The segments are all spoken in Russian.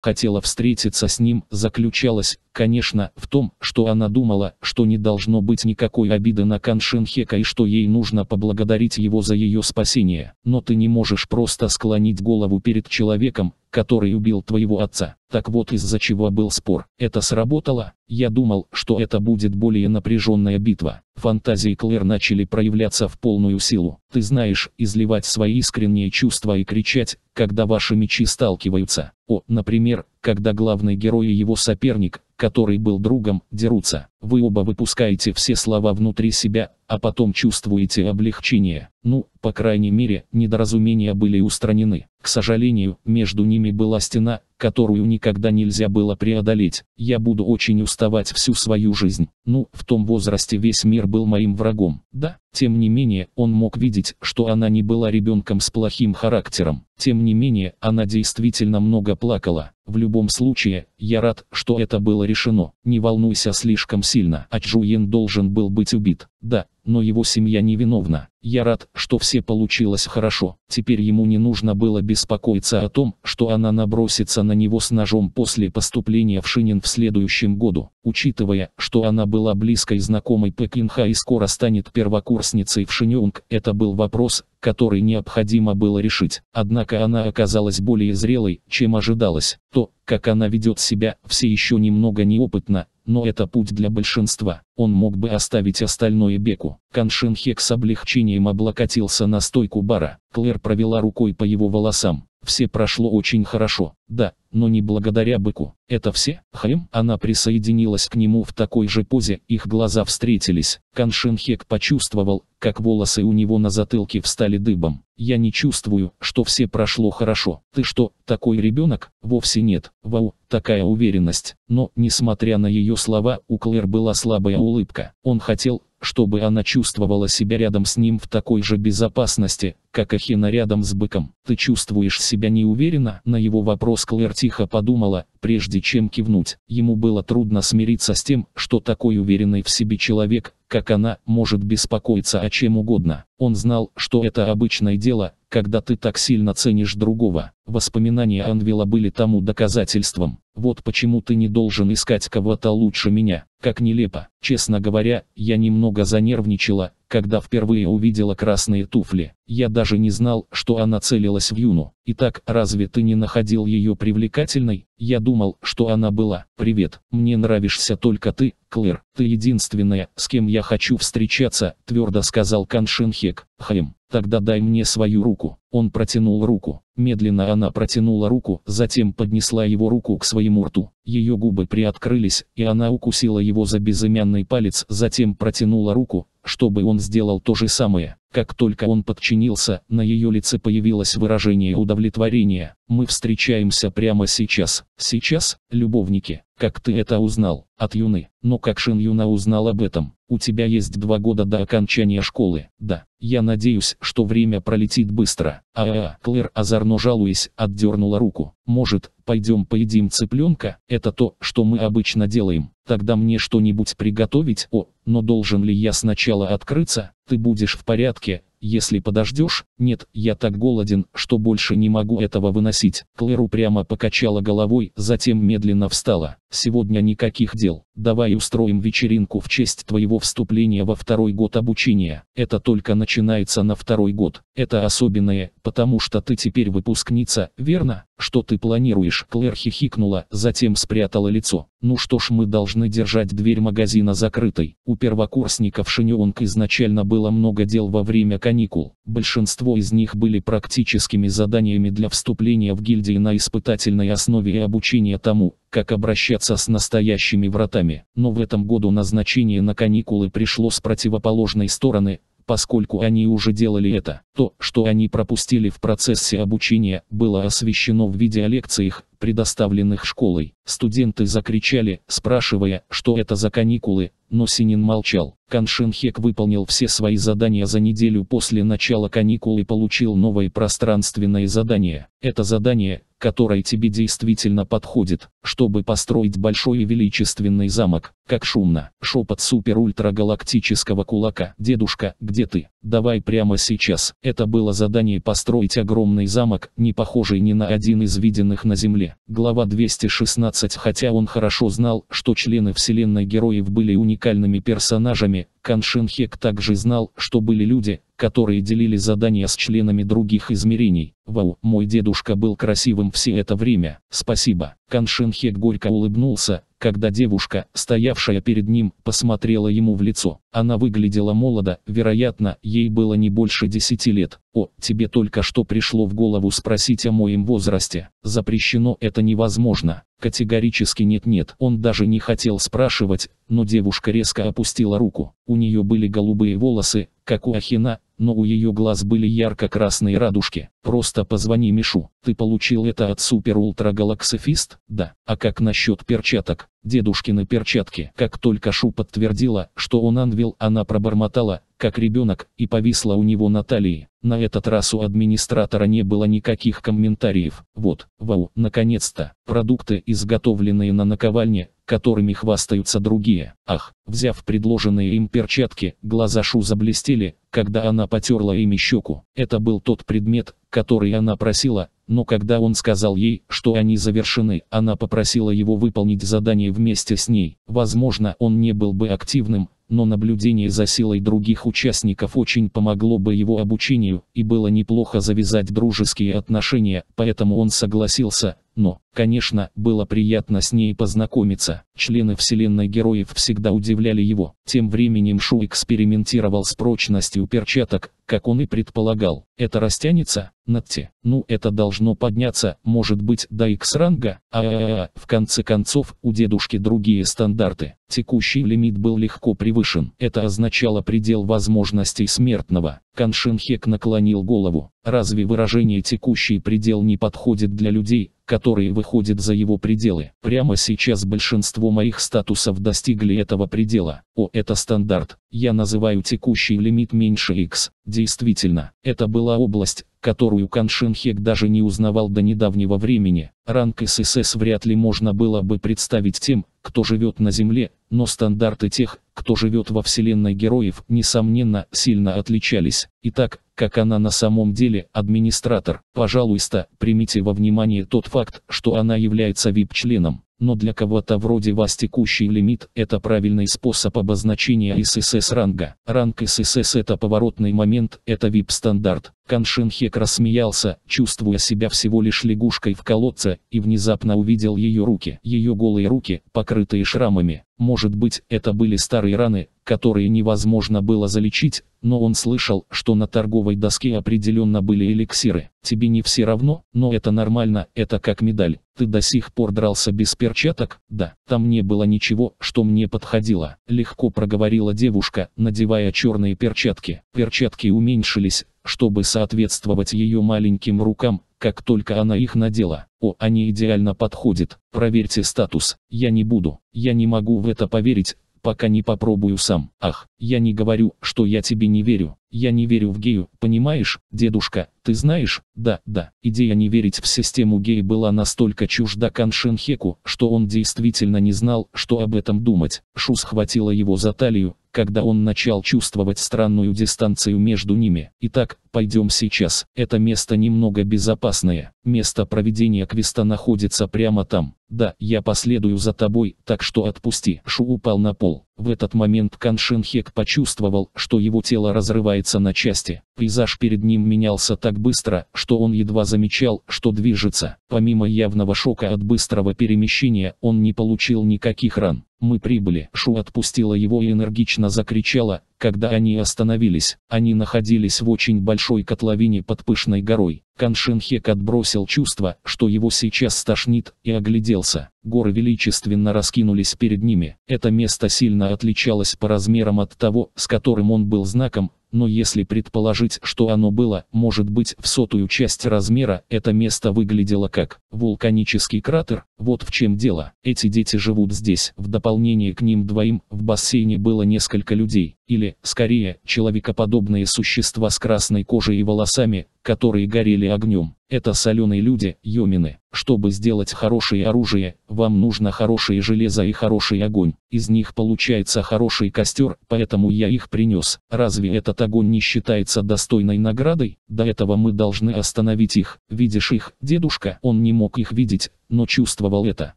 хотела встретиться с ним, заключалась, конечно, в том, что она думала, что не должно быть никакой обиды на Каншинхека и что ей нужно поблагодарить его за ее спасение. Но ты не можешь просто склонить голову перед человеком, который убил твоего отца. Так вот из-за чего был спор. Это сработало, я думал, что это будет более напряженная битва. Фантазии Клэр начали проявляться в полную силу. Ты знаешь, изливать свои искренние чувства и кричать, когда ваши мечи сталкиваются. О, например, когда главный герой и его соперник, который был другом, дерутся. Вы оба выпускаете все слова внутри себя, а потом чувствуете облегчение. Ну, по крайней мере, недоразумения были устранены. К сожалению, между ними была стена, которую никогда нельзя было преодолеть. Я буду очень уставать всю свою жизнь. Ну, в том возрасте весь мир был моим врагом. Да, тем не менее, он мог видеть, что она не была ребенком с плохим характером. Тем не менее, она действительно много плакала. В любом случае, я рад, что это было решено. Не волнуйся слишком сильно, а Чжуен должен был быть убит. Да, но его семья невиновна. Я рад, что все получилось хорошо. Теперь ему не нужно было беспокоиться о том, что она набросится на него с ножом после поступления в Шинин в следующем году. Учитывая, что она была близкой знакомой Пекинха и скоро станет первокурсницей в Шиньонг, это был вопрос, который необходимо было решить. Однако она оказалась более зрелой, чем ожидалось. То, как она ведет себя, все еще немного неопытно, но это путь для большинства. Он мог бы оставить остальное Беку. Каншин Хек с облегчением облокотился на стойку бара. Клэр провела рукой по его волосам. Все прошло очень хорошо, да, но не благодаря быку. Это все? Хм, она присоединилась к нему в такой же позе, их глаза встретились. Каншинхек почувствовал, как волосы у него на затылке встали дыбом. Я не чувствую, что все прошло хорошо. Ты что, такой ребенок? Вовсе нет. Вау, такая уверенность. Но, несмотря на ее слова, у Клэр была слабая улыбка. Он хотел, чтобы она чувствовала себя рядом с ним в такой же безопасности, как Ахина рядом с быком. «Ты чувствуешь себя неуверенно?» На его вопрос Клэр тихо подумала, прежде чем кивнуть. Ему было трудно смириться с тем, что такой уверенный в себе человек, как она, может беспокоиться о чем угодно. Он знал, что это обычное дело, когда ты так сильно ценишь другого. Воспоминания Анвила были тому доказательством. Вот почему ты не должен искать кого-то лучше меня. Как нелепо. Честно говоря, я немного занервничала, когда впервые увидела красные туфли. Я даже не знал, что она целилась в Юну. Итак, разве ты не находил ее привлекательной? Я думал, что она была. Привет, мне нравишься только ты, Клэр. Ты единственная, с кем я хочу встречаться, твердо сказал Каншинхек. Хэм, тогда дай мне свою руку. Он протянул руку. Медленно она протянула руку, затем поднесла его руку к своему рту. Ее губы приоткрылись, и она укусила его за безымянный палец, затем протянула руку, чтобы он сделал то же самое. Как только он подчинился, на ее лице появилось выражение удовлетворения. Мы встречаемся прямо сейчас. Сейчас, любовники, как ты это узнал, от Юны. Но как Шин Юна узнал об этом? У тебя есть два года до окончания школы. Да, я надеюсь, что время пролетит быстро. А-а-а, Клэр озорно жалуясь, отдернула руку. Может, пойдем поедим цыпленка? Это то, что мы обычно делаем. Тогда мне что-нибудь приготовить? О, но должен ли я сначала открыться? Ты будешь в порядке, если подождешь, нет, я так голоден, что больше не могу этого выносить. Клэр упрямо покачала головой, затем медленно встала. Сегодня никаких дел. Давай устроим вечеринку в честь твоего вступления во второй год обучения. Это только начинается на второй год. Это особенное, потому что ты теперь выпускница, верно? Что ты планируешь? Клэр хихикнула, затем спрятала лицо. Ну что ж, мы должны держать дверь магазина закрытой. У первокурсников Шинионг изначально было много дел во время каникул. Большинство из них были практическими заданиями для вступления в гильдии на испытательной основе и обучения тому, как обращаться с настоящими вратами. Но в этом году назначение на каникулы пришло с противоположной стороны, поскольку они уже делали это. То, что они пропустили в процессе обучения, было освещено в видеолекциях, предоставленных школой. Студенты закричали, спрашивая, что это за каникулы, но Синин молчал. Каншинхек выполнил все свои задания за неделю после начала каникул и получил новое пространственное задание. Это задание, которое тебе действительно подходит, чтобы построить большой и величественный замок. Как шумно. Шепот суперультрагалактического кулака. Дедушка, где ты? Давай прямо сейчас. Это было задание построить огромный замок, не похожий ни на один из виденных на Земле. Глава 216 Хотя он хорошо знал, что члены Вселенной Героев были уникальными персонажами, Каншин Хек также знал, что были люди, которые делили задания с членами других измерений. Вау, мой дедушка был красивым все это время, спасибо. Каншин Хек горько улыбнулся, когда девушка, стоявшая перед ним, посмотрела ему в лицо. Она выглядела молодо, вероятно, ей было не больше десяти лет. «О, тебе только что пришло в голову спросить о моем возрасте. Запрещено это невозможно». Категорически нет-нет. Он даже не хотел спрашивать, но девушка резко опустила руку. У нее были голубые волосы, как у Ахина, но у ее глаз были ярко-красные радужки. Просто позвони Мишу. Ты получил это от Супер Ультра Галаксифист? Да. А как насчет перчаток? Дедушкины перчатки. Как только Шу подтвердила, что он анвил, она пробормотала, как ребенок, и повисла у него на талии. На этот раз у администратора не было никаких комментариев. Вот, вау, наконец-то, продукты, изготовленные на наковальне, которыми хвастаются другие. Ах, взяв предложенные им перчатки, глаза Шу заблестели, когда она потерла ими щеку. Это был тот предмет, которые она просила, но когда он сказал ей, что они завершены, она попросила его выполнить задание вместе с ней. Возможно, он не был бы активным, но наблюдение за силой других участников очень помогло бы его обучению, и было неплохо завязать дружеские отношения, поэтому он согласился, но, конечно, было приятно с ней познакомиться. Члены вселенной героев всегда удивляли его. Тем временем Шу экспериментировал с прочностью перчаток, как он и предполагал. Это растянется? Ногти. Ну это должно подняться, может быть, до X-ранга? -а, -а, а в конце концов, у дедушки другие стандарты. Текущий лимит был легко превышен. Это означало предел возможностей смертного. Каншинхек наклонил голову. Разве выражение «текущий предел» не подходит для людей, которые выходят за его пределы. Прямо сейчас большинство моих статусов достигли этого предела. О, это стандарт. Я называю текущий лимит меньше X. Действительно, это была область, которую Каншинхек даже не узнавал до недавнего времени. Ранг ССС вряд ли можно было бы представить тем, кто живет на Земле, но стандарты тех, кто живет во вселенной героев, несомненно, сильно отличались. И так, как она на самом деле администратор, пожалуйста, примите во внимание тот факт, что она является VIP-членом. Но для кого-то вроде вас текущий лимит – это правильный способ обозначения ССС ранга. Ранг ССС – это поворотный момент, это VIP-стандарт. Каншинхек рассмеялся, чувствуя себя всего лишь лягушкой в колодце, и внезапно увидел ее руки, ее голые руки, покрытые шрамами. Может быть, это были старые раны, которые невозможно было залечить, но он слышал, что на торговой доске определенно были эликсиры. Тебе не все равно, но это нормально, это как медаль. Ты до сих пор дрался без перчаток? Да, там не было ничего, что мне подходило. Легко проговорила девушка, надевая черные перчатки. Перчатки уменьшились, чтобы соответствовать ее маленьким рукам, как только она их надела. О, они идеально подходят. Проверьте статус. Я не буду. Я не могу в это поверить, пока не попробую сам. Ах, я не говорю, что я тебе не верю. Я не верю в гею, понимаешь, дедушка, ты знаешь, да, да. Идея не верить в систему геи была настолько чужда Кан Шинхеку, что он действительно не знал, что об этом думать. Шу схватила его за талию, когда он начал чувствовать странную дистанцию между ними. Итак, пойдем сейчас. Это место немного безопасное. Место проведения квеста находится прямо там. Да, я последую за тобой, так что отпусти. Шу упал на пол. В этот момент Кан Шинхек почувствовал, что его тело разрывается на части. Пейзаж перед ним менялся так быстро, что он едва замечал, что движется. Помимо явного шока от быстрого перемещения, он не получил никаких ран. Мы прибыли. Шу отпустила его и энергично закричала, когда они остановились. Они находились в очень большой котловине под пышной горой. Каншенхек отбросил чувство, что его сейчас стошнит, и огляделся. Горы величественно раскинулись перед ними. Это место сильно отличалось по размерам от того, с которым он был знаком, но если предположить, что оно было, может быть, в сотую часть размера, это место выглядело как вулканический кратер, вот в чем дело. Эти дети живут здесь. В дополнение к ним двоим, в бассейне было несколько людей, или, скорее, человекоподобные существа с красной кожей и волосами, которые горели огнем. Это соленые люди, йомины. Чтобы сделать хорошее оружие, вам нужно хорошее железо и хороший огонь. Из них получается хороший костер, поэтому я их принес. Разве этот огонь не считается достойной наградой? До этого мы должны остановить их. Видишь их, дедушка? Он не мог их видеть, но чувствовал это.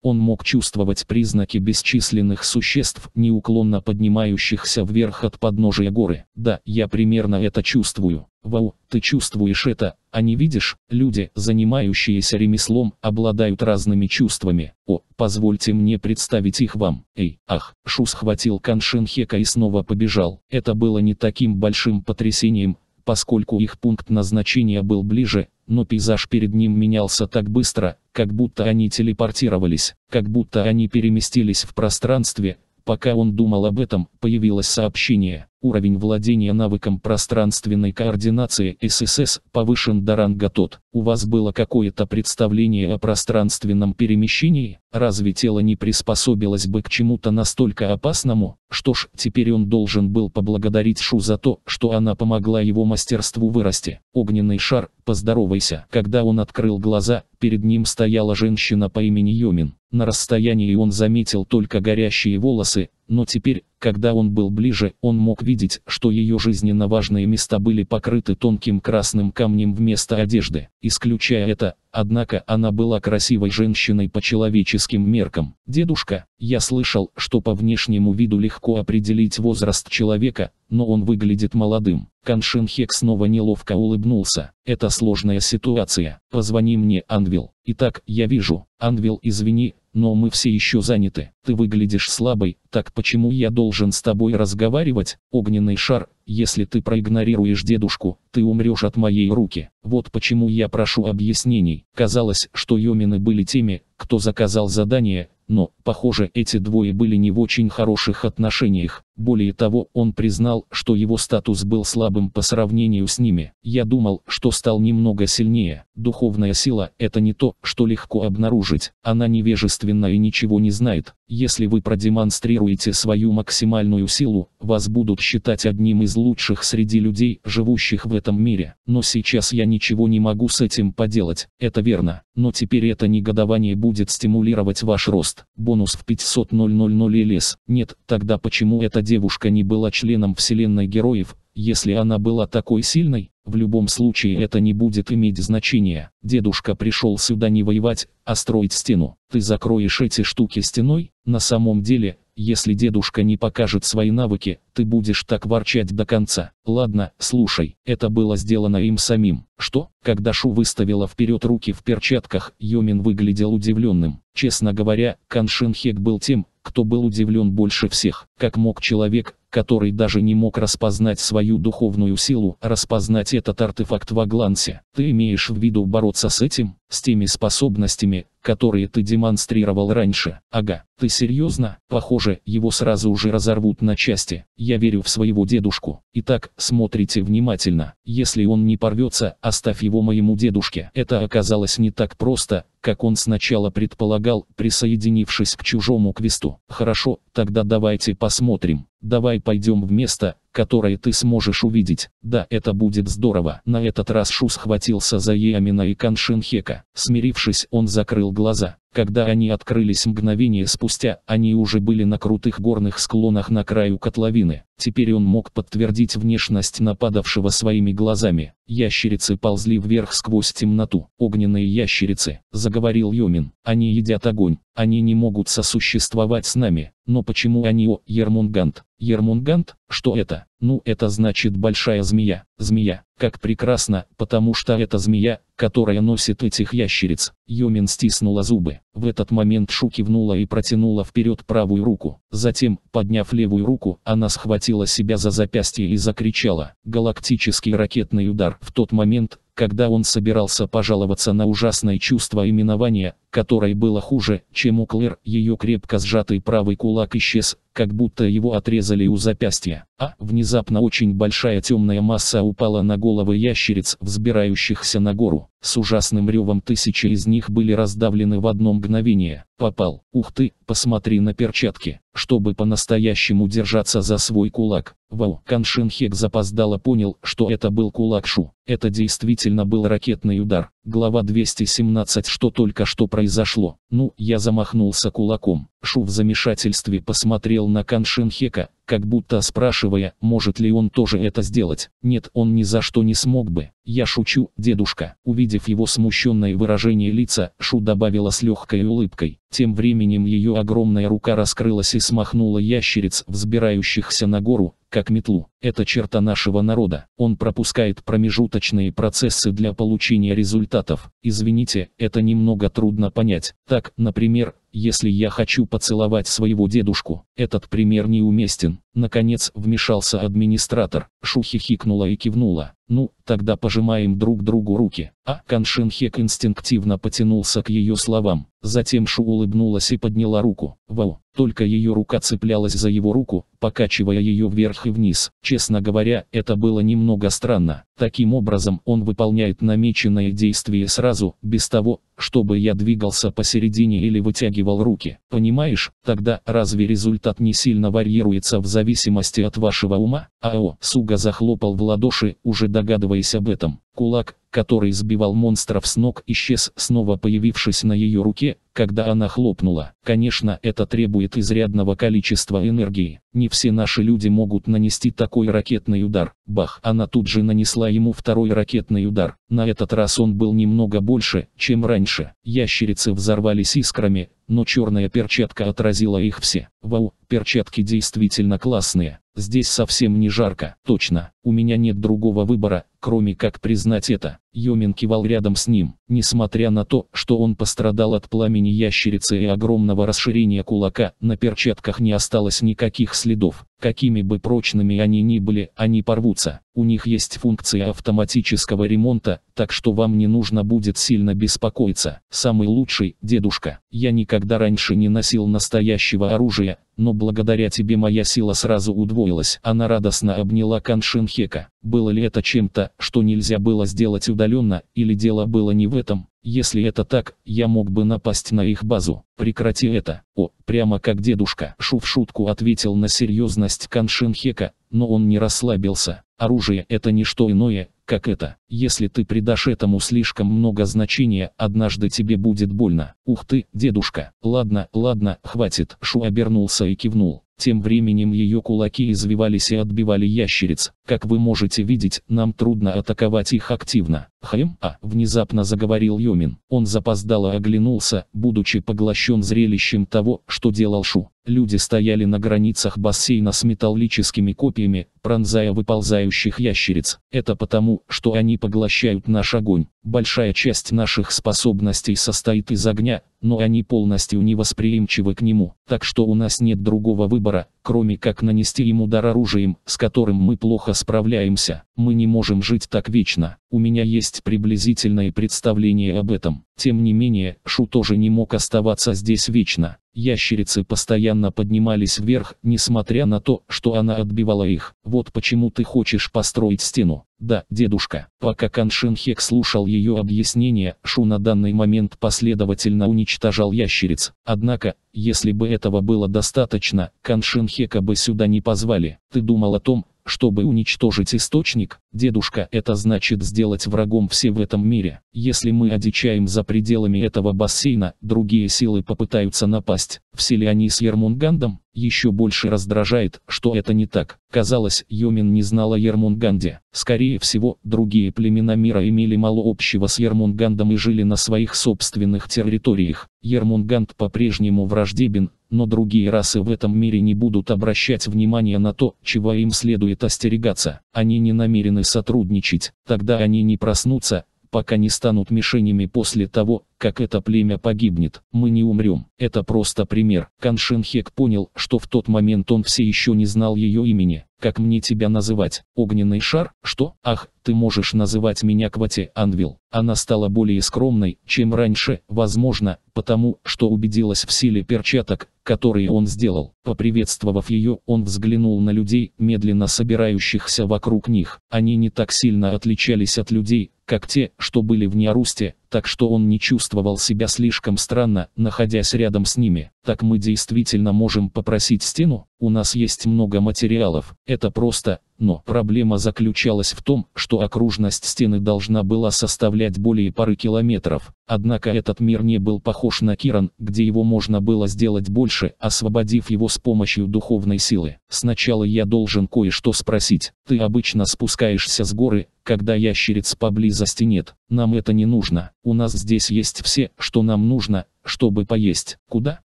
Он мог чувствовать признаки бесчисленных существ, неуклонно поднимающихся вверх от подножия горы. Да, я примерно это чувствую. Вау, ты чувствуешь это, а не видишь? Люди, занимающиеся ремеслом, обладают разными чувствами. О, позвольте мне представить их вам. Эй, ах, Шу схватил Каншинхека и снова побежал. Это было не таким большим потрясением, поскольку их пункт назначения был ближе, но пейзаж перед ним менялся так быстро, как будто они телепортировались, как будто они переместились в пространстве, пока он думал об этом, появилось сообщение. Уровень владения навыком пространственной координации ССС повышен до ранга тот. У вас было какое-то представление о пространственном перемещении? Разве тело не приспособилось бы к чему-то настолько опасному? Что ж, теперь он должен был поблагодарить Шу за то, что она помогла его мастерству вырасти. Огненный шар, поздоровайся. Когда он открыл глаза, перед ним стояла женщина по имени Йомин. На расстоянии он заметил только горящие волосы, но теперь, когда он был ближе, он мог видеть, что ее жизненно важные места были покрыты тонким красным камнем вместо одежды. Исключая это, Однако она была красивой женщиной по человеческим меркам. «Дедушка, я слышал, что по внешнему виду легко определить возраст человека, но он выглядит молодым». Каншин Хек снова неловко улыбнулся. «Это сложная ситуация. Позвони мне, Анвил. Итак, я вижу. Анвил, извини, но мы все еще заняты. Ты выглядишь слабой, так почему я должен с тобой разговаривать? Огненный шар, если ты проигнорируешь дедушку, ты умрешь от моей руки. Вот почему я прошу объяснений. Казалось, что Йомины были теми, кто заказал задание, но, похоже, эти двое были не в очень хороших отношениях. Более того, он признал, что его статус был слабым по сравнению с ними. Я думал, что стал немного сильнее. Духовная сила – это не то, что легко обнаружить. Она невежественна и ничего не знает. Если вы продемонстрируете свою максимальную силу, вас будут считать одним из лучших среди людей, живущих в этом мире. Но сейчас я ничего не могу с этим поделать, это верно. Но теперь это негодование будет стимулировать ваш рост. Бонус в 500 000 и лес. Нет, тогда почему эта девушка не была членом вселенной героев, если она была такой сильной? В любом случае это не будет иметь значения. Дедушка пришел сюда не воевать, а строить стену. Ты закроешь эти штуки стеной? На самом деле, если дедушка не покажет свои навыки, ты будешь так ворчать до конца. Ладно, слушай, это было сделано им самим. Что? Когда Шу выставила вперед руки в перчатках, Йомин выглядел удивленным. Честно говоря, Каншин Хек был тем, кто был удивлен больше всех. Как мог человек, который даже не мог распознать свою духовную силу, распознать этот артефакт во глансе. Ты имеешь в виду бороться с этим, с теми способностями, которые ты демонстрировал раньше. Ага, ты серьезно? Похоже, его сразу уже разорвут на части. Я верю в своего дедушку. Итак, смотрите внимательно. Если он не порвется, оставь его моему дедушке. Это оказалось не так просто, как он сначала предполагал, присоединившись к чужому квесту. Хорошо, тогда давайте посмотрим. Давай пойдем в место, которое ты сможешь увидеть. Да, это будет здорово. На этот раз Шу схватился за Еамина и Каншинхека. Смирившись, он закрыл глаза. Когда они открылись мгновение спустя, они уже были на крутых горных склонах на краю котловины. Теперь он мог подтвердить внешность нападавшего своими глазами. Ящерицы ползли вверх сквозь темноту. Огненные ящерицы, заговорил Йомин. Они едят огонь. Они не могут сосуществовать с нами. Но почему они о Ермунгант? Ермунгант? Что это? Ну это значит большая змея. Змея. Как прекрасно, потому что это змея, которая носит этих ящериц. Йомин стиснула зубы. В этот момент Шу кивнула и протянула вперед правую руку. Затем, подняв левую руку, она схватила себя за запястье и закричала. Галактический ракетный удар. В тот момент, когда он собирался пожаловаться на ужасное чувство именования, которое было хуже, чем у Клэр, ее крепко сжатый правый кулак исчез, как будто его отрезали у запястья. А внезапно очень большая темная масса упала на головы ящериц, взбирающихся на гору. С ужасным ревом тысячи из них были раздавлены в одно мгновение. Попал. Ух ты, посмотри на перчатки чтобы по-настоящему держаться за свой кулак. Вау, Каншинхек запоздало понял, что это был кулак Шу. Это действительно был ракетный удар. Глава 217 Что только что произошло? Ну, я замахнулся кулаком. Шу в замешательстве посмотрел на Каншинхека, как будто спрашивая, может ли он тоже это сделать. Нет, он ни за что не смог бы. Я шучу, дедушка. Увидев его смущенное выражение лица, Шу добавила с легкой улыбкой. Тем временем ее огромная рука раскрылась и смахнула ящериц, взбирающихся на гору, как метлу. Это черта нашего народа. Он пропускает промежуточные процессы для получения результатов. Извините, это немного трудно понять. Так, например, если я хочу поцеловать своего дедушку, этот пример неуместен. Наконец, вмешался администратор. Шу хихикнула и кивнула. «Ну, тогда пожимаем друг другу руки». А Каншинхек инстинктивно потянулся к ее словам. Затем Шу улыбнулась и подняла руку. Вау, только ее рука цеплялась за его руку, покачивая ее вверх и вниз. Честно говоря, это было немного странно. Таким образом, он выполняет намеченное действие сразу, без того, чтобы я двигался посередине или вытягивал руки. Понимаешь, тогда разве результат не сильно варьируется в зависимости от вашего ума? АО Суга захлопал в ладоши, уже догадываясь об этом. Кулак, который сбивал монстров с ног, исчез, снова появившись на ее руке, когда она хлопнула. Конечно, это требует изрядного количества энергии. Не все наши люди могут нанести такой ракетный удар. Бах! Она тут же нанесла ему второй ракетный удар. На этот раз он был немного больше, чем раньше. Ящерицы взорвались искрами, но черная перчатка отразила их все. Вау, перчатки действительно классные. Здесь совсем не жарко. Точно, у меня нет другого выбора, кроме как признать это. Йомин кивал рядом с ним. Несмотря на то, что он пострадал от пламени ящерицы и огромного расширения кулака, на перчатках не осталось никаких следов. Какими бы прочными они ни были, они порвутся. У них есть функция автоматического ремонта, так что вам не нужно будет сильно беспокоиться. Самый лучший, дедушка. Я никогда раньше не носил настоящего оружия, но благодаря тебе моя сила сразу удвоилась. Она радостно обняла Каншинхека. Было ли это чем-то, что нельзя было сделать удаленно, или дело было не в этом? Если это так, я мог бы напасть на их базу. Прекрати это. О, прямо как дедушка. Шу в шутку ответил на серьезность Каншин Хека, но он не расслабился. Оружие это не что иное, как это. Если ты придашь этому слишком много значения, однажды тебе будет больно. Ух ты, дедушка. Ладно, ладно, хватит. Шу обернулся и кивнул. Тем временем ее кулаки извивались и отбивали ящериц. Как вы можете видеть, нам трудно атаковать их активно. Хэм, а, внезапно заговорил Йомин. Он запоздало оглянулся, будучи поглощен зрелищем того, что делал Шу. Люди стояли на границах бассейна с металлическими копьями, пронзая выползающих ящериц. Это потому, что они поглощают наш огонь. Большая часть наших способностей состоит из огня, но они полностью невосприимчивы к нему, так что у нас нет другого выбора, кроме как нанести им удар оружием, с которым мы плохо справляемся. Мы не можем жить так вечно. У меня есть приблизительное представление об этом. Тем не менее, Шу тоже не мог оставаться здесь вечно. Ящерицы постоянно поднимались вверх, несмотря на то, что она отбивала их. Вот почему ты хочешь построить стену. Да, дедушка. Пока Каншин Хек слушал ее объяснение, Шу на данный момент последовательно уничтожал ящериц. Однако, если бы этого было достаточно, Каншинхека бы сюда не позвали. Ты думал о том, чтобы уничтожить источник, дедушка, это значит сделать врагом все в этом мире. Если мы одичаем за пределами этого бассейна, другие силы попытаются напасть. Все ли они с Ермунгандом? Еще больше раздражает, что это не так. Казалось, Йомин не знала Ермунганде. Скорее всего, другие племена мира имели мало общего с Ермунгандом и жили на своих собственных территориях. Ермунганд по-прежнему враждебен, но другие расы в этом мире не будут обращать внимания на то, чего им следует остерегаться. Они не намерены сотрудничать, тогда они не проснутся, пока не станут мишенями после того, как это племя погибнет. Мы не умрем. Это просто пример. Каншенхек понял, что в тот момент он все еще не знал ее имени. Как мне тебя называть? Огненный шар? Что? Ах, ты можешь называть меня Квати Анвил. Она стала более скромной, чем раньше, возможно, потому, что убедилась в силе перчаток, которые он сделал. Поприветствовав ее, он взглянул на людей, медленно собирающихся вокруг них. Они не так сильно отличались от людей, как те, что были в Неорусте, так что он не чувствовал себя слишком странно, находясь рядом с ними. Так мы действительно можем попросить стену? У нас есть много материалов. Это просто но проблема заключалась в том, что окружность стены должна была составлять более пары километров. Однако этот мир не был похож на Киран, где его можно было сделать больше, освободив его с помощью духовной силы. Сначала я должен кое-что спросить. Ты обычно спускаешься с горы, когда ящериц поблизости нет. Нам это не нужно. У нас здесь есть все, что нам нужно, чтобы поесть. Куда?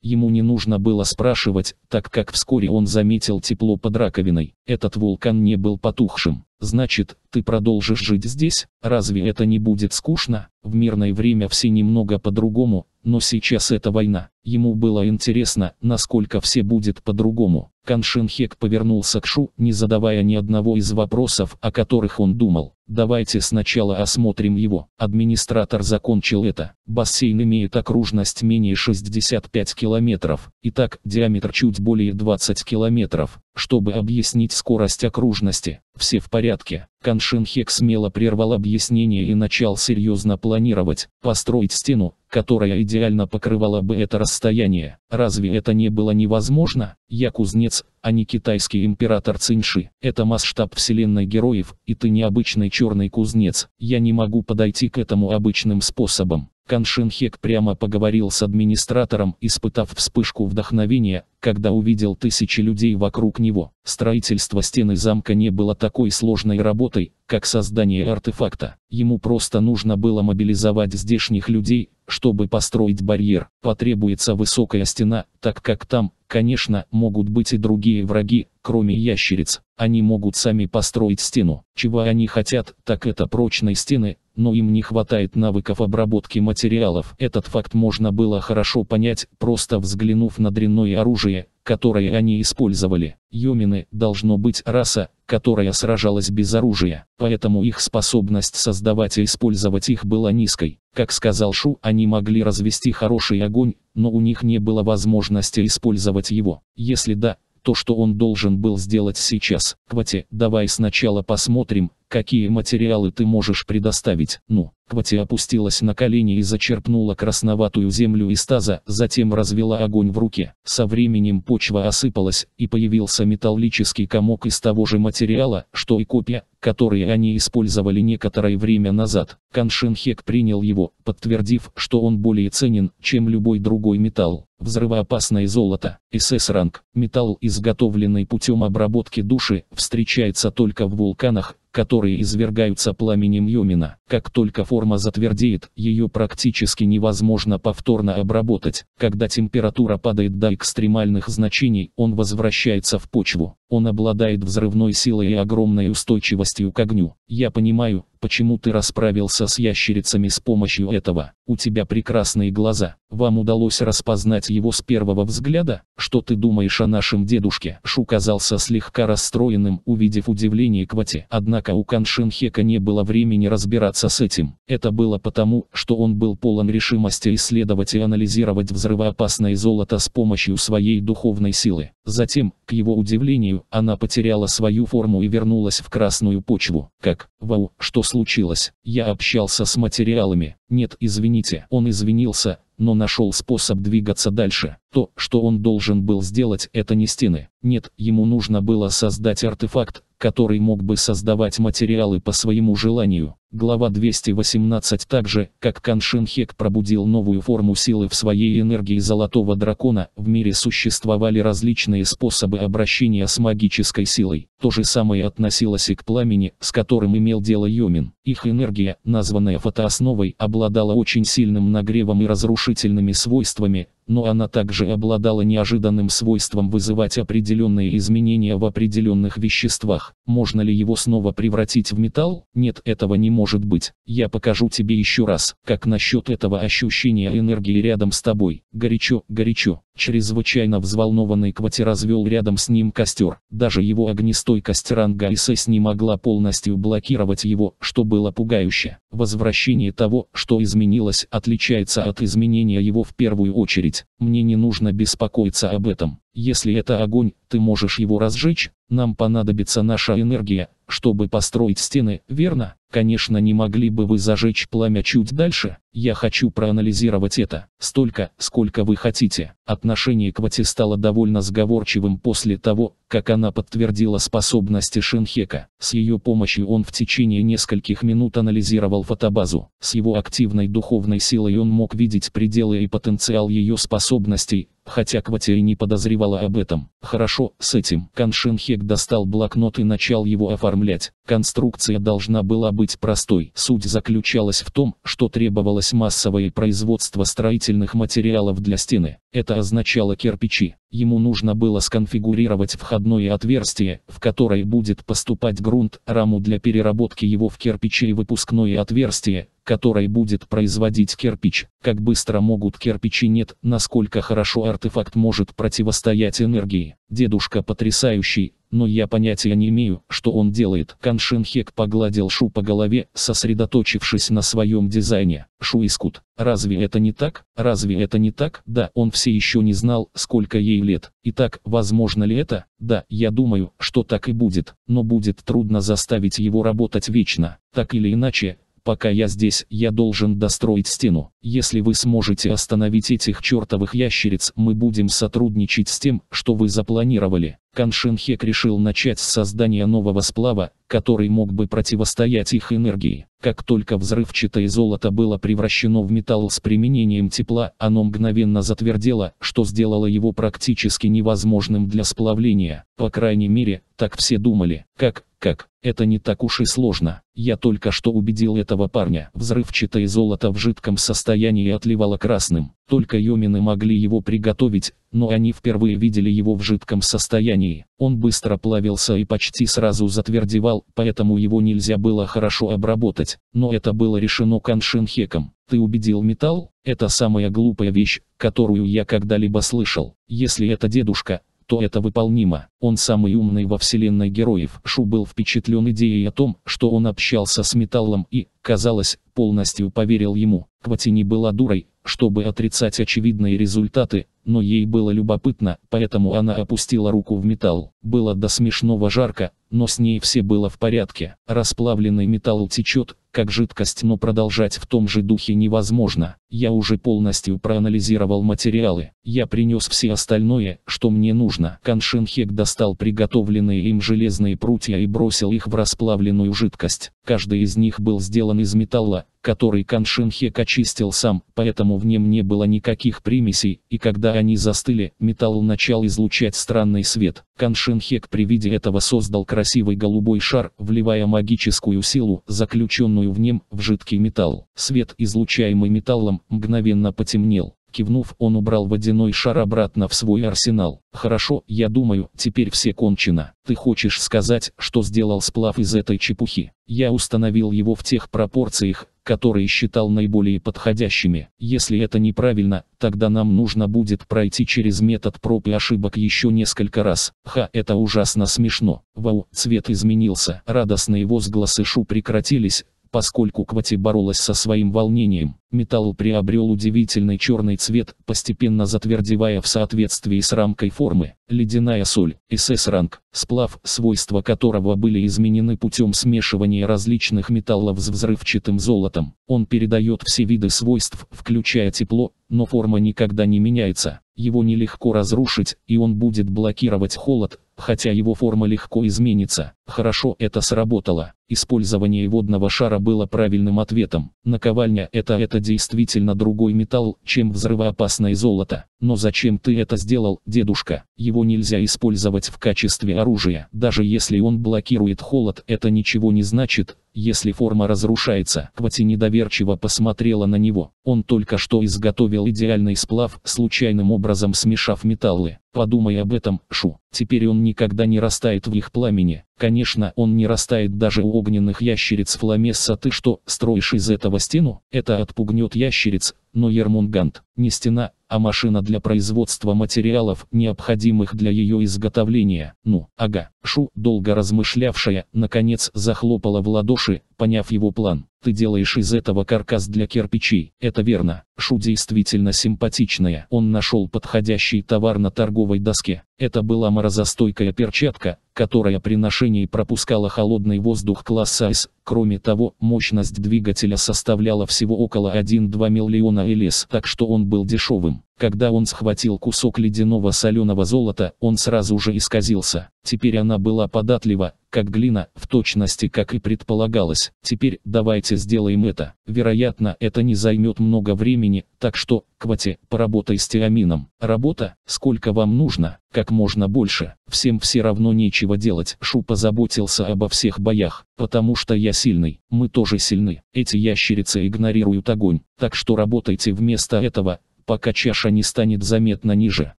Ему не нужно было спрашивать, так как вскоре он заметил тепло под раковиной. Этот вулкан не был потухшим. Значит, ты продолжишь жить здесь, разве это не будет скучно? В мирное время все немного по-другому, но сейчас это война. Ему было интересно, насколько все будет по-другому. Каншинхек повернулся к Шу, не задавая ни одного из вопросов, о которых он думал. Давайте сначала осмотрим его. Администратор закончил это. Бассейн имеет окружность менее 65 километров. Итак, диаметр чуть более 20 километров. Чтобы объяснить скорость окружности, все в порядке. Каншин Хек смело прервал объяснение и начал серьезно планировать, построить стену, которая идеально покрывала бы это расстояние. Разве это не было невозможно? Я кузнец, а не китайский император Циньши. Это масштаб вселенной героев, и ты необычный черный кузнец. Я не могу подойти к этому обычным способом. Каншинхек прямо поговорил с администратором, испытав вспышку вдохновения, когда увидел тысячи людей вокруг него. Строительство стены замка не было такой сложной работой, как создание артефакта. Ему просто нужно было мобилизовать здешних людей, чтобы построить барьер, потребуется высокая стена, так как там, конечно, могут быть и другие враги, кроме ящериц. Они могут сами построить стену. Чего они хотят, так это прочной стены, но им не хватает навыков обработки материалов. Этот факт можно было хорошо понять, просто взглянув на дрянное оружие, которое они использовали. Йомины должно быть раса, которая сражалась без оружия, поэтому их способность создавать и использовать их была низкой. Как сказал Шу, они могли развести хороший огонь, но у них не было возможности использовать его. Если да, то что он должен был сделать сейчас? Квате, давай сначала посмотрим, Какие материалы ты можешь предоставить? Ну, Квати опустилась на колени и зачерпнула красноватую землю из таза, затем развела огонь в руке. Со временем почва осыпалась, и появился металлический комок из того же материала, что и копья, которые они использовали некоторое время назад. Каншинхек принял его, подтвердив, что он более ценен, чем любой другой металл. Взрывоопасное золото, СС-ранг, металл, изготовленный путем обработки души, встречается только в вулканах которые извергаются пламенем Йомина. Как только форма затвердеет, ее практически невозможно повторно обработать. Когда температура падает до экстремальных значений, он возвращается в почву. Он обладает взрывной силой и огромной устойчивостью к огню. Я понимаю, почему ты расправился с ящерицами с помощью этого. У тебя прекрасные глаза. Вам удалось распознать его с первого взгляда? Что ты думаешь о нашем дедушке? Шу казался слегка расстроенным, увидев удивление Квати. Однако Однако у Каншинхека не было времени разбираться с этим. Это было потому, что он был полон решимости исследовать и анализировать взрывоопасное золото с помощью своей духовной силы. Затем, к его удивлению, она потеряла свою форму и вернулась в красную почву. Как? Вау, что случилось? Я общался с материалами. Нет, извините. Он извинился, но нашел способ двигаться дальше. То, что он должен был сделать, это не стены. Нет, ему нужно было создать артефакт, который мог бы создавать материалы по своему желанию. Глава 218 так же, как Каншинхек пробудил новую форму силы в своей энергии Золотого Дракона, в мире существовали различные способы обращения с магической силой. То же самое относилось и к пламени, с которым имел дело Йомин. Их энергия, названная фотоосновой, обладала очень сильным нагревом и разрушительными свойствами, но она также обладала неожиданным свойством вызывать определенные изменения в определенных веществах. Можно ли его снова превратить в металл? Нет, этого не может быть. Я покажу тебе еще раз, как насчет этого ощущения энергии рядом с тобой. Горячо, горячо. Чрезвычайно взволнованный Квати развел рядом с ним костер. Даже его огнестойкость ранга СС не могла полностью блокировать его, что было пугающе. Возвращение того, что изменилось, отличается от изменения его в первую очередь. Мне не нужно беспокоиться об этом. Если это огонь, ты можешь его разжечь? Нам понадобится наша энергия, чтобы построить стены, верно? Конечно, не могли бы вы зажечь пламя чуть дальше, я хочу проанализировать это, столько, сколько вы хотите. Отношение к Вати стало довольно сговорчивым после того, как она подтвердила способности Шинхека. С ее помощью он в течение нескольких минут анализировал фотобазу. С его активной духовной силой он мог видеть пределы и потенциал ее способностей, хотя Квати и не подозревала об этом. Хорошо, с этим. Каншинхек достал блокнот и начал его оформлять. Конструкция должна была быть быть простой. Суть заключалась в том, что требовалось массовое производство строительных материалов для стены. Это означало кирпичи. Ему нужно было сконфигурировать входное отверстие, в которое будет поступать грунт, раму для переработки его в кирпичи и выпускное отверстие, которое будет производить кирпич. Как быстро могут кирпичи нет, насколько хорошо артефакт может противостоять энергии. Дедушка потрясающий, но я понятия не имею, что он делает. Каншинхек погладил Шу по голове, сосредоточившись на своем дизайне. Шу искут. разве это не так? Разве это не так? Да, он все еще не знал, сколько ей лет. Итак, возможно ли это? Да, я думаю, что так и будет, но будет трудно заставить его работать вечно. Так или иначе, пока я здесь, я должен достроить стену. Если вы сможете остановить этих чертовых ящериц, мы будем сотрудничать с тем, что вы запланировали. Каншинхек решил начать с создания нового сплава, который мог бы противостоять их энергии. Как только взрывчатое золото было превращено в металл с применением тепла, оно мгновенно затвердело, что сделало его практически невозможным для сплавления. По крайней мере, так все думали. Как, как, это не так уж и сложно. Я только что убедил этого парня. Взрывчатое золото в жидком состоянии состоянии отливало красным. Только Йомины могли его приготовить, но они впервые видели его в жидком состоянии. Он быстро плавился и почти сразу затвердевал, поэтому его нельзя было хорошо обработать. Но это было решено Каншинхеком. Ты убедил металл? Это самая глупая вещь, которую я когда-либо слышал. Если это дедушка, то это выполнимо. Он самый умный во вселенной героев. Шу был впечатлен идеей о том, что он общался с металлом и, казалось, полностью поверил ему. Квати не была дурой, чтобы отрицать очевидные результаты, но ей было любопытно, поэтому она опустила руку в металл. Было до смешного жарко, но с ней все было в порядке. Расплавленный металл течет, как жидкость, но продолжать в том же духе невозможно. Я уже полностью проанализировал материалы. Я принес все остальное, что мне нужно. Каншинхек достал приготовленные им железные прутья и бросил их в расплавленную жидкость. Каждый из них был сделан из металла, который Каншинхек очистил сам, поэтому в нем не было никаких примесей, и когда они застыли, металл начал излучать странный свет. Каншинхек при виде этого создал красивый голубой шар, вливая магическую силу, заключенную в нем, в жидкий металл. Свет, излучаемый металлом, мгновенно потемнел. Кивнув, он убрал водяной шар обратно в свой арсенал. «Хорошо, я думаю, теперь все кончено. Ты хочешь сказать, что сделал сплав из этой чепухи? Я установил его в тех пропорциях, которые считал наиболее подходящими. Если это неправильно, тогда нам нужно будет пройти через метод проб и ошибок еще несколько раз. Ха, это ужасно смешно. Вау, цвет изменился. Радостные возгласы Шу прекратились, Поскольку Квати боролась со своим волнением, металл приобрел удивительный черный цвет, постепенно затвердевая в соответствии с рамкой формы. Ледяная соль, СС-ранг, сплав, свойства которого были изменены путем смешивания различных металлов с взрывчатым золотом. Он передает все виды свойств, включая тепло, но форма никогда не меняется. Его нелегко разрушить, и он будет блокировать холод, хотя его форма легко изменится. Хорошо это сработало. Использование водного шара было правильным ответом. Наковальня это это действительно другой металл, чем взрывоопасное золото. Но зачем ты это сделал, дедушка? Его нельзя использовать в качестве оружия. Даже если он блокирует холод, это ничего не значит, если форма разрушается. Квати недоверчиво посмотрела на него. Он только что изготовил идеальный сплав, случайным образом смешав металлы. Подумай об этом, Шу. Теперь он никогда не растает в их пламени. Конечно, он не растает даже у огненных ящериц фламесса. Ты что, строишь из этого стену? Это отпугнет ящериц, но Ермунгант не стена, а машина для производства материалов, необходимых для ее изготовления. Ну, ага, Шу, долго размышлявшая, наконец захлопала в ладоши, поняв его план. Ты делаешь из этого каркас для кирпичей. Это верно. Шу действительно симпатичная. Он нашел подходящий товар на торговой доске. Это была морозостойкая перчатка, которая при ношении пропускала холодный воздух класса С, Кроме того, мощность двигателя составляла всего около 1-2 миллиона ЛС, так что он был дешевым. Когда он схватил кусок ледяного соленого золота, он сразу же исказился. Теперь она была податлива, как глина, в точности как и предполагалось. Теперь давайте сделаем это. Вероятно, это не займет много времени, так что, Квати, поработай с тиамином. Работа? Сколько вам нужно? Как можно больше. Всем все равно нечего делать. Шу позаботился обо всех боях, потому что я сильный. Мы тоже сильны. Эти ящерицы игнорируют огонь, так что работайте вместо этого пока чаша не станет заметно ниже.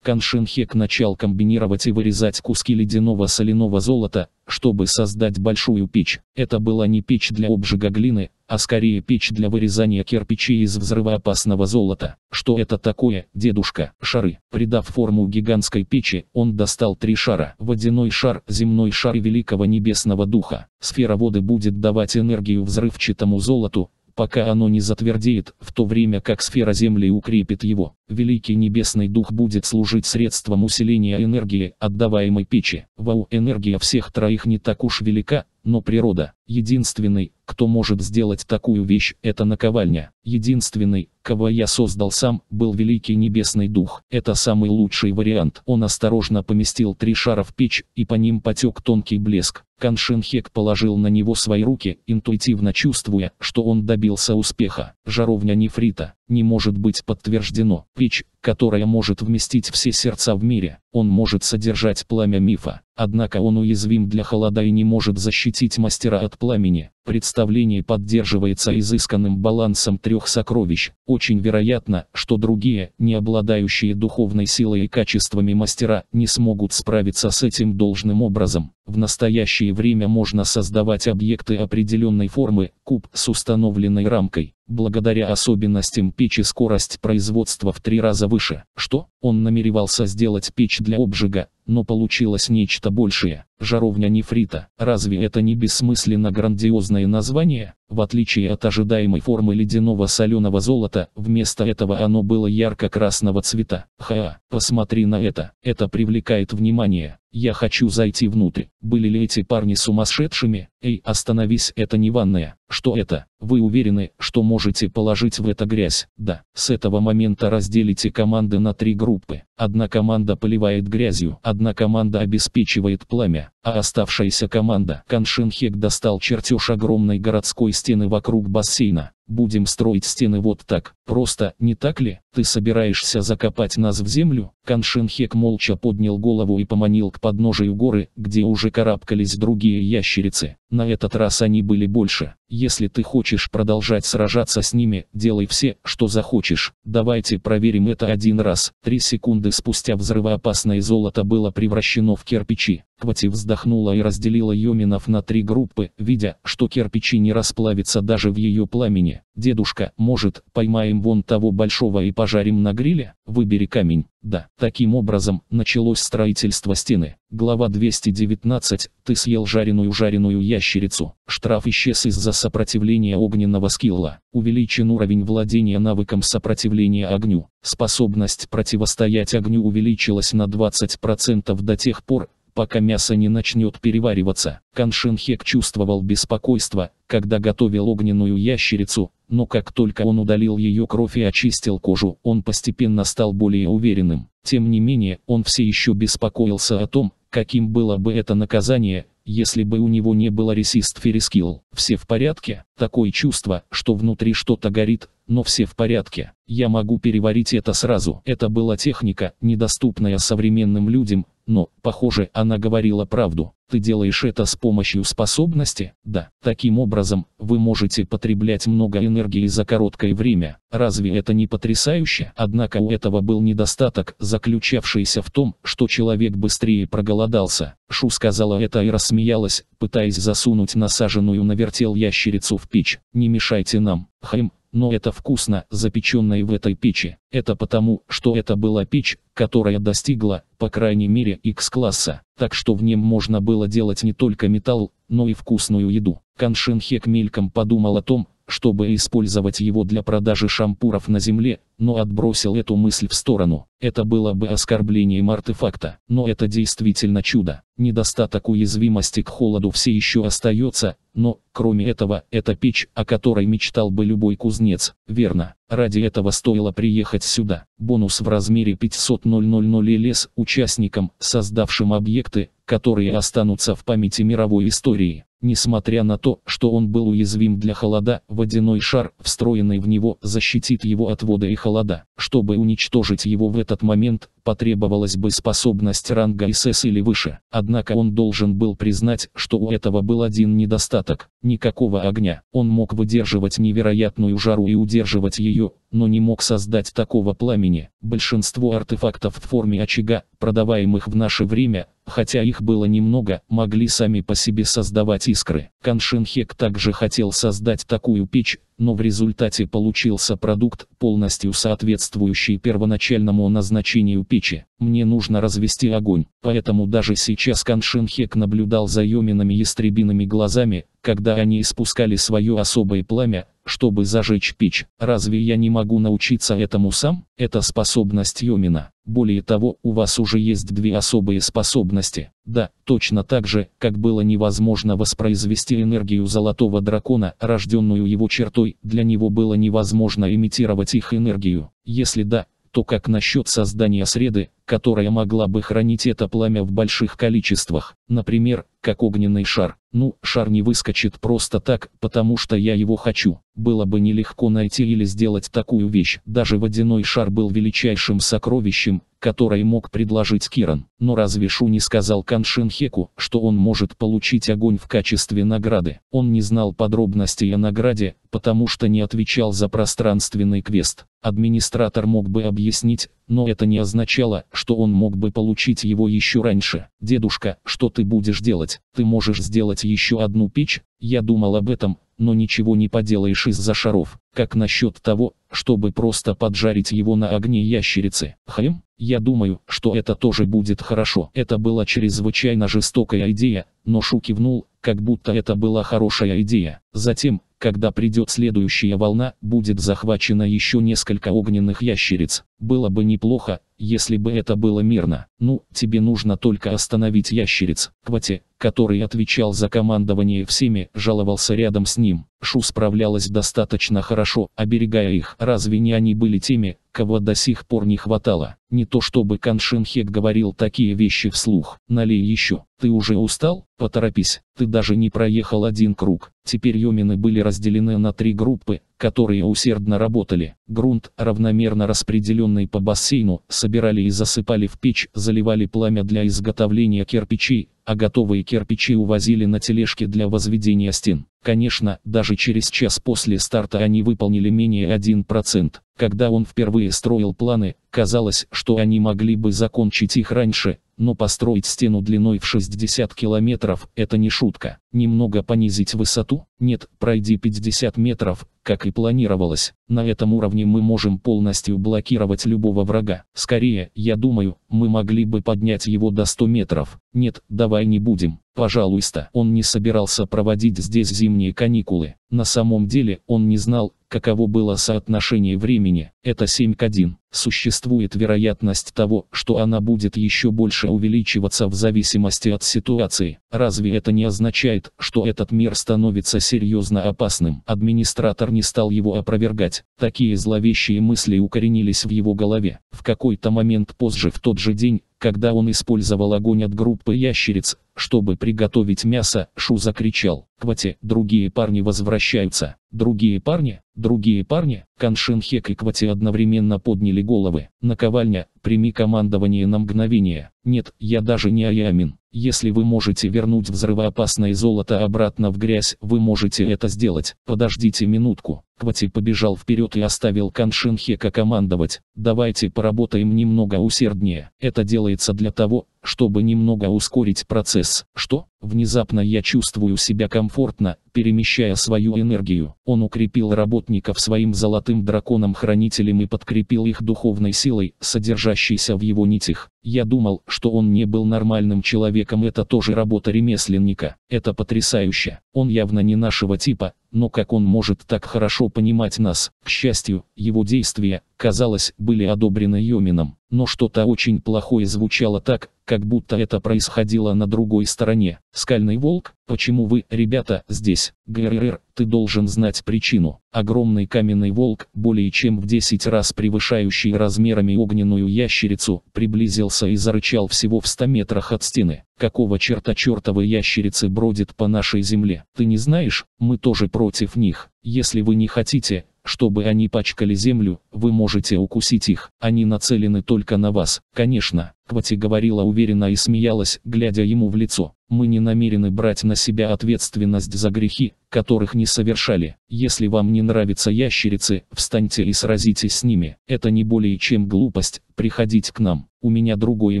Каншинхек начал комбинировать и вырезать куски ледяного соляного золота, чтобы создать большую печь. Это была не печь для обжига глины, а скорее печь для вырезания кирпичей из взрывоопасного золота. Что это такое, дедушка? Шары. Придав форму гигантской печи, он достал три шара. Водяной шар, земной шар и великого небесного духа. Сфера воды будет давать энергию взрывчатому золоту, пока оно не затвердеет, в то время как сфера Земли укрепит его. Великий Небесный Дух будет служить средством усиления энергии, отдаваемой печи. Вау, энергия всех троих не так уж велика, но природа. Единственный, кто может сделать такую вещь, это наковальня. Единственный, кого я создал сам, был Великий Небесный Дух. Это самый лучший вариант. Он осторожно поместил три шара в печь, и по ним потек тонкий блеск. Каншинхек положил на него свои руки, интуитивно чувствуя, что он добился успеха. Жаровня нефрита не может быть подтверждено. Притч, которая может вместить все сердца в мире, он может содержать пламя мифа, однако он уязвим для холода и не может защитить мастера от пламени. Представление поддерживается изысканным балансом трех сокровищ. Очень вероятно, что другие, не обладающие духовной силой и качествами мастера, не смогут справиться с этим должным образом. В настоящее время можно создавать объекты определенной формы, куб с установленной рамкой. Благодаря особенностям печи скорость производства в три раза выше. Что? Он намеревался сделать печь для обжига, но получилось нечто большее. Жаровня нефрита. Разве это не бессмысленно грандиозное название? В отличие от ожидаемой формы ледяного соленого золота, вместо этого оно было ярко-красного цвета. Ха, посмотри на это, это привлекает внимание. Я хочу зайти внутрь. Были ли эти парни сумасшедшими? Эй, остановись, это не ванная. Что это? Вы уверены, что можете положить в это грязь? Да. С этого момента разделите команды на три группы. Одна команда поливает грязью, одна команда обеспечивает пламя, а оставшаяся команда. Каншинхек достал чертеж огромной городской стены вокруг бассейна. Будем строить стены вот так, просто, не так ли? Ты собираешься закопать нас в землю? Каншинхек молча поднял голову и поманил к подножию горы, где уже карабкались другие ящерицы. На этот раз они были больше. Если ты хочешь продолжать сражаться с ними, делай все, что захочешь. Давайте проверим это один раз. Три секунды спустя взрывоопасное золото было превращено в кирпичи. Квати вздохнула и разделила Йоминов на три группы, видя, что кирпичи не расплавятся даже в ее пламени. «Дедушка, может, поймаем вон того большого и пожарим на гриле? Выбери камень». Да, таким образом, началось строительство стены. Глава 219. Ты съел жареную-жареную ящерицу. Штраф исчез из-за сопротивления огненного скилла. Увеличен уровень владения навыком сопротивления огню. Способность противостоять огню увеличилась на 20% до тех пор, пока мясо не начнет перевариваться. Каншинхек чувствовал беспокойство, когда готовил огненную ящерицу, но как только он удалил ее кровь и очистил кожу, он постепенно стал более уверенным. Тем не менее, он все еще беспокоился о том, каким было бы это наказание, если бы у него не было ресист ферискил. Все в порядке. Такое чувство, что внутри что-то горит, но все в порядке. Я могу переварить это сразу. Это была техника, недоступная современным людям, но, похоже, она говорила правду. Ты делаешь это с помощью способности? Да. Таким образом, вы можете потреблять много энергии за короткое время. Разве это не потрясающе? Однако у этого был недостаток, заключавшийся в том, что человек быстрее проголодался. Шу сказала это и рассмеялась, пытаясь засунуть насаженную на вертел ящерицу в печь. Не мешайте нам. Хэм, но это вкусно, запеченное в этой печи. Это потому, что это была печь, которая достигла, по крайней мере, X-класса, так что в нем можно было делать не только металл, но и вкусную еду. Каншин Хек мельком подумал о том, чтобы использовать его для продажи шампуров на земле, но отбросил эту мысль в сторону. Это было бы оскорблением артефакта, но это действительно чудо. Недостаток уязвимости к холоду все еще остается, но, кроме этого, это печь, о которой мечтал бы любой кузнец. Верно, ради этого стоило приехать сюда. Бонус в размере 500 000 лес участникам, создавшим объекты, которые останутся в памяти мировой истории. Несмотря на то, что он был уязвим для холода, водяной шар, встроенный в него, защитит его от воды и холода холода. Чтобы уничтожить его в этот момент, потребовалась бы способность ранга СС или выше. Однако он должен был признать, что у этого был один недостаток – никакого огня. Он мог выдерживать невероятную жару и удерживать ее, но не мог создать такого пламени. Большинство артефактов в форме очага, продаваемых в наше время, хотя их было немного, могли сами по себе создавать искры. Каншинхек также хотел создать такую печь, но в результате получился продукт, полностью соответствующий первоначальному назначению печи печи. Мне нужно развести огонь, поэтому даже сейчас Каншинхек наблюдал за Йоминами ястребиными глазами, когда они испускали свое особое пламя, чтобы зажечь печь. Разве я не могу научиться этому сам? Это способность Йомина. Более того, у вас уже есть две особые способности. Да, точно так же, как было невозможно воспроизвести энергию золотого дракона, рожденную его чертой, для него было невозможно имитировать их энергию. Если да, то как насчет создания среды, которая могла бы хранить это пламя в больших количествах, например, как огненный шар. Ну, шар не выскочит просто так, потому что я его хочу. Было бы нелегко найти или сделать такую вещь. Даже водяной шар был величайшим сокровищем, которое мог предложить Киран. Но разве Шу не сказал Каншинхеку, что он может получить огонь в качестве награды? Он не знал подробностей о награде, потому что не отвечал за пространственный квест. Администратор мог бы объяснить, но это не означало, что он мог бы получить его еще раньше. «Дедушка, что ты будешь делать? Ты можешь сделать еще одну печь?» Я думал об этом, но ничего не поделаешь из-за шаров. Как насчет того, чтобы просто поджарить его на огне ящерицы? Хм? Я думаю, что это тоже будет хорошо. Это была чрезвычайно жестокая идея, но Шу кивнул, как будто это была хорошая идея. Затем, когда придет следующая волна, будет захвачено еще несколько огненных ящериц. Было бы неплохо, если бы это было мирно. Ну, тебе нужно только остановить ящериц. Квати, который отвечал за командование всеми, жаловался рядом с ним. Шу справлялась достаточно хорошо, оберегая их. Разве не они были теми, кого до сих пор не хватало? Не то чтобы Каншинхек говорил такие вещи вслух. Налей еще. Ты уже устал? Поторопись. Ты даже не проехал один круг. Теперь Йомины были разделены на три группы, которые усердно работали. Грунт, равномерно распределенный по бассейну, собирали и засыпали в печь, заливали пламя для изготовления кирпичей, а готовые кирпичи увозили на тележке для возведения стен. Конечно, даже через час после старта они выполнили менее 1%. Когда он впервые строил планы, казалось, что они могли бы закончить их раньше, но построить стену длиной в 60 километров – это не шутка. Немного понизить высоту? Нет, пройди 50 метров, как и планировалось. На этом уровне мы можем полностью блокировать любого врага. Скорее, я думаю, мы могли бы поднять его до 100 метров. Нет, давай не будем. Пожалуйста. Он не собирался проводить здесь зимние каникулы. На самом деле, он не знал, каково было соотношение времени, это 7 к 1. Существует вероятность того, что она будет еще больше увеличиваться в зависимости от ситуации. Разве это не означает, что этот мир становится серьезно опасным? Администратор не стал его опровергать. Такие зловещие мысли укоренились в его голове. В какой-то момент позже в тот же день, когда он использовал огонь от группы ящериц, чтобы приготовить мясо, Шу закричал. Квате, другие парни возвращаются. Другие парни, другие парни, Каншинхек и Квате одновременно подняли головы. Наковальня, прими командование на мгновение. Нет, я даже не Аямин. Если вы можете вернуть взрывоопасное золото обратно в грязь, вы можете это сделать. Подождите минутку. Квати побежал вперед и оставил Каншинхека командовать. Давайте поработаем немного усерднее. Это делается для того, чтобы немного ускорить процесс. Что? Внезапно я чувствую себя комфортно, перемещая свою энергию. Он укрепил работников своим золотым драконом-хранителем и подкрепил их духовной силой, содержащейся в его нитях. Я думал, что он не был нормальным человеком. Это тоже работа ремесленника. Это потрясающе. Он явно не нашего типа, но как он может так хорошо понимать нас? К счастью, его действия, казалось, были одобрены Йомином. Но что-то очень плохое звучало так, как будто это происходило на другой стороне. Скальный волк, почему вы, ребята, здесь? ГРР, ты должен знать причину. Огромный каменный волк, более чем в 10 раз превышающий размерами огненную ящерицу, приблизился и зарычал всего в 100 метрах от стены. Какого черта чертовы ящерицы бродит по нашей земле? Ты не знаешь, мы тоже против них. Если вы не хотите, чтобы они пачкали землю, вы можете укусить их, они нацелены только на вас, конечно, Квати говорила уверенно и смеялась, глядя ему в лицо. Мы не намерены брать на себя ответственность за грехи, которых не совершали. Если вам не нравятся ящерицы, встаньте и сразитесь с ними. Это не более чем глупость, приходить к нам. У меня другое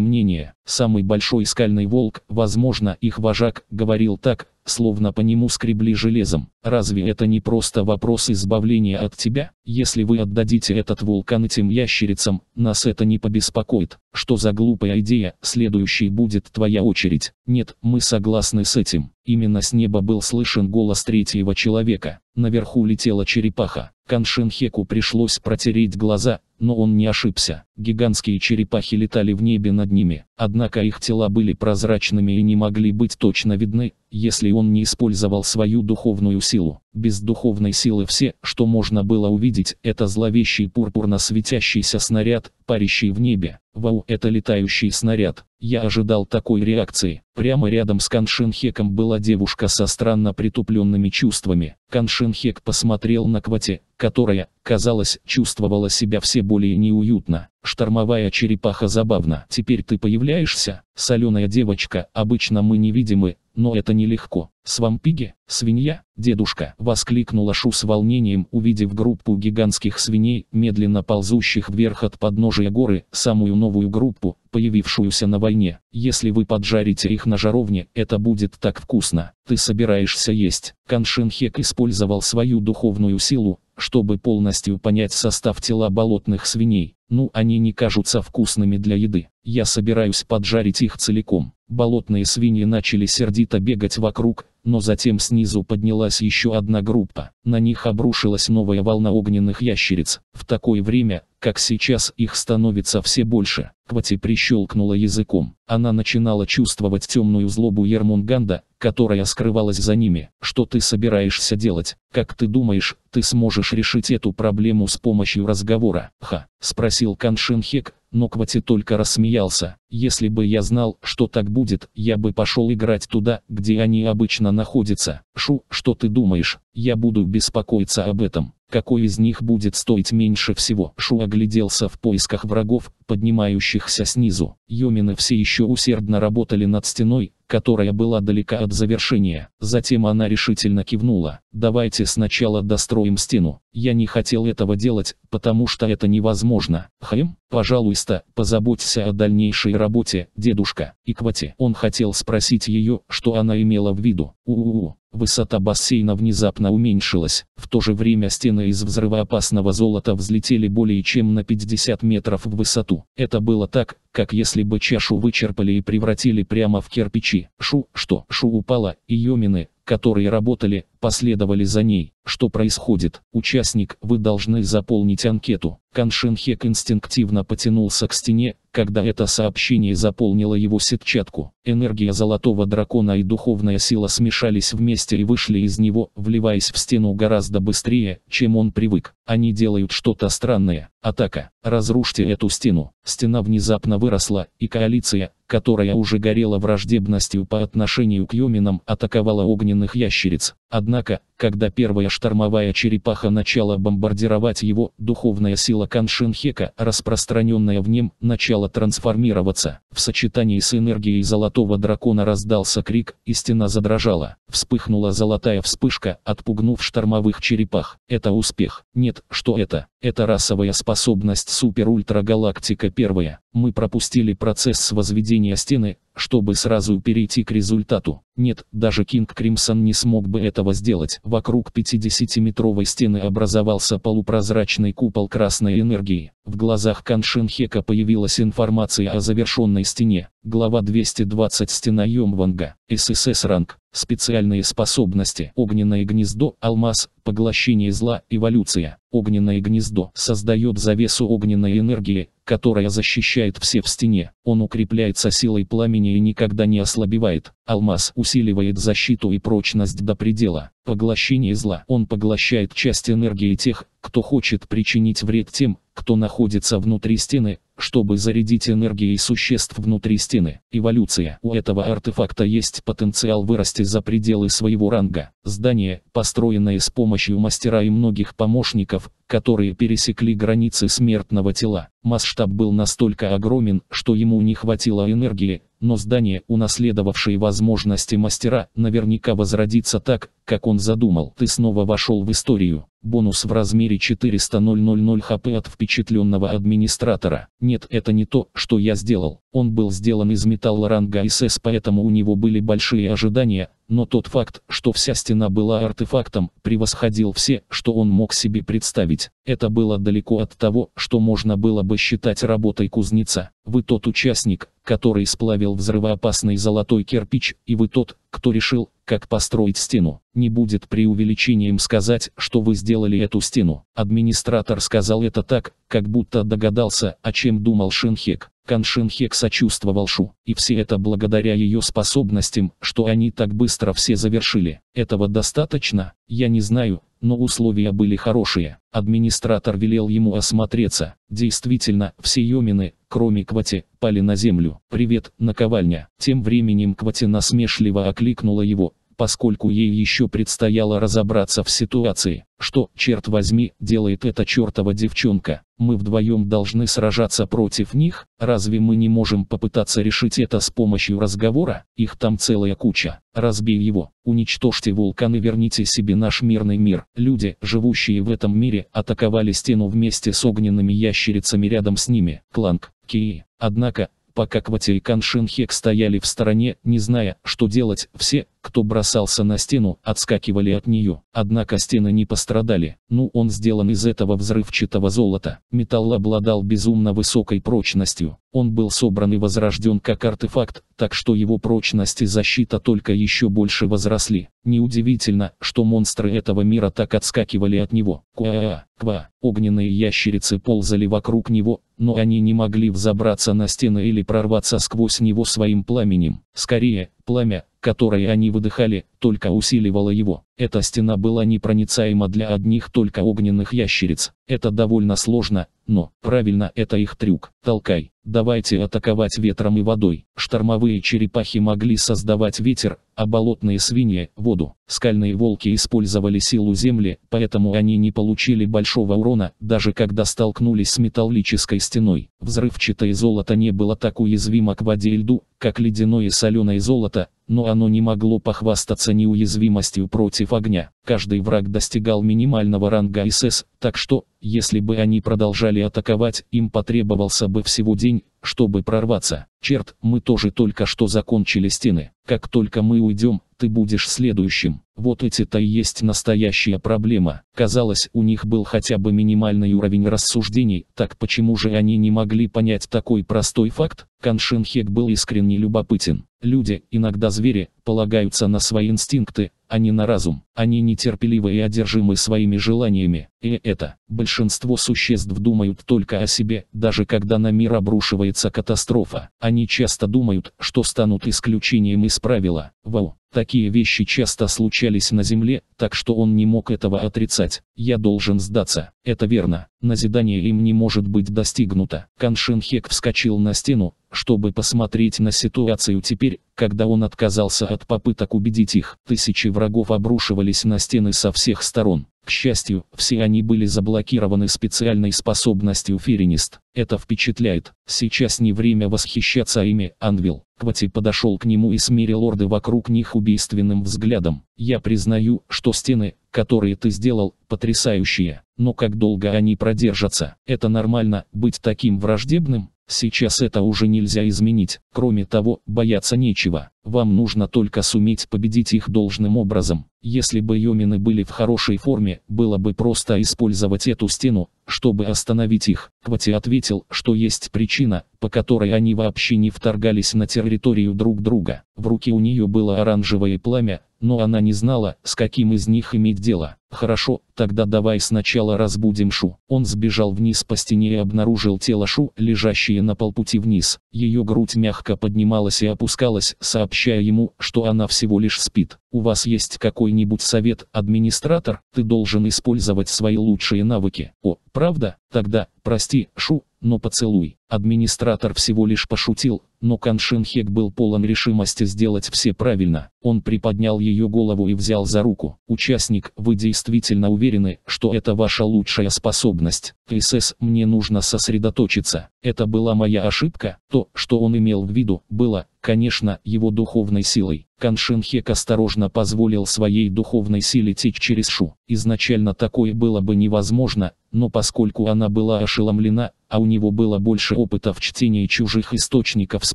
мнение. Самый большой скальный волк, возможно, их вожак, говорил так, словно по нему скребли железом. Разве это не просто вопрос избавления от тебя? Если вы отдадите этот вулкан этим ящерицам, нас это не побеспокоит. Что за глупая идея, следующей будет твоя очередь. Нет, мы мы согласны с этим. Именно с неба был слышен голос третьего человека. Наверху летела черепаха. Каншинхеку пришлось протереть глаза, но он не ошибся. Гигантские черепахи летали в небе над ними, однако их тела были прозрачными и не могли быть точно видны, если он не использовал свою духовную силу. Без духовной силы все, что можно было увидеть, это зловещий пурпурно светящийся снаряд, парящий в небе. Вау, это летающий снаряд. Я ожидал такой реакции. Прямо рядом с Каншинхеком была девушка со странно притупленными чувствами. Каншинхек посмотрел на Квати, которая, Казалось, чувствовала себя все более неуютно. Штормовая черепаха забавно. Теперь ты появляешься, соленая девочка, обычно мы невидимы, но это нелегко. Свампиги, свинья, дедушка, воскликнула Шу с волнением, увидев группу гигантских свиней, медленно ползущих вверх от подножия горы, самую новую группу, появившуюся на войне. Если вы поджарите их на жаровне, это будет так вкусно. Ты собираешься есть. Каншинхек использовал свою духовную силу, чтобы полностью понять состав тела болотных свиней, ну они не кажутся вкусными для еды. Я собираюсь поджарить их целиком. Болотные свиньи начали сердито бегать вокруг, но затем снизу поднялась еще одна группа. На них обрушилась новая волна огненных ящериц. В такое время, как сейчас, их становится все больше. Квати прищелкнула языком. Она начинала чувствовать темную злобу Ермунганда, которая скрывалась за ними. Что ты собираешься делать? Как ты думаешь, ты сможешь решить эту проблему с помощью разговора? Ха! Спросил Каншинхек, но Квати только рассмеялся. «Если бы я знал, что так будет, я бы пошел играть туда, где они обычно находятся. Шу, что ты думаешь? Я буду беспокоиться об этом. Какой из них будет стоить меньше всего?» Шу огляделся в поисках врагов, поднимающихся снизу. Юмины все еще усердно работали над стеной, которая была далека от завершения. Затем она решительно кивнула. «Давайте сначала достроим стену. Я не хотел этого делать, потому что это невозможно. Хэм, пожалуйста, позаботься о дальнейшей работе, дедушка». И Он хотел спросить ее, что она имела в виду. «У-у-у». Высота бассейна внезапно уменьшилась. В то же время стены из взрывоопасного золота взлетели более чем на 50 метров в высоту. Это было так, как если бы чашу вычерпали и превратили прямо в кирпичи. Шу, что, шу упала, и Юмины, которые работали, последовали за ней. Что происходит? Участник, вы должны заполнить анкету. Каншинхек инстинктивно потянулся к стене, когда это сообщение заполнило его сетчатку. Энергия золотого дракона и духовная сила смешались вместе и вышли из него, вливаясь в стену гораздо быстрее, чем он привык. Они делают что-то странное. Атака. Разрушьте эту стену. Стена внезапно выросла, и коалиция, которая уже горела враждебностью по отношению к Йоминам, атаковала огненных ящериц. Однако, когда первая штормовая черепаха начала бомбардировать его, духовная сила Каншинхека, распространенная в нем, начала трансформироваться. В сочетании с энергией золотого дракона раздался крик, и стена задрожала. Вспыхнула золотая вспышка, отпугнув штормовых черепах. Это успех. Нет, что это? Это расовая способность Супер-Ультра Галактика Первая. Мы пропустили процесс возведения стены, чтобы сразу перейти к результату. Нет, даже Кинг Кримсон не смог бы этого сделать. Вокруг 50-метровой стены образовался полупрозрачный купол красной энергии. В глазах Каншинхека появилась информация о завершенной стене. Глава 220 Стена Йомванга. ССС ранг. Специальные способности. Огненное гнездо, алмаз, поглощение зла, эволюция. Огненное гнездо создает завесу огненной энергии, которая защищает все в стене. Он укрепляется силой пламени и никогда не ослабевает. Алмаз усиливает защиту и прочность до предела. Поглощение зла. Он поглощает часть энергии тех, кто хочет причинить вред тем, кто находится внутри стены, чтобы зарядить энергией существ внутри стены. Эволюция. У этого артефакта есть потенциал вырасти за пределы своего ранга. Здание, построенное с помощью мастера и многих помощников, которые пересекли границы смертного тела. Масштаб был настолько огромен, что ему не хватило энергии, но здание, унаследовавшее возможности мастера, наверняка возродится так, как он задумал. Ты снова вошел в историю. Бонус в размере 400 000 хп от впечатленного администратора. Нет, это не то, что я сделал. Он был сделан из металла ранга СС, поэтому у него были большие ожидания, но тот факт, что вся стена была артефактом, превосходил все, что он мог себе представить. Это было далеко от того, что можно было бы считать работой кузнеца. Вы тот участник, который сплавил взрывоопасный золотой кирпич, и вы тот, кто решил, как построить стену. Не будет преувеличением сказать, что вы сделали эту стену. Администратор сказал это так, как будто догадался, о чем думал Шинхек. Кан Шинхек сочувствовал Шу, и все это благодаря ее способностям, что они так быстро все завершили. Этого достаточно? Я не знаю, но условия были хорошие. Администратор велел ему осмотреться. Действительно, все Йомины, кроме Квати, пали на землю. «Привет, наковальня!» Тем временем Квати насмешливо окликнула его, поскольку ей еще предстояло разобраться в ситуации. Что, черт возьми, делает эта чертова девчонка? Мы вдвоем должны сражаться против них? Разве мы не можем попытаться решить это с помощью разговора? Их там целая куча. Разбей его, уничтожьте вулкан и верните себе наш мирный мир. Люди, живущие в этом мире, атаковали стену вместе с огненными ящерицами рядом с ними. Кланг, Кии. Однако, пока Кватиикан Шинхек стояли в стороне, не зная, что делать, все, кто бросался на стену, отскакивали от нее. Однако стены не пострадали. Ну он сделан из этого взрывчатого золота. Металл обладал безумно высокой прочностью. Он был собран и возрожден как артефакт, так что его прочность и защита только еще больше возросли. Неудивительно, что монстры этого мира так отскакивали от него. Куа, ква, огненные ящерицы ползали вокруг него, но они не могли взобраться на стены или прорваться сквозь него своим пламенем. Скорее, Пламя, которое они выдыхали, только усиливало его. Эта стена была непроницаема для одних только огненных ящериц. Это довольно сложно, но, правильно, это их трюк. Толкай. Давайте атаковать ветром и водой. Штормовые черепахи могли создавать ветер, а болотные свиньи – воду. Скальные волки использовали силу земли, поэтому они не получили большого урона, даже когда столкнулись с металлической стеной. Взрывчатое золото не было так уязвимо к воде и льду, как ледяное и соленое золото Alta но оно не могло похвастаться неуязвимостью против огня. Каждый враг достигал минимального ранга СС, так что, если бы они продолжали атаковать, им потребовался бы всего день, чтобы прорваться. Черт, мы тоже только что закончили стены. Как только мы уйдем, ты будешь следующим. Вот эти-то и есть настоящая проблема. Казалось, у них был хотя бы минимальный уровень рассуждений, так почему же они не могли понять такой простой факт? Каншинхек был искренне любопытен. Люди иногда звери, полагаются на свои инстинкты, а не на разум. Они нетерпеливы и одержимы своими желаниями. И это, большинство существ думают только о себе, даже когда на мир обрушивается катастрофа. Они часто думают, что станут исключением из правила. Вау. Такие вещи часто случались на земле, так что он не мог этого отрицать. Я должен сдаться. Это верно. Назидание им не может быть достигнуто. Каншинхек вскочил на стену, чтобы посмотреть на ситуацию теперь, когда он отказался от попыток убедить их. Тысячи врагов обрушивались на стены со всех сторон. К счастью, все они были заблокированы специальной способностью Ференист. Это впечатляет. Сейчас не время восхищаться ими, Анвил. Квати подошел к нему и смирил орды вокруг них убийственным взглядом. Я признаю, что стены, которые ты сделал, потрясающие. Но как долго они продержатся? Это нормально, быть таким враждебным? Сейчас это уже нельзя изменить. Кроме того, бояться нечего. Вам нужно только суметь победить их должным образом. Если бы Йомины были в хорошей форме, было бы просто использовать эту стену, чтобы остановить их. Квати ответил, что есть причина, по которой они вообще не вторгались на территорию друг друга. В руке у нее было оранжевое пламя, но она не знала, с каким из них иметь дело. «Хорошо, тогда давай сначала разбудим Шу». Он сбежал вниз по стене и обнаружил тело Шу, лежащее на полпути вниз. Ее грудь мягко поднималась и опускалась, сообщая сообщая ему, что она всего лишь спит. У вас есть какой-нибудь совет, администратор? Ты должен использовать свои лучшие навыки. О, правда? Тогда, прости, Шу, но поцелуй. Администратор всего лишь пошутил, но Каншинхек был полон решимости сделать все правильно. Он приподнял ее голову и взял за руку. «Участник, вы действительно уверены, что это ваша лучшая способность? СС, мне нужно сосредоточиться. Это была моя ошибка?» То, что он имел в виду, было, конечно, его духовной силой. Каншинхек осторожно позволил своей духовной силе течь через Шу. Изначально такое было бы невозможно, но поскольку она была ошеломлена, а у него было больше опыта в чтении чужих источников с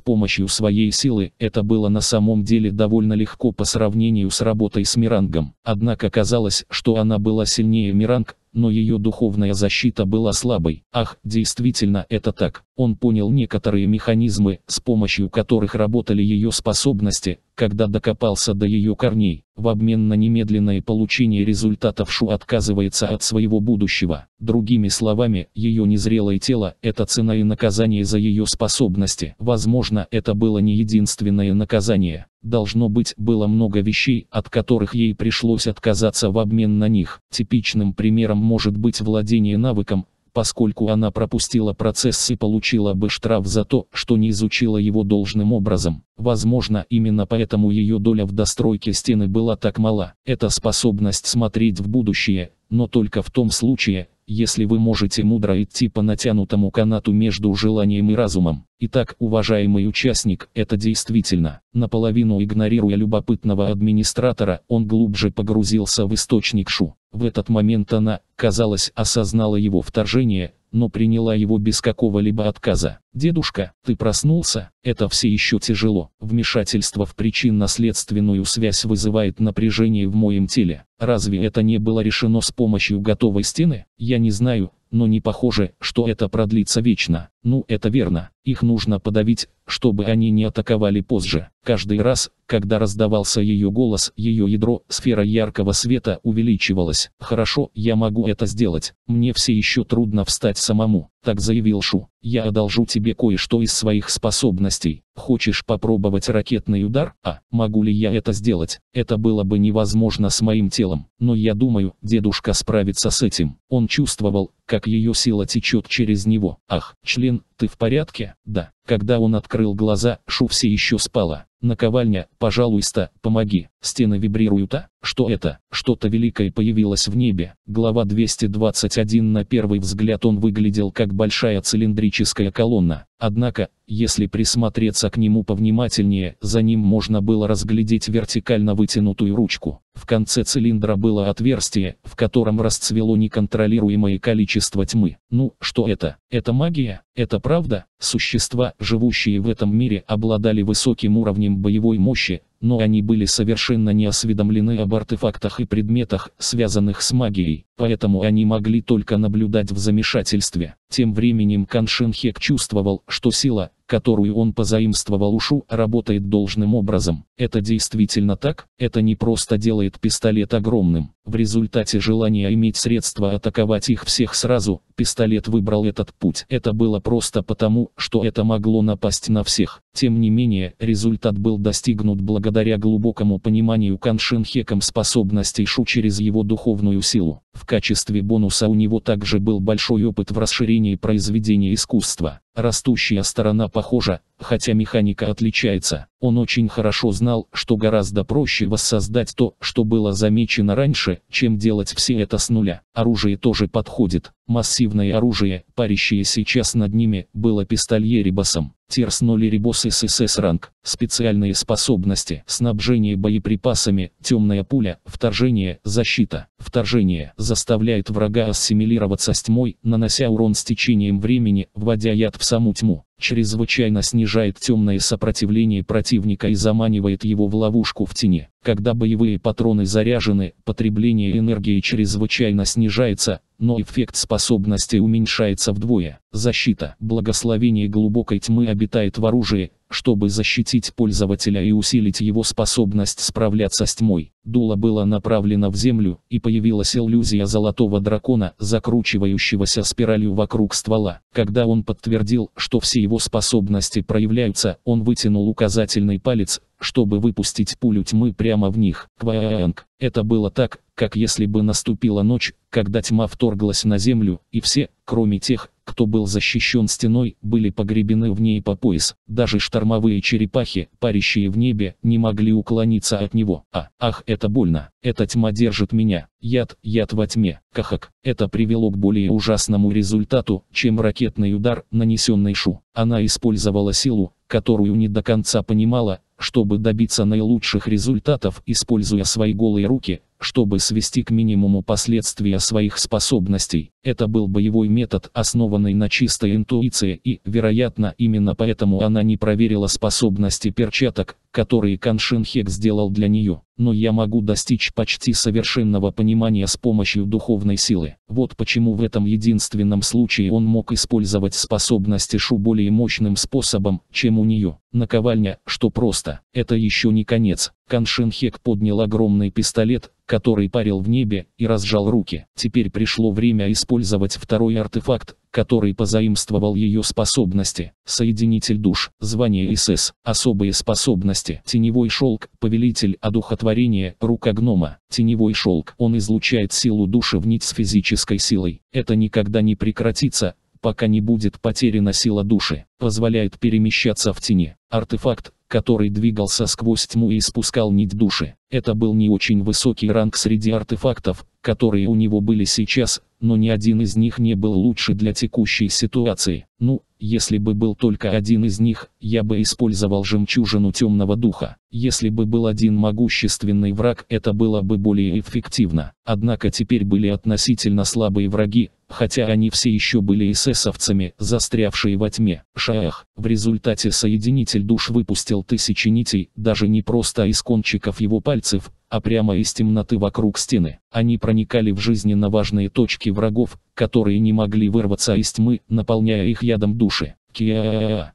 помощью своей силы, это было на самом деле довольно легко по сравнению с работой с Мирангом. Однако казалось, что она была сильнее Миранг, но ее духовная защита была слабой. Ах, действительно это так. Он понял некоторые механизмы, с помощью которых работали ее способности, когда докопался до ее корней. В обмен на немедленное получение результатов Шу отказывается от своего будущего. Другими словами, ее незрелое тело – это цена и наказание за ее способности. Возможно, это было не единственное наказание должно быть, было много вещей, от которых ей пришлось отказаться в обмен на них. Типичным примером может быть владение навыком, поскольку она пропустила процесс и получила бы штраф за то, что не изучила его должным образом. Возможно, именно поэтому ее доля в достройке стены была так мала. Эта способность смотреть в будущее, но только в том случае, если вы можете мудро идти по натянутому канату между желанием и разумом. Итак, уважаемый участник, это действительно. Наполовину игнорируя любопытного администратора, он глубже погрузился в источник Шу. В этот момент она, казалось, осознала его вторжение, но приняла его без какого-либо отказа. «Дедушка, ты проснулся, это все еще тяжело. Вмешательство в причинно-следственную связь вызывает напряжение в моем теле. Разве это не было решено с помощью готовой стены? Я не знаю, но не похоже, что это продлится вечно. Ну, это верно. Их нужно подавить, чтобы они не атаковали позже. Каждый раз, когда раздавался ее голос, ее ядро, сфера яркого света увеличивалась. «Хорошо, я могу это сделать. Мне все еще трудно встать самому», — так заявил Шу. «Я одолжу тебе кое-что из своих способностей. Хочешь попробовать ракетный удар? А, могу ли я это сделать? Это было бы невозможно с моим телом. Но я думаю, дедушка справится с этим». Он чувствовал, как ее сила течет через него. Ах, член, «Ты в порядке?» «Да». Когда он открыл глаза, Шу все еще спала. «Наковальня, пожалуйста, помоги». Стены вибрируют, а? Что это? Что-то великое появилось в небе. Глава 221 на первый взгляд он выглядел как большая цилиндрическая колонна. Однако, если присмотреться к нему повнимательнее, за ним можно было разглядеть вертикально вытянутую ручку. В конце цилиндра было отверстие, в котором расцвело неконтролируемое количество тьмы. Ну, что это? Это магия? Это правда? Существа, живущие в этом мире, обладали высоким уровнем боевой мощи, но они были совершенно не осведомлены об артефактах и предметах, связанных с магией, поэтому они могли только наблюдать в замешательстве. Тем временем Каншинхек чувствовал, что сила, которую он позаимствовал ушу, работает должным образом. Это действительно так, это не просто делает пистолет огромным. В результате желания иметь средства атаковать их всех сразу, пистолет выбрал этот путь. Это было просто потому, что это могло напасть на всех. Тем не менее, результат был достигнут благодаря глубокому пониманию Каншинхеком способностей Шу через его духовную силу. В качестве бонуса у него также был большой опыт в расширении произведения искусства. Растущая сторона похожа, хотя механика отличается. Он очень хорошо знал, что гораздо проще воссоздать то, что было замечено раньше, чем делать все это с нуля. Оружие тоже подходит. Массивное оружие, парящее сейчас над ними, было пистолье Рибасом. Тирс 0 Рибос ССС ранг, специальные способности, снабжение боеприпасами, темная пуля, вторжение, защита. Вторжение заставляет врага ассимилироваться с тьмой, нанося урон с течением времени, вводя яд в саму тьму. Чрезвычайно снижает темное сопротивление противника и заманивает его в ловушку в тени. Когда боевые патроны заряжены, потребление энергии чрезвычайно снижается, но эффект способности уменьшается вдвое. Защита, благословение глубокой тьмы обитает в оружии, чтобы защитить пользователя и усилить его способность справляться с тьмой. Дуло было направлено в землю, и появилась иллюзия золотого дракона, закручивающегося спиралью вокруг ствола. Когда он подтвердил, что все его способности проявляются, он вытянул указательный палец, чтобы выпустить пулю тьмы прямо в них. Кваанг. Это было так, как если бы наступила ночь, когда тьма вторглась на землю, и все, кроме тех, кто был защищен стеной, были погребены в ней по пояс. Даже штормовые черепахи, парящие в небе, не могли уклониться от него. А, ах, это больно. Эта тьма держит меня. Яд, яд во тьме. Кахак. Это привело к более ужасному результату, чем ракетный удар, нанесенный Шу. Она использовала силу, которую не до конца понимала, чтобы добиться наилучших результатов, используя свои голые руки, чтобы свести к минимуму последствия своих способностей. Это был боевой метод, основанный на чистой интуиции и, вероятно, именно поэтому она не проверила способности перчаток, которые Каншинхек сделал для нее. Но я могу достичь почти совершенного понимания с помощью духовной силы. Вот почему в этом единственном случае он мог использовать способности Шу более мощным способом, чем у нее. Наковальня, что просто, это еще не конец. Каншинхек поднял огромный пистолет, который парил в небе, и разжал руки. Теперь пришло время использовать второй артефакт, который позаимствовал ее способности. Соединитель душ, звание СС, особые способности. Теневой шелк, повелитель одухотворения, рука гнома. Теневой шелк, он излучает силу души в нить с физической силой. Это никогда не прекратится, пока не будет потеряна сила души, позволяет перемещаться в тени. Артефакт, который двигался сквозь тьму и испускал нить души. Это был не очень высокий ранг среди артефактов, которые у него были сейчас, но ни один из них не был лучше для текущей ситуации. Ну, если бы был только один из них, я бы использовал жемчужину темного духа. Если бы был один могущественный враг, это было бы более эффективно. Однако теперь были относительно слабые враги, хотя они все еще были эсэсовцами, застрявшие во тьме. Шаах. В результате соединитель душ выпустил тысячи нитей, даже не просто из кончиков его пальцев, а прямо из темноты вокруг стены. Они проникали в жизненно важные точки врагов, которые не могли вырваться из тьмы, наполняя их ядом души. Киа.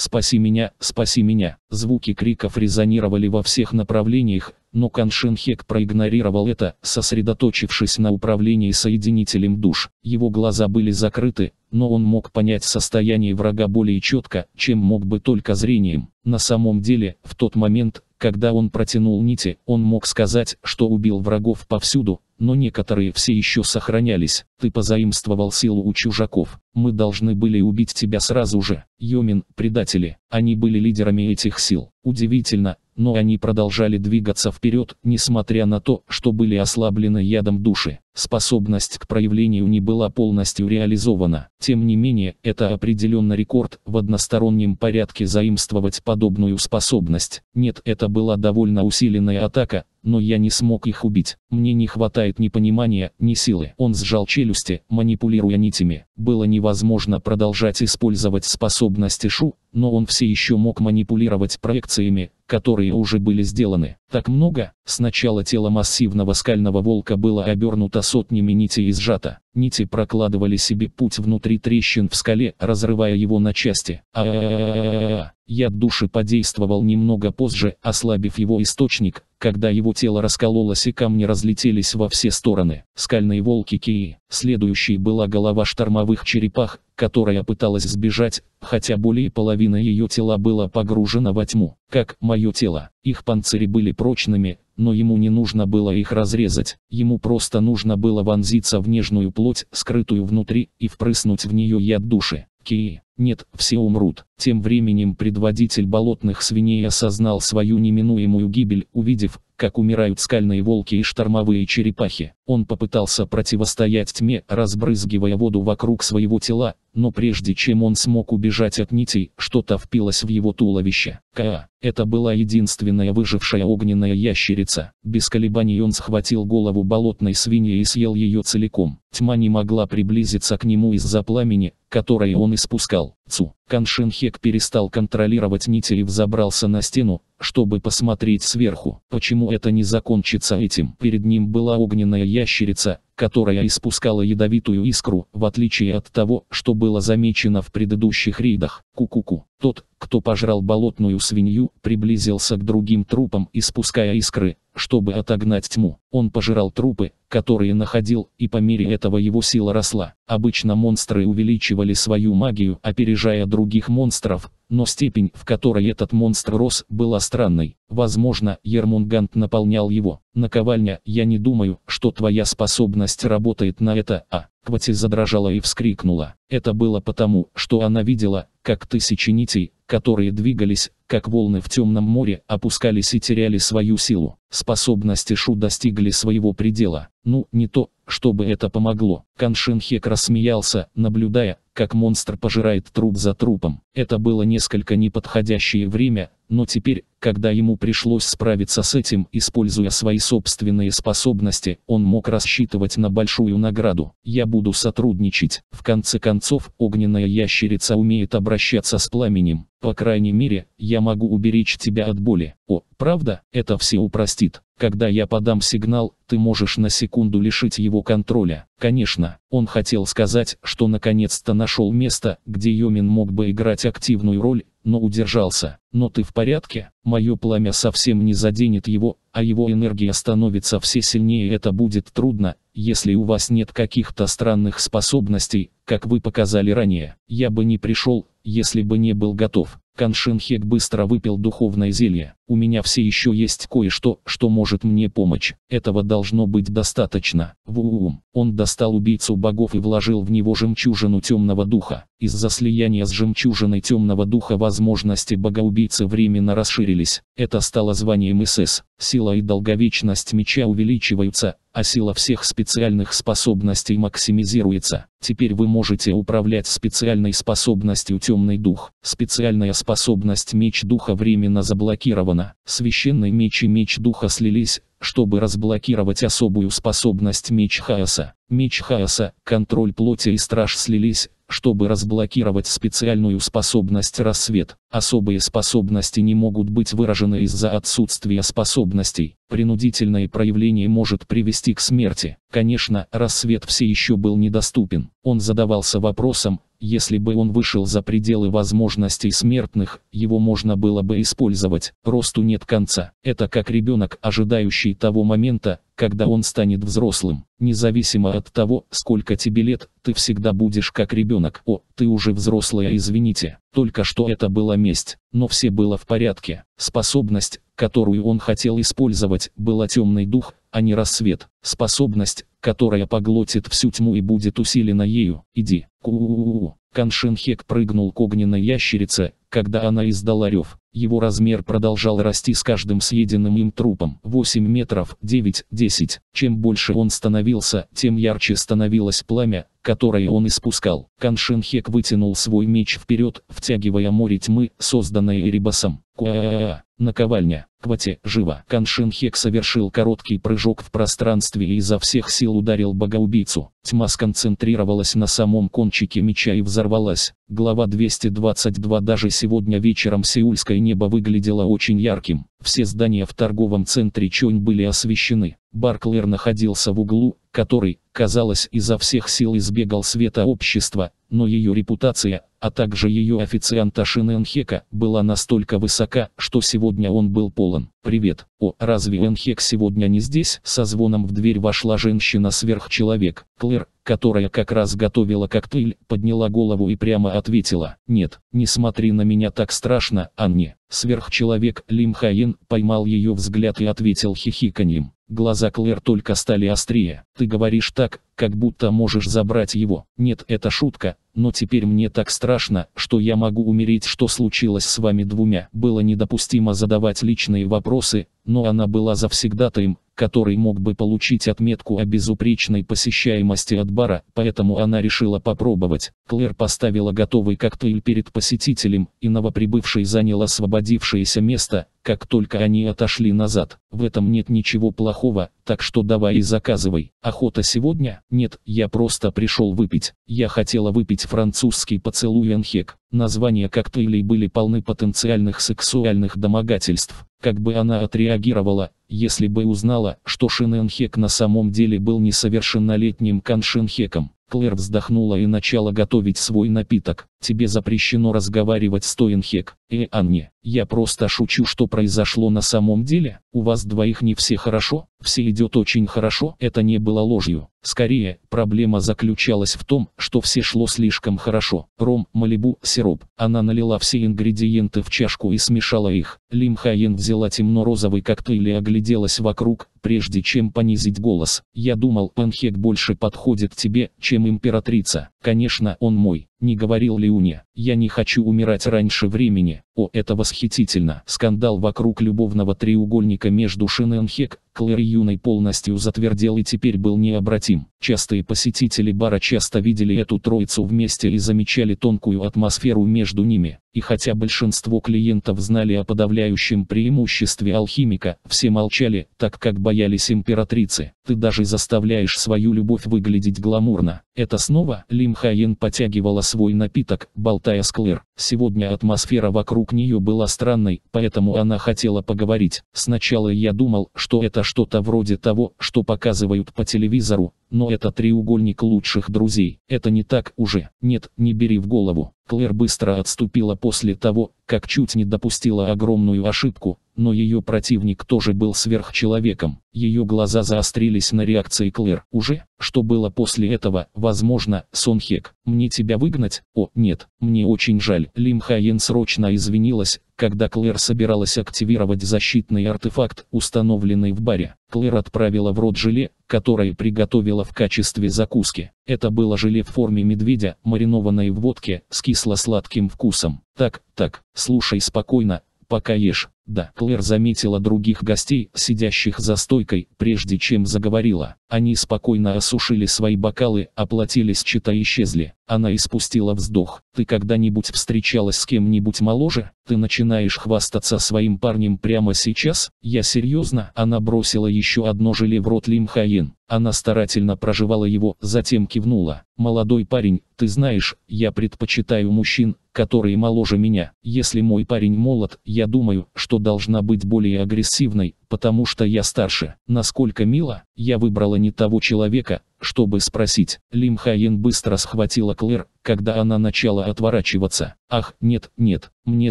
«Спаси меня! Спаси меня!» Звуки криков резонировали во всех направлениях, но Каншенхек проигнорировал это, сосредоточившись на управлении соединителем душ. Его глаза были закрыты, но он мог понять состояние врага более четко, чем мог бы только зрением. На самом деле, в тот момент, когда он протянул нити, он мог сказать, что убил врагов повсюду, но некоторые все еще сохранялись. Ты позаимствовал силу у чужаков. Мы должны были убить тебя сразу же. Йомин, предатели, они были лидерами этих сил. Удивительно, но они продолжали двигаться вперед, несмотря на то, что были ослаблены ядом души. Способность к проявлению не была полностью реализована. Тем не менее, это определенно рекорд в одностороннем порядке заимствовать подобную способность. Нет, это была довольно усиленная атака, но я не смог их убить. Мне не хватает ни понимания, ни силы. Он сжал челюсти, манипулируя нитями. Было невозможно продолжать использовать способности Шу, но он все еще мог манипулировать проекциями, которые уже были сделаны. Так много, сначала тело массивного скального волка было обернуто сотнями нитей и сжато. Нити прокладывали себе путь внутри трещин в скале, разрывая его на части. А, Яд души подействовал немного позже, ослабив его источник, когда его тело раскололось и камни разлетелись во все стороны. Скальные волки Кии. Следующей была голова штормовых черепах, которая пыталась сбежать, хотя более половины ее тела было погружено во тьму. Как мое тело. Их панцири были прочными, но ему не нужно было их разрезать, ему просто нужно было вонзиться в нежную плоть, скрытую внутри, и впрыснуть в нее яд души. Кии. Нет, все умрут. Тем временем предводитель болотных свиней осознал свою неминуемую гибель, увидев, как умирают скальные волки и штормовые черепахи. Он попытался противостоять тьме, разбрызгивая воду вокруг своего тела, но прежде чем он смог убежать от нитей, что-то впилось в его туловище. Каа. Это была единственная выжившая огненная ящерица. Без колебаний он схватил голову болотной свиньи и съел ее целиком. Тьма не могла приблизиться к нему из-за пламени, которое он испускал. Цу. Каншинхек перестал контролировать нити и взобрался на стену, чтобы посмотреть сверху. Почему это не закончится этим? Перед ним была огненная ящерица ящерица, которая испускала ядовитую искру, в отличие от того, что было замечено в предыдущих рейдах. Кукуку. -ку. Тот, кто пожрал болотную свинью, приблизился к другим трупам, испуская искры, чтобы отогнать тьму. Он пожирал трупы, которые находил, и по мере этого его сила росла. Обычно монстры увеличивали свою магию, опережая других монстров, но степень, в которой этот монстр рос, была странной. Возможно, Ермунгант наполнял его. Наковальня, я не думаю, что твоя способность власть работает на это, а Квати задрожала и вскрикнула. Это было потому, что она видела, как тысячи нитей, которые двигались, как волны в темном море, опускались и теряли свою силу. Способности Шу достигли своего предела. Ну, не то, чтобы это помогло. Каншинхек рассмеялся, наблюдая, как монстр пожирает труп за трупом. Это было несколько неподходящее время, но теперь, когда ему пришлось справиться с этим, используя свои собственные способности, он мог рассчитывать на большую награду. «Я буду сотрудничать». В конце концов, огненная ящерица умеет обращаться обращаться с пламенем. По крайней мере, я могу уберечь тебя от боли. О, правда, это все упростит. Когда я подам сигнал, ты можешь на секунду лишить его контроля. Конечно, он хотел сказать, что наконец-то нашел место, где Йомин мог бы играть активную роль, но удержался. Но ты в порядке? Мое пламя совсем не заденет его, а его энергия становится все сильнее. Это будет трудно, если у вас нет каких-то странных способностей, как вы показали ранее. Я бы не пришел, если бы не был готов. Каншинхек быстро выпил духовное зелье. У меня все еще есть кое-что, что может мне помочь. Этого должно быть достаточно. Вуум. Он достал убийцу богов и вложил в него жемчужину темного духа. Из-за слияния с жемчужиной темного духа возможности богоубийцы временно расширились. Это стало званием СС. Сила и долговечность меча увеличиваются, а сила всех специальных способностей максимизируется. Теперь вы можете управлять специальной способностью «Темный дух». Специальная способность «Меч духа» временно заблокирована. Священный меч и меч духа слились, чтобы разблокировать особую способность меч хаоса. Меч хаоса, контроль плоти и страж слились, чтобы разблокировать специальную способность рассвет. Особые способности не могут быть выражены из-за отсутствия способностей. Принудительное проявление может привести к смерти. Конечно, рассвет все еще был недоступен. Он задавался вопросом, если бы он вышел за пределы возможностей смертных, его можно было бы использовать. Росту нет конца. Это как ребенок, ожидающий того момента, когда он станет взрослым. Независимо от того, сколько тебе лет, ты всегда будешь как ребенок. О, ты уже взрослая, извините. Только что это была месть, но все было в порядке. Способность, которую он хотел использовать, была темный дух, а не рассвет. Способность, которая поглотит всю тьму и будет усилена ею. Иди. Ку-у-у-у. Каншинхек прыгнул к огненной ящерице, когда она издала рев. Его размер продолжал расти с каждым съеденным им трупом. 8 метров, 9, 10. Чем больше он становился, тем ярче становилось пламя, которые он испускал. Каншинхек вытянул свой меч вперед, втягивая море тьмы, созданное Эрибасом. Куа-а-а-а. Наковальня. Квате. Живо. Каншинхек совершил короткий прыжок в пространстве и изо всех сил ударил богоубийцу. Тьма сконцентрировалась на самом кончике меча и взорвалась. Глава 222 Даже сегодня вечером сеульское небо выглядело очень ярким. Все здания в торговом центре Чонь были освещены. Барклер находился в углу, который, казалось, изо всех сил избегал света общества, но ее репутация, а также ее официанта Шиненхека, была настолько высока, что сегодня он был полон. «Привет. О, разве Энхек сегодня не здесь?» Со звоном в дверь вошла женщина-сверхчеловек. Клэр, которая как раз готовила коктейль, подняла голову и прямо ответила. «Нет, не смотри на меня так страшно, Анни». Сверхчеловек Лим Хаин поймал ее взгляд и ответил хихиканьем. Глаза Клэр только стали острее. Ты говоришь так, как будто можешь забрать его. Нет, это шутка, но теперь мне так страшно, что я могу умереть. Что случилось с вами двумя? Было недопустимо задавать личные вопросы, но она была завсегдатаем, который мог бы получить отметку о безупречной посещаемости от бара, поэтому она решила попробовать. Клэр поставила готовый коктейль перед посетителем, и новоприбывший занял освободившееся место, как только они отошли назад. В этом нет ничего плохого, так что давай и заказывай. Охота сегодня? Нет, я просто пришел выпить. Я хотела выпить французский поцелуй Энхек. Названия коктейлей были полны потенциальных сексуальных домогательств. Как бы она отреагировала, если бы узнала, что Шинэнхек на самом деле был несовершеннолетним Каншинхеком. Клэр вздохнула и начала готовить свой напиток. «Тебе запрещено разговаривать с Тойнхек э, Анне. Я просто шучу, что произошло на самом деле. У вас двоих не все хорошо, все идет очень хорошо. Это не было ложью. Скорее, проблема заключалась в том, что все шло слишком хорошо. Ром, малибу, сироп. Она налила все ингредиенты в чашку и смешала их. Лим Хаен взяла темно-розовый коктейль и огляделась вокруг, прежде чем понизить голос. «Я думал, Панхек больше подходит тебе, чем чем императрица. Конечно, он мой. Не говорил ли Уне, я не хочу умирать раньше времени. О, это восхитительно. Скандал вокруг любовного треугольника между Шиненхек, Клэр и Юной полностью затвердел и теперь был необратим. Частые посетители бара часто видели эту троицу вместе и замечали тонкую атмосферу между ними. И хотя большинство клиентов знали о подавляющем преимуществе алхимика, все молчали, так как боялись императрицы. Ты даже заставляешь свою любовь выглядеть гламурно. Это снова Лим Хайен потягивала свой напиток, болтая с Клэр. Сегодня атмосфера вокруг нее была странной, поэтому она хотела поговорить. Сначала я думал, что это что-то вроде того, что показывают по телевизору, но это треугольник лучших друзей. Это не так уже. Нет, не бери в голову. Клэр быстро отступила после того, как чуть не допустила огромную ошибку, но ее противник тоже был сверхчеловеком. Ее глаза заострились на реакции Клэр. Уже? Что было после этого? Возможно, Сонхек. Мне тебя выгнать? О, нет, мне очень жаль. Лим Хайен срочно извинилась, когда Клэр собиралась активировать защитный артефакт, установленный в баре, Клэр отправила в рот желе, которое приготовила в качестве закуски. Это было желе в форме медведя, маринованное в водке, с кисло-сладким вкусом. Так, так, слушай спокойно, пока ешь. Да, Клэр заметила других гостей, сидящих за стойкой, прежде чем заговорила. Они спокойно осушили свои бокалы, оплатили счета и исчезли. Она испустила вздох. «Ты когда-нибудь встречалась с кем-нибудь моложе? Ты начинаешь хвастаться своим парнем прямо сейчас? Я серьезно?» Она бросила еще одно желе в рот Лим Хаин. Она старательно проживала его, затем кивнула. «Молодой парень, ты знаешь, я предпочитаю мужчин, которые моложе меня. Если мой парень молод, я думаю, что должна быть более агрессивной, потому что я старше. Насколько мило, я выбрала не того человека, чтобы спросить». Лим Хаен быстро схватила Клэр, когда она начала отворачиваться. «Ах, нет, нет, мне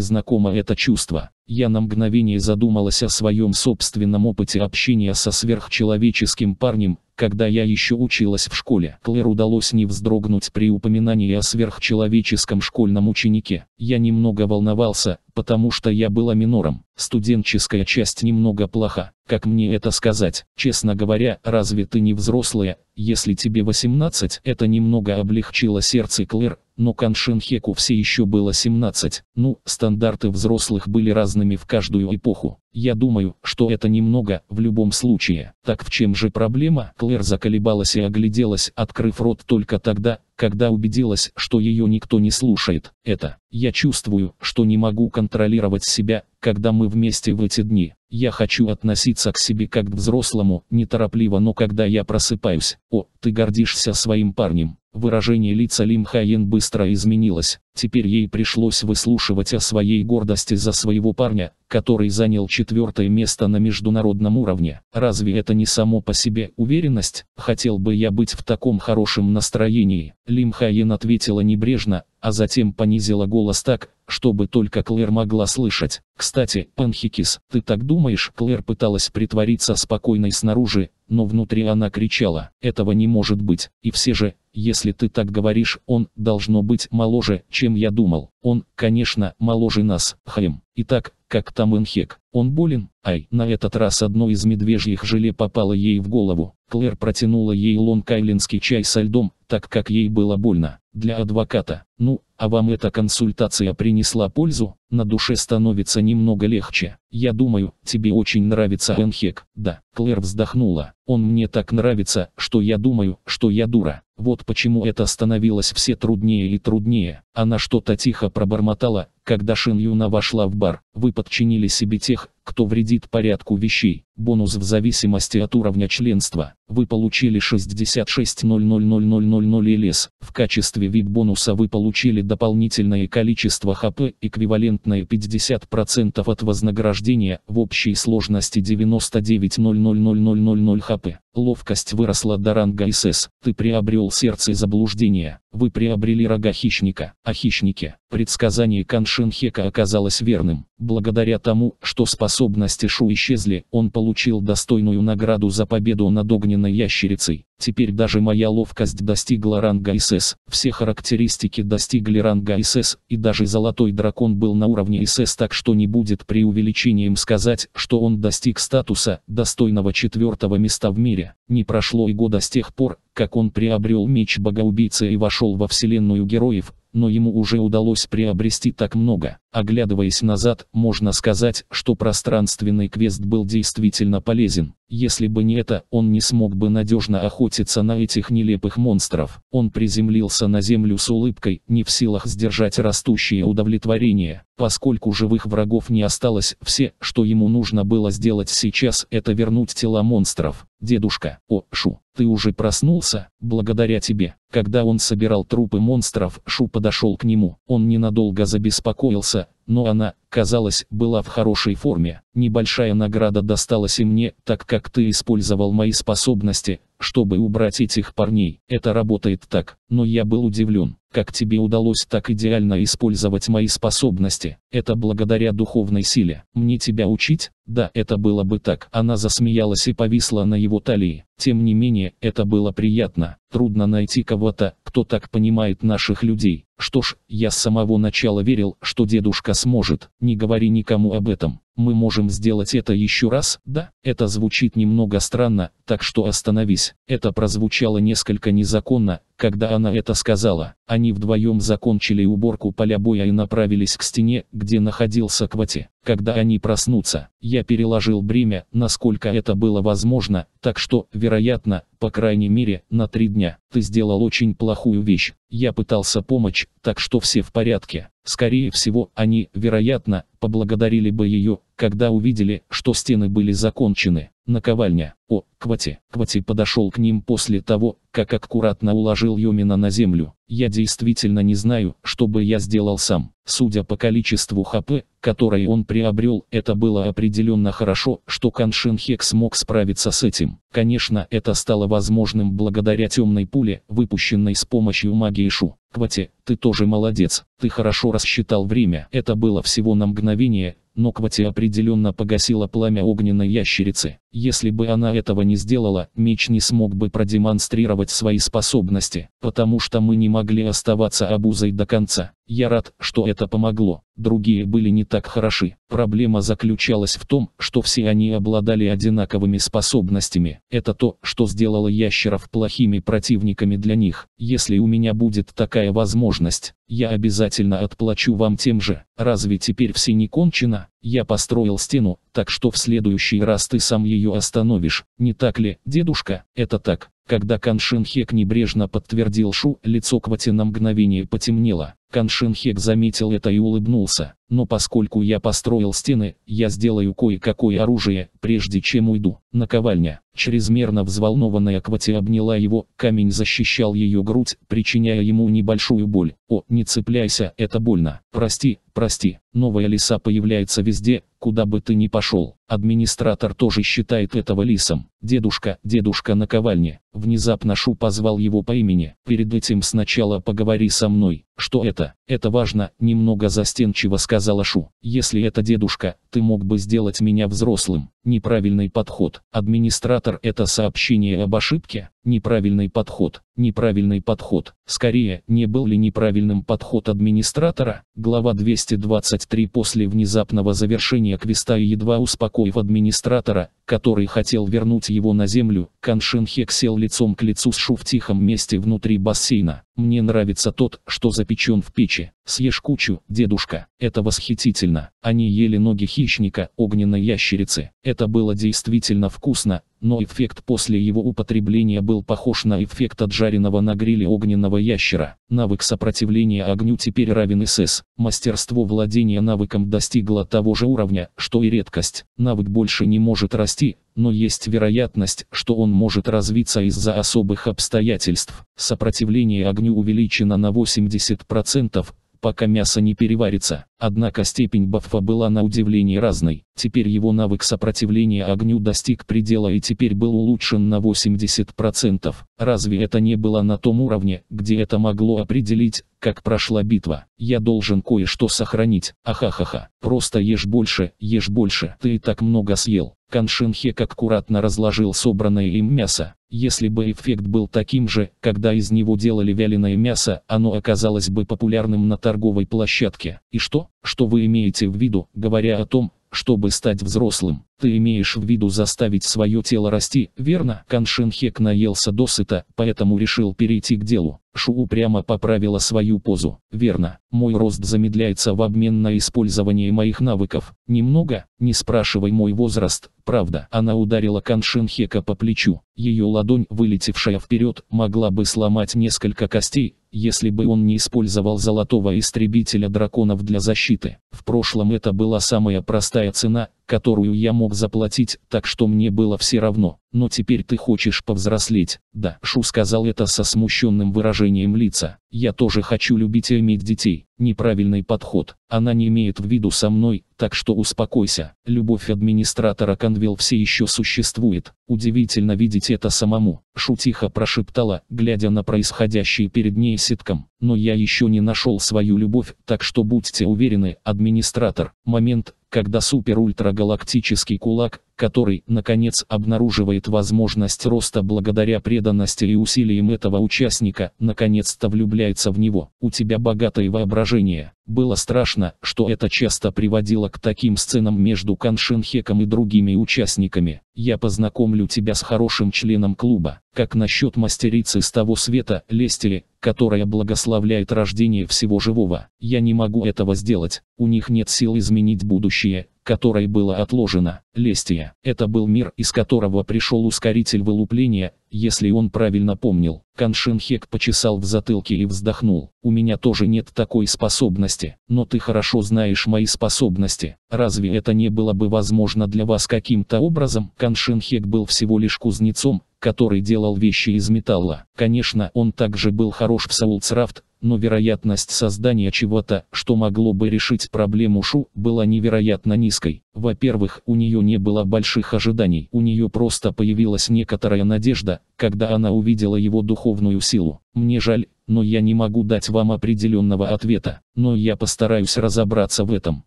знакомо это чувство». Я на мгновение задумалась о своем собственном опыте общения со сверхчеловеческим парнем, когда я еще училась в школе, Клэр удалось не вздрогнуть при упоминании о сверхчеловеческом школьном ученике. Я немного волновался, потому что я была минором. Студенческая часть немного плоха. Как мне это сказать? Честно говоря, разве ты не взрослая? Если тебе 18, это немного облегчило сердце Клэр, но Каншенхеку все еще было 17. Ну, стандарты взрослых были разными в каждую эпоху. Я думаю, что это немного, в любом случае. Так в чем же проблема? Клэр заколебалась и огляделась, открыв рот только тогда, когда убедилась, что ее никто не слушает. Это, я чувствую, что не могу контролировать себя, когда мы вместе в эти дни. Я хочу относиться к себе как к взрослому, неторопливо, но когда я просыпаюсь, о, ты гордишься своим парнем. Выражение лица Лим Хаен быстро изменилось. Теперь ей пришлось выслушивать о своей гордости за своего парня, который занял четвертое место на международном уровне. Разве это не само по себе уверенность? Хотел бы я быть в таком хорошем настроении. Лим Хаен ответила небрежно, а затем понизила голос так, чтобы только Клэр могла слышать. «Кстати, Панхикис, ты так думаешь?» Клэр пыталась притвориться спокойной снаружи, но внутри она кричала. «Этого не может быть. И все же, если ты так говоришь, он, должно быть, моложе, чем я думал. Он, конечно, моложе нас, Хайм. Итак, как там Инхек. Он болен? Ай, на этот раз одно из медвежьих желе попало ей в голову. Клэр протянула ей лонг-айленский чай со льдом, так как ей было больно. Для адвоката. Ну, а вам эта консультация принесла пользу? На душе становится немного легче. Я думаю, тебе очень нравится Энхек. Да, Клэр вздохнула. Он мне так нравится, что я думаю, что я дура. Вот почему это становилось все труднее и труднее. Она что-то тихо пробормотала, когда Шин Юна вошла в бар. Вы подчинили себе тех, их кто вредит порядку вещей. Бонус в зависимости от уровня членства. Вы получили 66 ЛС. В качестве вид бонуса вы получили дополнительное количество ХП, эквивалентное 50% от вознаграждения, в общей сложности 99 000 ХП. Ловкость выросла до ранга СС. Ты приобрел сердце заблуждения. Вы приобрели рога хищника. А хищники. Предсказание Каншинхека оказалось верным. Благодаря тому, что спас способности Шу исчезли, он получил достойную награду за победу над огненной ящерицей. Теперь даже моя ловкость достигла ранга СС, все характеристики достигли ранга СС, и даже золотой дракон был на уровне СС, так что не будет преувеличением сказать, что он достиг статуса, достойного четвертого места в мире. Не прошло и года с тех пор, как он приобрел меч богоубийцы и вошел во вселенную героев, но ему уже удалось приобрести так много. Оглядываясь назад, можно сказать, что пространственный квест был действительно полезен. Если бы не это, он не смог бы надежно охотиться на этих нелепых монстров. Он приземлился на землю с улыбкой, не в силах сдержать растущее удовлетворение. Поскольку живых врагов не осталось, все, что ему нужно было сделать сейчас, это вернуть тела монстров. Дедушка, о, Шу, ты уже проснулся, благодаря тебе. Когда он собирал трупы монстров, Шу подошел к нему. Он ненадолго забеспокоился, но она, казалось, была в хорошей форме. Небольшая награда досталась и мне, так как ты использовал мои способности, чтобы убрать этих парней. Это работает так, но я был удивлен, как тебе удалось так идеально использовать мои способности. Это благодаря духовной силе. Мне тебя учить? Да, это было бы так. Она засмеялась и повисла на его талии. Тем не менее, это было приятно. Трудно найти кого-то, кто так понимает наших людей. Что ж, я с самого начала верил, что дедушка сможет. Не говори никому об этом. Мы можем сделать это еще раз, да? Это звучит немного странно, так что остановись. Это прозвучало несколько незаконно, когда она это сказала. Они вдвоем закончили уборку поля боя и направились к стене, где находился Квати. Когда они проснутся, я переложил бремя, насколько это было возможно, так что, вероятно, по крайней мере, на три дня. Ты сделал очень плохую вещь. Я пытался помочь, так что все в порядке. Скорее всего, они, вероятно, поблагодарили бы ее, когда увидели, что стены были закончены. Наковальня. О, Квати. Квати подошел к ним после того, как аккуратно уложил Йомина на землю. Я действительно не знаю, что бы я сделал сам. Судя по количеству хп, которое он приобрел, это было определенно хорошо, что Каншин Хек смог справиться с этим. Конечно, это стало возможным благодаря темной пуле, выпущенной с помощью магии Шу. Квати, ты тоже молодец, ты хорошо рассчитал время. Это было всего на мгновение, но Квати определенно погасила пламя огненной ящерицы. Если бы она этого не сделала, меч не смог бы продемонстрировать свои способности, потому что мы не могли оставаться обузой до конца. Я рад, что это помогло. Другие были не так хороши. Проблема заключалась в том, что все они обладали одинаковыми способностями. Это то, что сделало ящеров плохими противниками для них. Если у меня будет такая возможность, я обязательно отплачу вам тем же. Разве теперь все не кончено? Я построил стену, так что в следующий раз ты сам ее остановишь. Не так ли, дедушка? Это так. Когда Каншинхек небрежно подтвердил Шу, лицо Квати на мгновение потемнело. Каншинхек заметил это и улыбнулся. Но поскольку я построил стены, я сделаю кое-какое оружие, прежде чем уйду. Наковальня. Чрезмерно взволнованная Квати обняла его, камень защищал ее грудь, причиняя ему небольшую боль. «О, не цепляйся, это больно. Прости, прости. Новая лиса появляется везде, куда бы ты ни пошел. Администратор тоже считает этого лисом. Дедушка, дедушка наковальня. Внезапно Шу позвал его по имени. «Перед этим сначала поговори со мной что это, это важно, немного застенчиво сказала Шу. Если это дедушка, ты мог бы сделать меня взрослым. Неправильный подход. Администратор это сообщение об ошибке? Неправильный подход неправильный подход. Скорее, не был ли неправильным подход администратора? Глава 223 после внезапного завершения квеста и едва успокоив администратора, который хотел вернуть его на землю, Каншин сел лицом к лицу с Шу в тихом месте внутри бассейна. «Мне нравится тот, что запечен в печи. Съешь кучу, дедушка. Это восхитительно». Они ели ноги хищника, огненной ящерицы. Это было действительно вкусно, но эффект после его употребления был похож на эффект от жареного на гриле огненного ящера. Навык сопротивления огню теперь равен СС. Мастерство владения навыком достигло того же уровня, что и редкость. Навык больше не может расти, но есть вероятность, что он может развиться из-за особых обстоятельств. Сопротивление огню увеличено на 80%, пока мясо не переварится. Однако степень бафа была на удивление разной. Теперь его навык сопротивления огню достиг предела и теперь был улучшен на 80%. Разве это не было на том уровне, где это могло определить, как прошла битва? Я должен кое-что сохранить. Ахахаха. Просто ешь больше, ешь больше. Ты и так много съел. Каншинхек аккуратно разложил собранное им мясо. Если бы эффект был таким же, когда из него делали вяленое мясо, оно оказалось бы популярным на торговой площадке. И что? что вы имеете в виду, говоря о том, чтобы стать взрослым. Ты имеешь в виду заставить свое тело расти, верно? Хек наелся досыта, поэтому решил перейти к делу. Шуу прямо поправила свою позу. Верно, мой рост замедляется в обмен на использование моих навыков. Немного, не спрашивай мой возраст, правда. Она ударила Хека по плечу. Ее ладонь, вылетевшая вперед, могла бы сломать несколько костей, если бы он не использовал золотого истребителя драконов для защиты. В прошлом это была самая простая цена, которую я мог заплатить, так что мне было все равно. Но теперь ты хочешь повзрослеть, да? Шу сказал это со смущенным выражением лица. Я тоже хочу любить и иметь детей. Неправильный подход. Она не имеет в виду со мной, так что успокойся. Любовь администратора Конвел все еще существует. Удивительно видеть это самому. Шу тихо прошептала, глядя на происходящее перед ней ситком. Но я еще не нашел свою любовь, так что будьте уверены, администратор администратор, момент, когда супер-ультрагалактический кулак, который, наконец, обнаруживает возможность роста благодаря преданности и усилиям этого участника, наконец-то влюбляется в него. У тебя богатое воображение. Было страшно, что это часто приводило к таким сценам между Каншинхеком и другими участниками. Я познакомлю тебя с хорошим членом клуба. Как насчет мастерицы с того света, Лестили, которая благословляет рождение всего живого? Я не могу этого сделать. У них нет сил изменить будущее, которой было отложено лестие. Это был мир, из которого пришел ускоритель вылупления, если он правильно помнил. Каншенхек почесал в затылке и вздохнул. У меня тоже нет такой способности, но ты хорошо знаешь мои способности. Разве это не было бы возможно для вас каким-то образом? Каншенхек был всего лишь кузнецом, который делал вещи из металла. Конечно, он также был хорош в Саулцрафт, но вероятность создания чего-то, что могло бы решить проблему Шу, была невероятно низкой. Во-первых, у нее не было больших ожиданий, у нее просто появилась некоторая надежда, когда она увидела его духовную силу. Мне жаль, но я не могу дать вам определенного ответа, но я постараюсь разобраться в этом.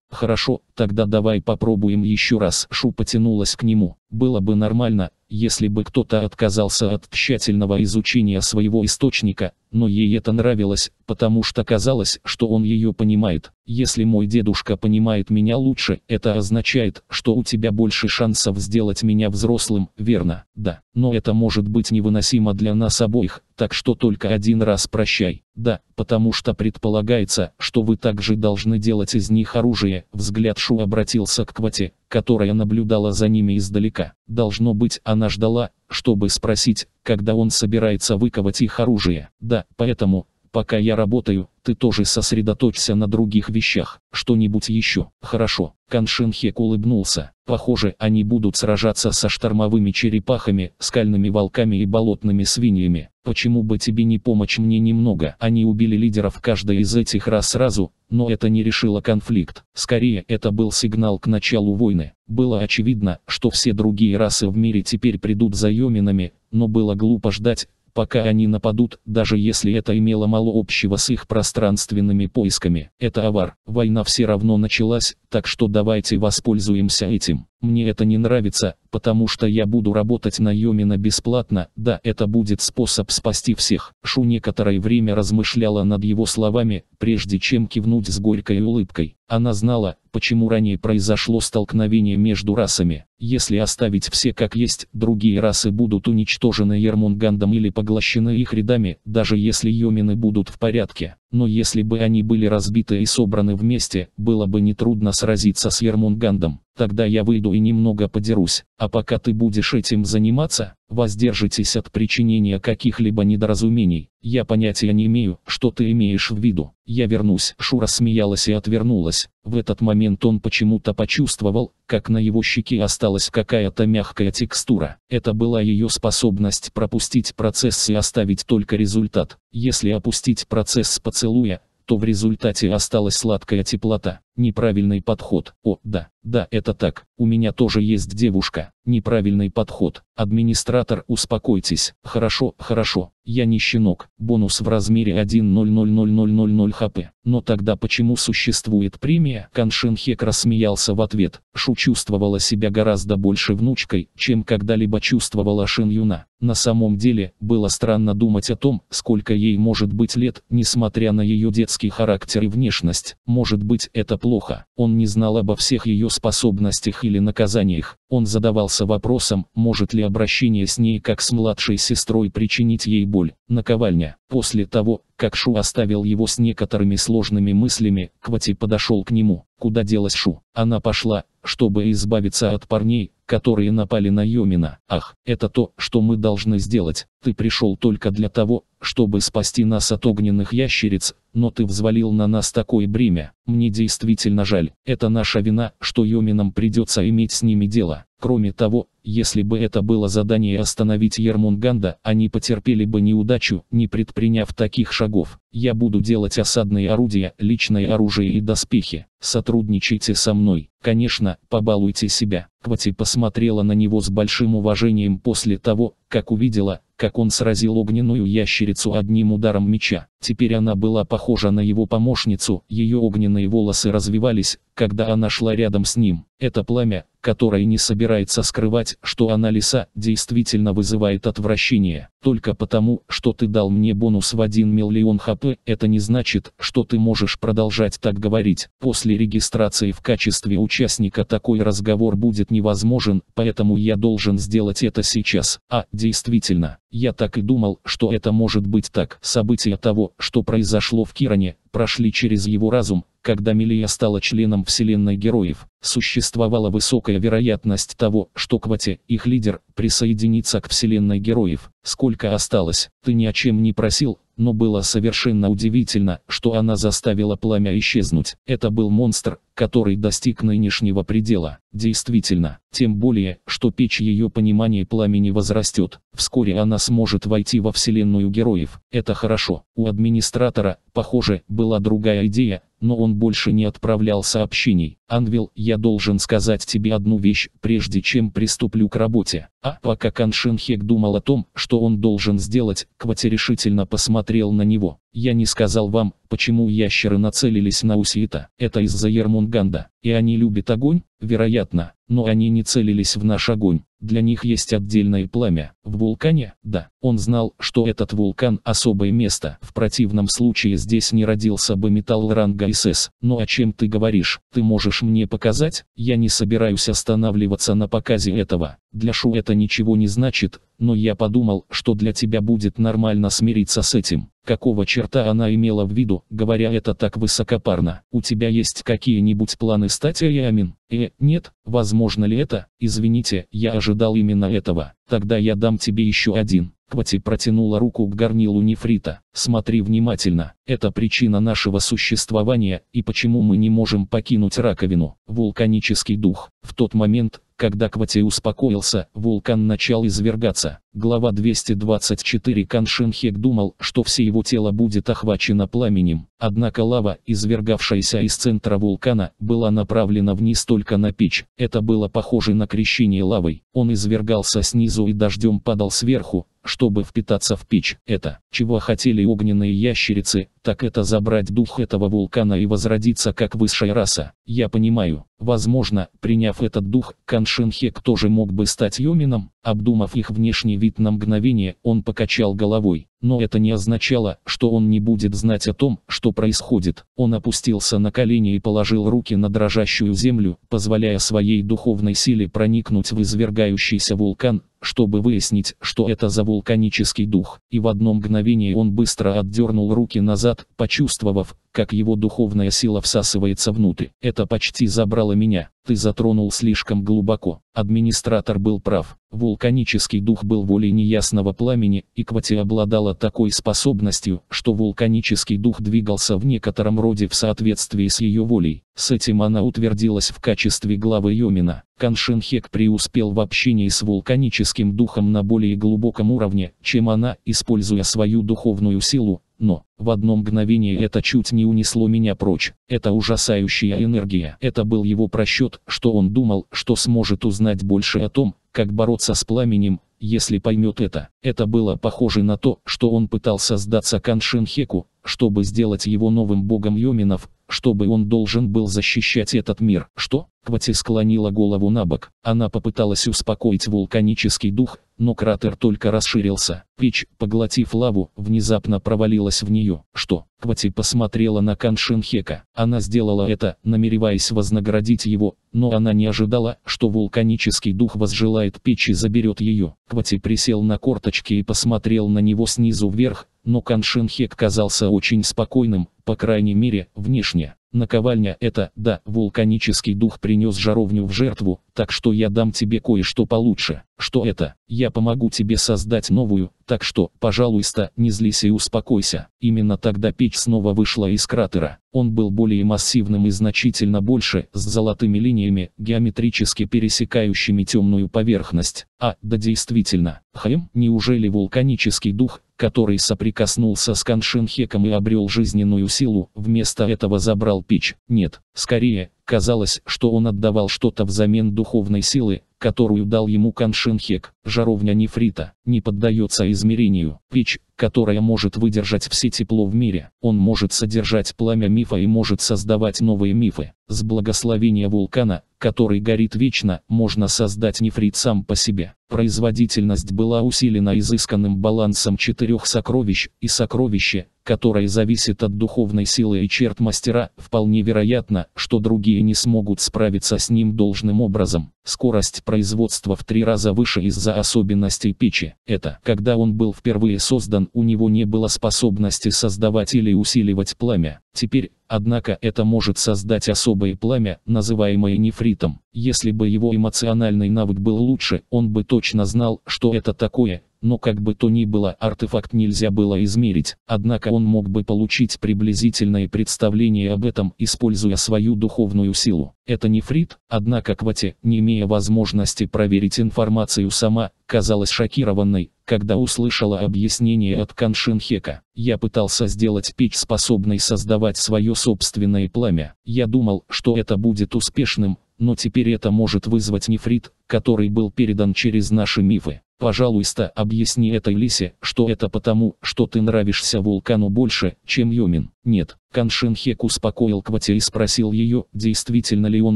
Хорошо, тогда давай попробуем еще раз. Шу потянулась к нему. Было бы нормально, если бы кто-то отказался от тщательного изучения своего источника, но ей это нравилось, потому что казалось, что он ее понимает. Если мой дедушка понимает меня лучше, это означает, что у тебя больше шансов сделать меня взрослым, верно? Да. Но это может быть невыносимо для нас обоих, так что только один раз прощай. Да, потому что предполагается, что вы также должны делать из них оружие. Взгляд Шу обратился к Квате, которая наблюдала за ними издалека. Должно быть, она ждала, чтобы спросить, когда он собирается выковать их оружие. Да, поэтому, пока я работаю, ты тоже сосредоточься на других вещах. Что-нибудь еще. Хорошо. Каншинхек улыбнулся. Похоже, они будут сражаться со штормовыми черепахами, скальными волками и болотными свиньями. Почему бы тебе не помочь мне немного? Они убили лидеров каждой из этих раз сразу, но это не решило конфликт. Скорее, это был сигнал к началу войны. Было очевидно, что все другие расы в мире теперь придут за Йоминами, но было глупо ждать, пока они нападут, даже если это имело мало общего с их пространственными поисками. Это авар. Война все равно началась, так что давайте воспользуемся этим. Мне это не нравится, потому что я буду работать на Йомина бесплатно, да, это будет способ спасти всех. Шу некоторое время размышляла над его словами, прежде чем кивнуть с горькой улыбкой. Она знала, почему ранее произошло столкновение между расами. Если оставить все как есть, другие расы будут уничтожены Ермунгандом или поглощены их рядами, даже если Йомины будут в порядке. Но если бы они были разбиты и собраны вместе, было бы нетрудно сразиться с Ермунгандом. Тогда я выйду и немного подерусь. А пока ты будешь этим заниматься, Воздержитесь от причинения каких-либо недоразумений. Я понятия не имею, что ты имеешь в виду. Я вернусь. Шура смеялась и отвернулась. В этот момент он почему-то почувствовал, как на его щеке осталась какая-то мягкая текстура. Это была ее способность пропустить процесс и оставить только результат. Если опустить процесс поцелуя, то в результате осталась сладкая теплота. Неправильный подход. О, да. Да, это так, у меня тоже есть девушка. Неправильный подход. Администратор, успокойтесь. Хорошо, хорошо. Я не щенок. Бонус в размере 1.00000 хп. Но тогда почему существует премия? Хек рассмеялся в ответ. Шу чувствовала себя гораздо больше внучкой, чем когда-либо чувствовала Шин Юна. На самом деле, было странно думать о том, сколько ей может быть лет, несмотря на ее детский характер и внешность. Может быть, это плохо. Он не знал обо всех ее способностях или наказаниях, он задавался вопросом, может ли обращение с ней как с младшей сестрой причинить ей боль. Наковальня. После того, как Шу оставил его с некоторыми сложными мыслями, Квати подошел к нему. Куда делась Шу? Она пошла, чтобы избавиться от парней, которые напали на Йомина. Ах, это то, что мы должны сделать. Ты пришел только для того, чтобы спасти нас от огненных ящериц, но ты взвалил на нас такое бремя. Мне действительно жаль. Это наша вина, что Йоминам придется иметь с ними дело. Кроме того, если бы это было задание остановить Ермунганда, они потерпели бы неудачу, не предприняв таких шагов. Я буду делать осадные орудия, личное оружие и доспехи. Сотрудничайте со мной. Конечно, побалуйте себя. Квати посмотрела на него с большим уважением после того, как увидела, как он сразил огненную ящерицу одним ударом меча. Теперь она была похожа на его помощницу, ее огненные волосы развивались, когда она шла рядом с ним. Это пламя, которое не собирается скрывать, что она лиса, действительно вызывает отвращение. Только потому, что ты дал мне бонус в 1 миллион хп, это не значит, что ты можешь продолжать так говорить. После регистрации в качестве участника такой разговор будет невозможен, поэтому я должен сделать это сейчас. А, действительно, я так и думал, что это может быть так. События того, что произошло в Киране, прошли через его разум, когда Милия стала членом Вселенной Героев существовала высокая вероятность того, что Квати, их лидер, присоединится к вселенной героев. Сколько осталось, ты ни о чем не просил, но было совершенно удивительно, что она заставила пламя исчезнуть. Это был монстр, который достиг нынешнего предела. Действительно, тем более, что печь ее понимания пламени возрастет. Вскоре она сможет войти во вселенную героев. Это хорошо. У администратора, похоже, была другая идея, но он больше не отправлял сообщений. «Анвил, я должен сказать тебе одну вещь, прежде чем приступлю к работе. А пока Кан Шинхек думал о том, что он должен сделать, Квати решительно посмотрел на него. «Я не сказал вам, почему ящеры нацелились на Усиита. Это из-за Ермунганда. И они любят огонь? Вероятно. Но они не целились в наш огонь. Для них есть отдельное пламя. В вулкане? Да. Он знал, что этот вулкан – особое место. В противном случае здесь не родился бы металл ранга СС. Но о чем ты говоришь? Ты можешь мне показать? Я не собираюсь останавливаться на показе этого. Для Шу это это ничего не значит, но я подумал, что для тебя будет нормально смириться с этим. Какого черта она имела в виду, говоря это так высокопарно? У тебя есть какие-нибудь планы стать Амин? Э, нет, возможно ли это? Извините, я ожидал именно этого. Тогда я дам тебе еще один. Квати протянула руку к горнилу нефрита. Смотри внимательно. Это причина нашего существования и почему мы не можем покинуть раковину. Вулканический дух. В тот момент, когда Квати успокоился, вулкан начал извергаться. Глава 224 Каншинхек думал, что все его тело будет охвачено пламенем. Однако лава, извергавшаяся из центра вулкана, была направлена вниз только на печь. Это было похоже на крещение лавой. Он извергался снизу и дождем падал сверху, чтобы впитаться в печь. Это, чего хотели огненные ящерицы, так это забрать дух этого вулкана и возродиться как высшая раса. Я понимаю, возможно, приняв этот дух, Каншинхек тоже мог бы стать Йомином. Обдумав их внешний вид на мгновение, он покачал головой. Но это не означало, что он не будет знать о том, что происходит. Он опустился на колени и положил руки на дрожащую землю, позволяя своей духовной силе проникнуть в извергающийся вулкан, чтобы выяснить, что это за вулканический дух, и в одно мгновение он быстро отдернул руки назад, почувствовав, как его духовная сила всасывается внутрь. Это почти забрало меня. Ты затронул слишком глубоко. Администратор был прав. Вулканический дух был волей неясного пламени, и Квати обладала такой способностью, что вулканический дух двигался в некотором роде в соответствии с ее волей. С этим она утвердилась в качестве главы Йомина. Каншинхек преуспел в общении с вулканическим духом на более глубоком уровне, чем она, используя свою духовную силу, но, в одно мгновение это чуть не унесло меня прочь. Это ужасающая энергия. Это был его просчет, что он думал, что сможет узнать больше о том, как бороться с пламенем, если поймет это. Это было похоже на то, что он пытался сдаться Каншинхеку, чтобы сделать его новым богом Йоминов, чтобы он должен был защищать этот мир. Что? Квати склонила голову на бок. Она попыталась успокоить вулканический дух, но кратер только расширился. Печь, поглотив лаву, внезапно провалилась в нее. Что? Квати посмотрела на Каншинхека. Она сделала это, намереваясь вознаградить его, но она не ожидала, что вулканический дух возжелает печь и заберет ее. Квати присел на корточки и посмотрел на него снизу вверх, но Каншинхек казался очень спокойным, по крайней мере, внешне. Наковальня это, да, вулканический дух принес жаровню в жертву, так что я дам тебе кое-что получше. Что это? Я помогу тебе создать новую, так что, пожалуйста, не злись и успокойся. Именно тогда печь снова вышла из кратера. Он был более массивным и значительно больше, с золотыми линиями, геометрически пересекающими темную поверхность. А, да действительно, Хэм, неужели вулканический дух который соприкоснулся с Каншинхеком и обрел жизненную силу, вместо этого забрал печь. Нет, скорее, казалось, что он отдавал что-то взамен духовной силы, которую дал ему Каншинхек. Жаровня нефрита не поддается измерению. Печь, которая может выдержать все тепло в мире. Он может содержать пламя мифа и может создавать новые мифы. С благословения вулкана, который горит вечно, можно создать нефрит сам по себе. Производительность была усилена изысканным балансом четырех сокровищ, и сокровище, которое зависит от духовной силы и черт мастера, вполне вероятно, что другие не смогут справиться с ним должным образом. Скорость производства в три раза выше из-за особенностей печи. Это когда он был впервые создан, у него не было способности создавать или усиливать пламя. Теперь, однако, это может создать особое пламя, называемое нефритом. Если бы его эмоциональный навык был лучше, он бы точно знал, что это такое, но как бы то ни было артефакт нельзя было измерить, однако он мог бы получить приблизительное представление об этом, используя свою духовную силу. Это нефрит, однако Квате, не имея возможности проверить информацию сама, казалась шокированной, когда услышала объяснение от Каншинхека. Я пытался сделать печь способной создавать свое собственное пламя. Я думал, что это будет успешным, но теперь это может вызвать нефрит, который был передан через наши мифы. Пожалуйста, объясни этой лисе, что это потому, что ты нравишься вулкану больше, чем Йомин. Нет. Каншинхек успокоил Квати и спросил ее, действительно ли он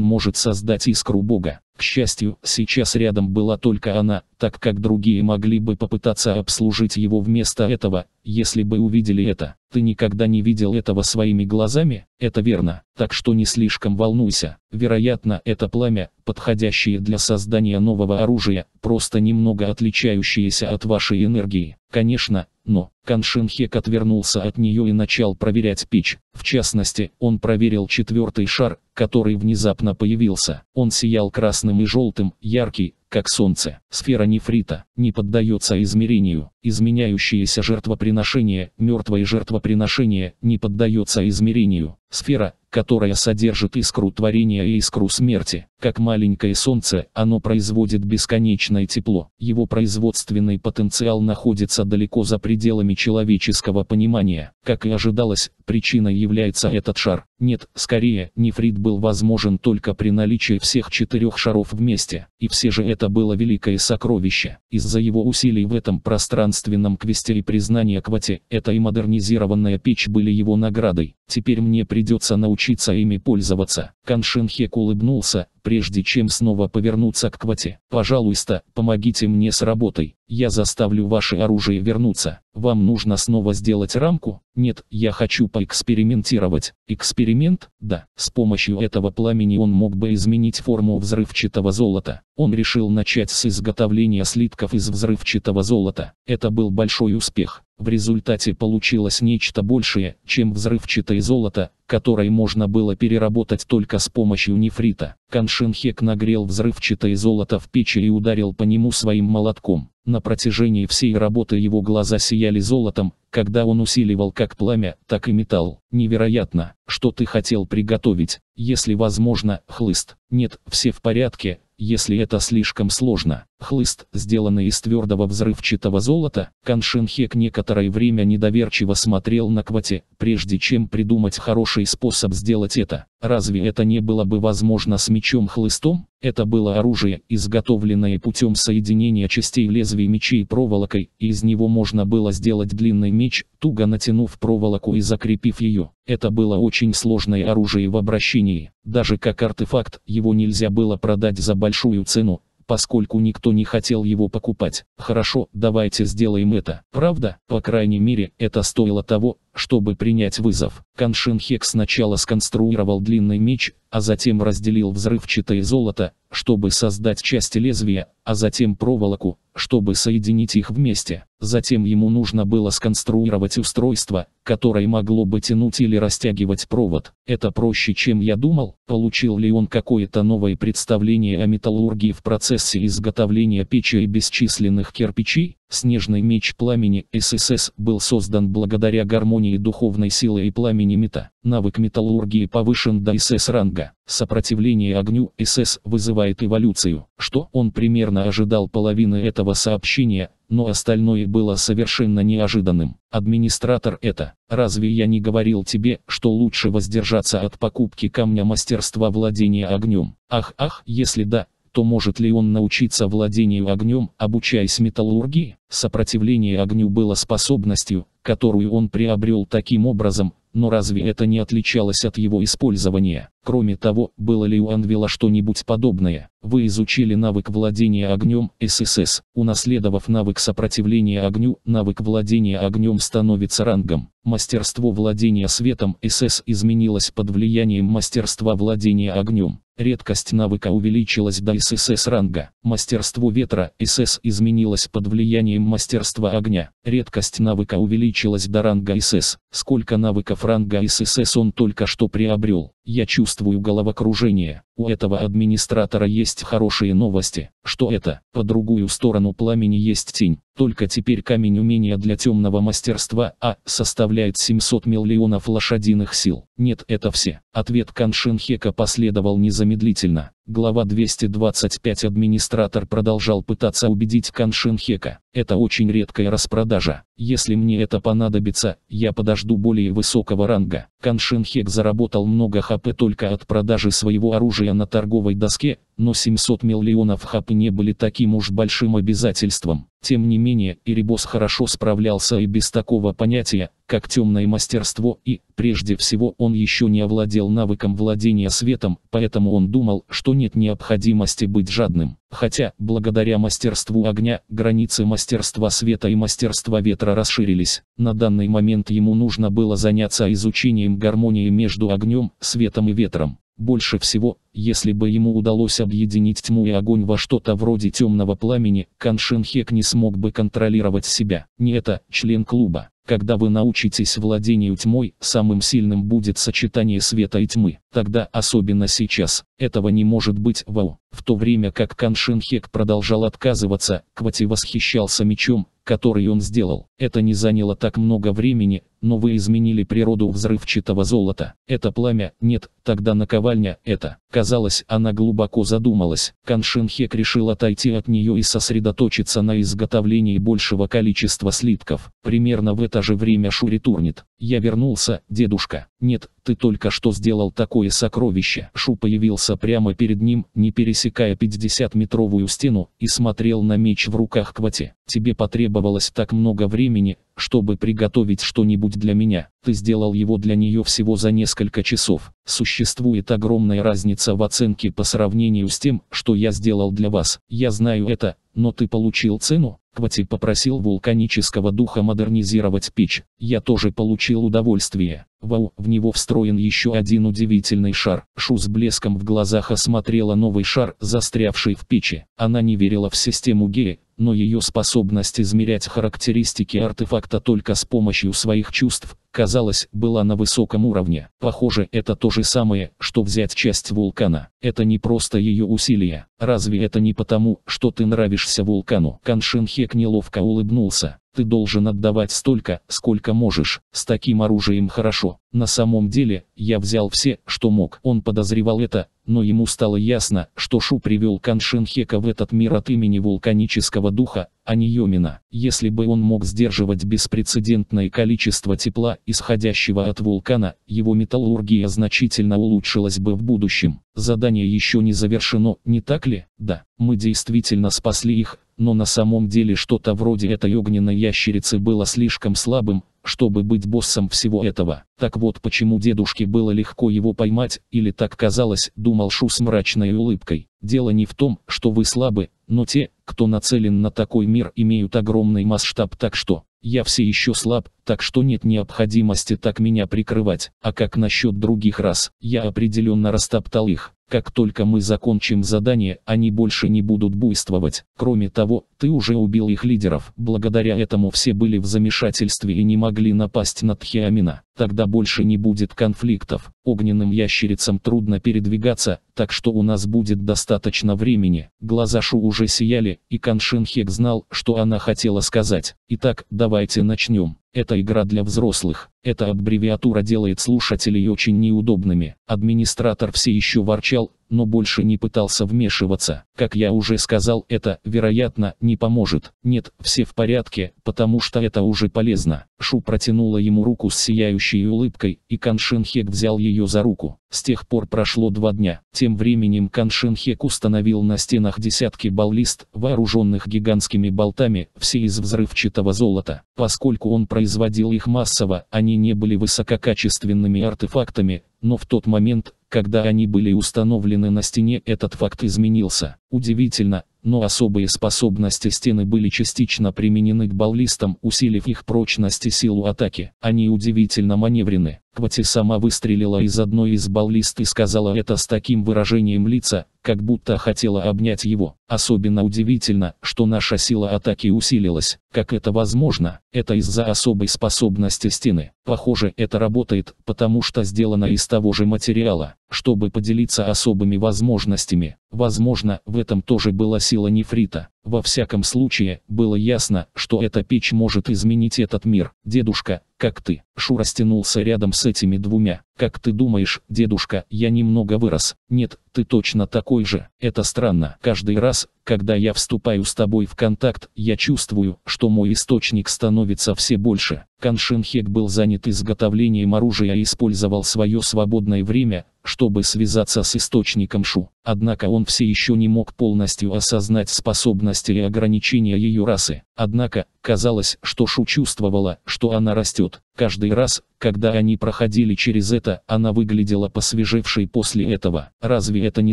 может создать искру бога. К счастью, сейчас рядом была только она, так как другие могли бы попытаться обслужить его вместо этого, если бы увидели это. Ты никогда не видел этого своими глазами, это верно, так что не слишком волнуйся. Вероятно, это пламя, подходящее для создания нового оружия, просто немного отличающееся от вашей энергии. Конечно, но Каншинхек отвернулся от нее и начал проверять печь. В частности, он проверил четвертый шар, который внезапно появился. Он сиял красным и желтым, яркий, как Солнце. Сфера нефрита не поддается измерению, Изменяющееся жертвоприношение, мертвое жертвоприношение, не поддается измерению. Сфера, которая содержит искру творения и искру смерти. Как маленькое солнце, оно производит бесконечное тепло. Его производственный потенциал находится далеко за пределами человеческого понимания. Как и ожидалось, причиной является этот шар. Нет, скорее, нефрит был возможен только при наличии всех четырех шаров вместе. И все же это было великое сокровище. Из-за его усилий в этом пространстве пространственном квесте и признание Квати, это и модернизированная печь были его наградой. Теперь мне придется научиться ими пользоваться. Каншенхек улыбнулся, прежде чем снова повернуться к Квате. Пожалуйста, помогите мне с работой. Я заставлю ваше оружие вернуться. Вам нужно снова сделать рамку? Нет, я хочу поэкспериментировать. Эксперимент? Да. С помощью этого пламени он мог бы изменить форму взрывчатого золота. Он решил начать с изготовления слитков из взрывчатого золота. Это был большой успех. В результате получилось нечто большее, чем взрывчатое золото, которое можно было переработать только с помощью нефрита. Каншенхек нагрел взрывчатое золото в печи и ударил по нему своим молотком. На протяжении всей работы его глаза сияли золотом, когда он усиливал как пламя, так и металл. Невероятно, что ты хотел приготовить, если возможно, хлыст. Нет, все в порядке, если это слишком сложно. Хлыст, сделанный из твердого взрывчатого золота, Каншинхек некоторое время недоверчиво смотрел на Квате, прежде чем придумать хороший способ сделать это. Разве это не было бы возможно с мечом-хлыстом? Это было оружие, изготовленное путем соединения частей лезвий мечей проволокой, и из него можно было сделать длинный меч, туго натянув проволоку и закрепив ее. Это было очень сложное оружие в обращении. Даже как артефакт, его нельзя было продать за большую цену, поскольку никто не хотел его покупать. Хорошо, давайте сделаем это. Правда, по крайней мере, это стоило того, чтобы принять вызов, Каншин Хек сначала сконструировал длинный меч, а затем разделил взрывчатое золото, чтобы создать части лезвия, а затем проволоку, чтобы соединить их вместе. Затем ему нужно было сконструировать устройство, которое могло бы тянуть или растягивать провод. Это проще, чем я думал. Получил ли он какое-то новое представление о металлургии в процессе изготовления печи и бесчисленных кирпичей? Снежный меч пламени ССС был создан благодаря гармонии духовной силы и пламени мета. Навык металлургии повышен до СС ранга. Сопротивление огню СС вызывает эволюцию, что он примерно ожидал половины этого сообщения, но остальное было совершенно неожиданным. Администратор это, разве я не говорил тебе, что лучше воздержаться от покупки камня мастерства владения огнем? Ах, ах, если да, то может ли он научиться владению огнем, обучаясь металлургии? Сопротивление огню было способностью, которую он приобрел таким образом, но разве это не отличалось от его использования? Кроме того, было ли у Анвела что-нибудь подобное? Вы изучили навык владения огнем ССС. Унаследовав навык сопротивления огню, навык владения огнем становится рангом. Мастерство владения светом СС изменилось под влиянием мастерства владения огнем. Редкость навыка увеличилась до ССС ранга. Мастерство ветра СС изменилось под влиянием мастерства огня. Редкость навыка увеличилась до ранга СС. Сколько навыков ранга ССС он только что приобрел? я чувствую головокружение. У этого администратора есть хорошие новости. Что это? По другую сторону пламени есть тень. Только теперь камень умения для темного мастерства А составляет 700 миллионов лошадиных сил. Нет, это все. Ответ Каншинхека последовал незамедлительно. Глава 225 администратор продолжал пытаться убедить Каншинхека. Это очень редкая распродажа. Если мне это понадобится, я подожду более высокого ранга. Каншинхек заработал много хп только от продажи своего оружия оружия на торговой доске, но 700 миллионов хап не были таким уж большим обязательством. Тем не менее, Эребос хорошо справлялся и без такого понятия, как темное мастерство, и, прежде всего, он еще не овладел навыком владения светом, поэтому он думал, что нет необходимости быть жадным. Хотя, благодаря мастерству огня, границы мастерства света и мастерства ветра расширились. На данный момент ему нужно было заняться изучением гармонии между огнем, светом и ветром. Больше всего, если бы ему удалось объединить тьму и огонь во что-то вроде темного пламени, Каншенхек не смог бы контролировать себя. Не это, член клуба. Когда вы научитесь владению тьмой, самым сильным будет сочетание света и тьмы. Тогда, особенно сейчас, этого не может быть вау. В то время как Каншенхек продолжал отказываться, Квати восхищался мечом, который он сделал. Это не заняло так много времени, но вы изменили природу взрывчатого золота. Это пламя, нет, тогда наковальня, это. Казалось, она глубоко задумалась. Каншинхек решил отойти от нее и сосредоточиться на изготовлении большего количества слитков. Примерно в это же время Шури турнит. Я вернулся, дедушка. Нет, ты только что сделал такое сокровище. Шу появился прямо перед ним, не пересекая 50-метровую стену, и смотрел на меч в руках Квати. Тебе потребовалось так много времени, чтобы приготовить что-нибудь путь для меня, ты сделал его для нее всего за несколько часов. Существует огромная разница в оценке по сравнению с тем, что я сделал для вас. Я знаю это, но ты получил цену, Квати попросил вулканического духа модернизировать печь. Я тоже получил удовольствие. Вау, в него встроен еще один удивительный шар. Шу с блеском в глазах осмотрела новый шар, застрявший в печи. Она не верила в систему Гея, но ее способность измерять характеристики артефакта только с помощью своих чувств, казалось, была на высоком уровне. Похоже, это то же самое, что взять часть вулкана. Это не просто ее усилия. Разве это не потому, что ты нравишься вулкану? Каншин Хек неловко улыбнулся. Ты должен отдавать столько, сколько можешь. С таким оружием хорошо. На самом деле, я взял все, что мог. Он подозревал это, но ему стало ясно, что Шу привел Каншинхека в этот мир от имени вулканического духа, а не Йомина. Если бы он мог сдерживать беспрецедентное количество тепла, исходящего от вулкана, его металлургия значительно улучшилась бы в будущем. Задание еще не завершено, не так ли? Да, мы действительно спасли их, но на самом деле что-то вроде этой огненной ящерицы было слишком слабым, чтобы быть боссом всего этого. Так вот почему дедушке было легко его поймать, или так казалось, думал Шу с мрачной улыбкой. Дело не в том, что вы слабы, но те, кто нацелен на такой мир имеют огромный масштаб так что... Я все еще слаб, так что нет необходимости так меня прикрывать. А как насчет других раз? Я определенно растоптал их. Как только мы закончим задание, они больше не будут буйствовать. Кроме того, ты уже убил их лидеров. Благодаря этому все были в замешательстве и не могли напасть на Тхиамина. Тогда больше не будет конфликтов. Огненным ящерицам трудно передвигаться, так что у нас будет достаточно времени. Глаза Шу уже сияли, и Каншин Хек знал, что она хотела сказать. Итак, давайте начнем. Это игра для взрослых. Эта аббревиатура делает слушателей очень неудобными. Администратор все еще ворчал, но больше не пытался вмешиваться. Как я уже сказал, это, вероятно, не поможет. Нет, все в порядке, потому что это уже полезно. Шу протянула ему руку с сияющей улыбкой, и Каншинхек взял ее за руку. С тех пор прошло два дня. Тем временем Каншинхек установил на стенах десятки баллист, вооруженных гигантскими болтами, все из взрывчатого золота. Поскольку он производил их массово, они не были высококачественными артефактами, но в тот момент, когда они были установлены на стене, этот факт изменился. Удивительно, но особые способности стены были частично применены к баллистам, усилив их прочность и силу атаки. Они удивительно маневрены. Квати сама выстрелила из одной из баллист и сказала это с таким выражением лица, как будто хотела обнять его. Особенно удивительно, что наша сила атаки усилилась. Как это возможно? Это из-за особой способности стены. Похоже, это работает, потому что сделано из того же материала, чтобы поделиться особыми возможностями. Возможно, в этом тоже была сила нефрита. Во всяком случае, было ясно, что эта печь может изменить этот мир. Дедушка, как ты? Шу растянулся рядом с этими двумя. Как ты думаешь, дедушка, я немного вырос? Нет, ты точно такой же. Это странно. Каждый раз, когда я вступаю с тобой в контакт, я чувствую, что мой источник становится все больше. Каншинхек был занят изготовлением оружия и использовал свое свободное время, чтобы связаться с источником Шу. Однако он все еще не мог полностью осознать способности и ограничения ее расы. Однако, казалось, что Шу чувствовала, что она растет. Каждый раз, когда они проходили через это, она выглядела посвежевшей после этого. Разве это не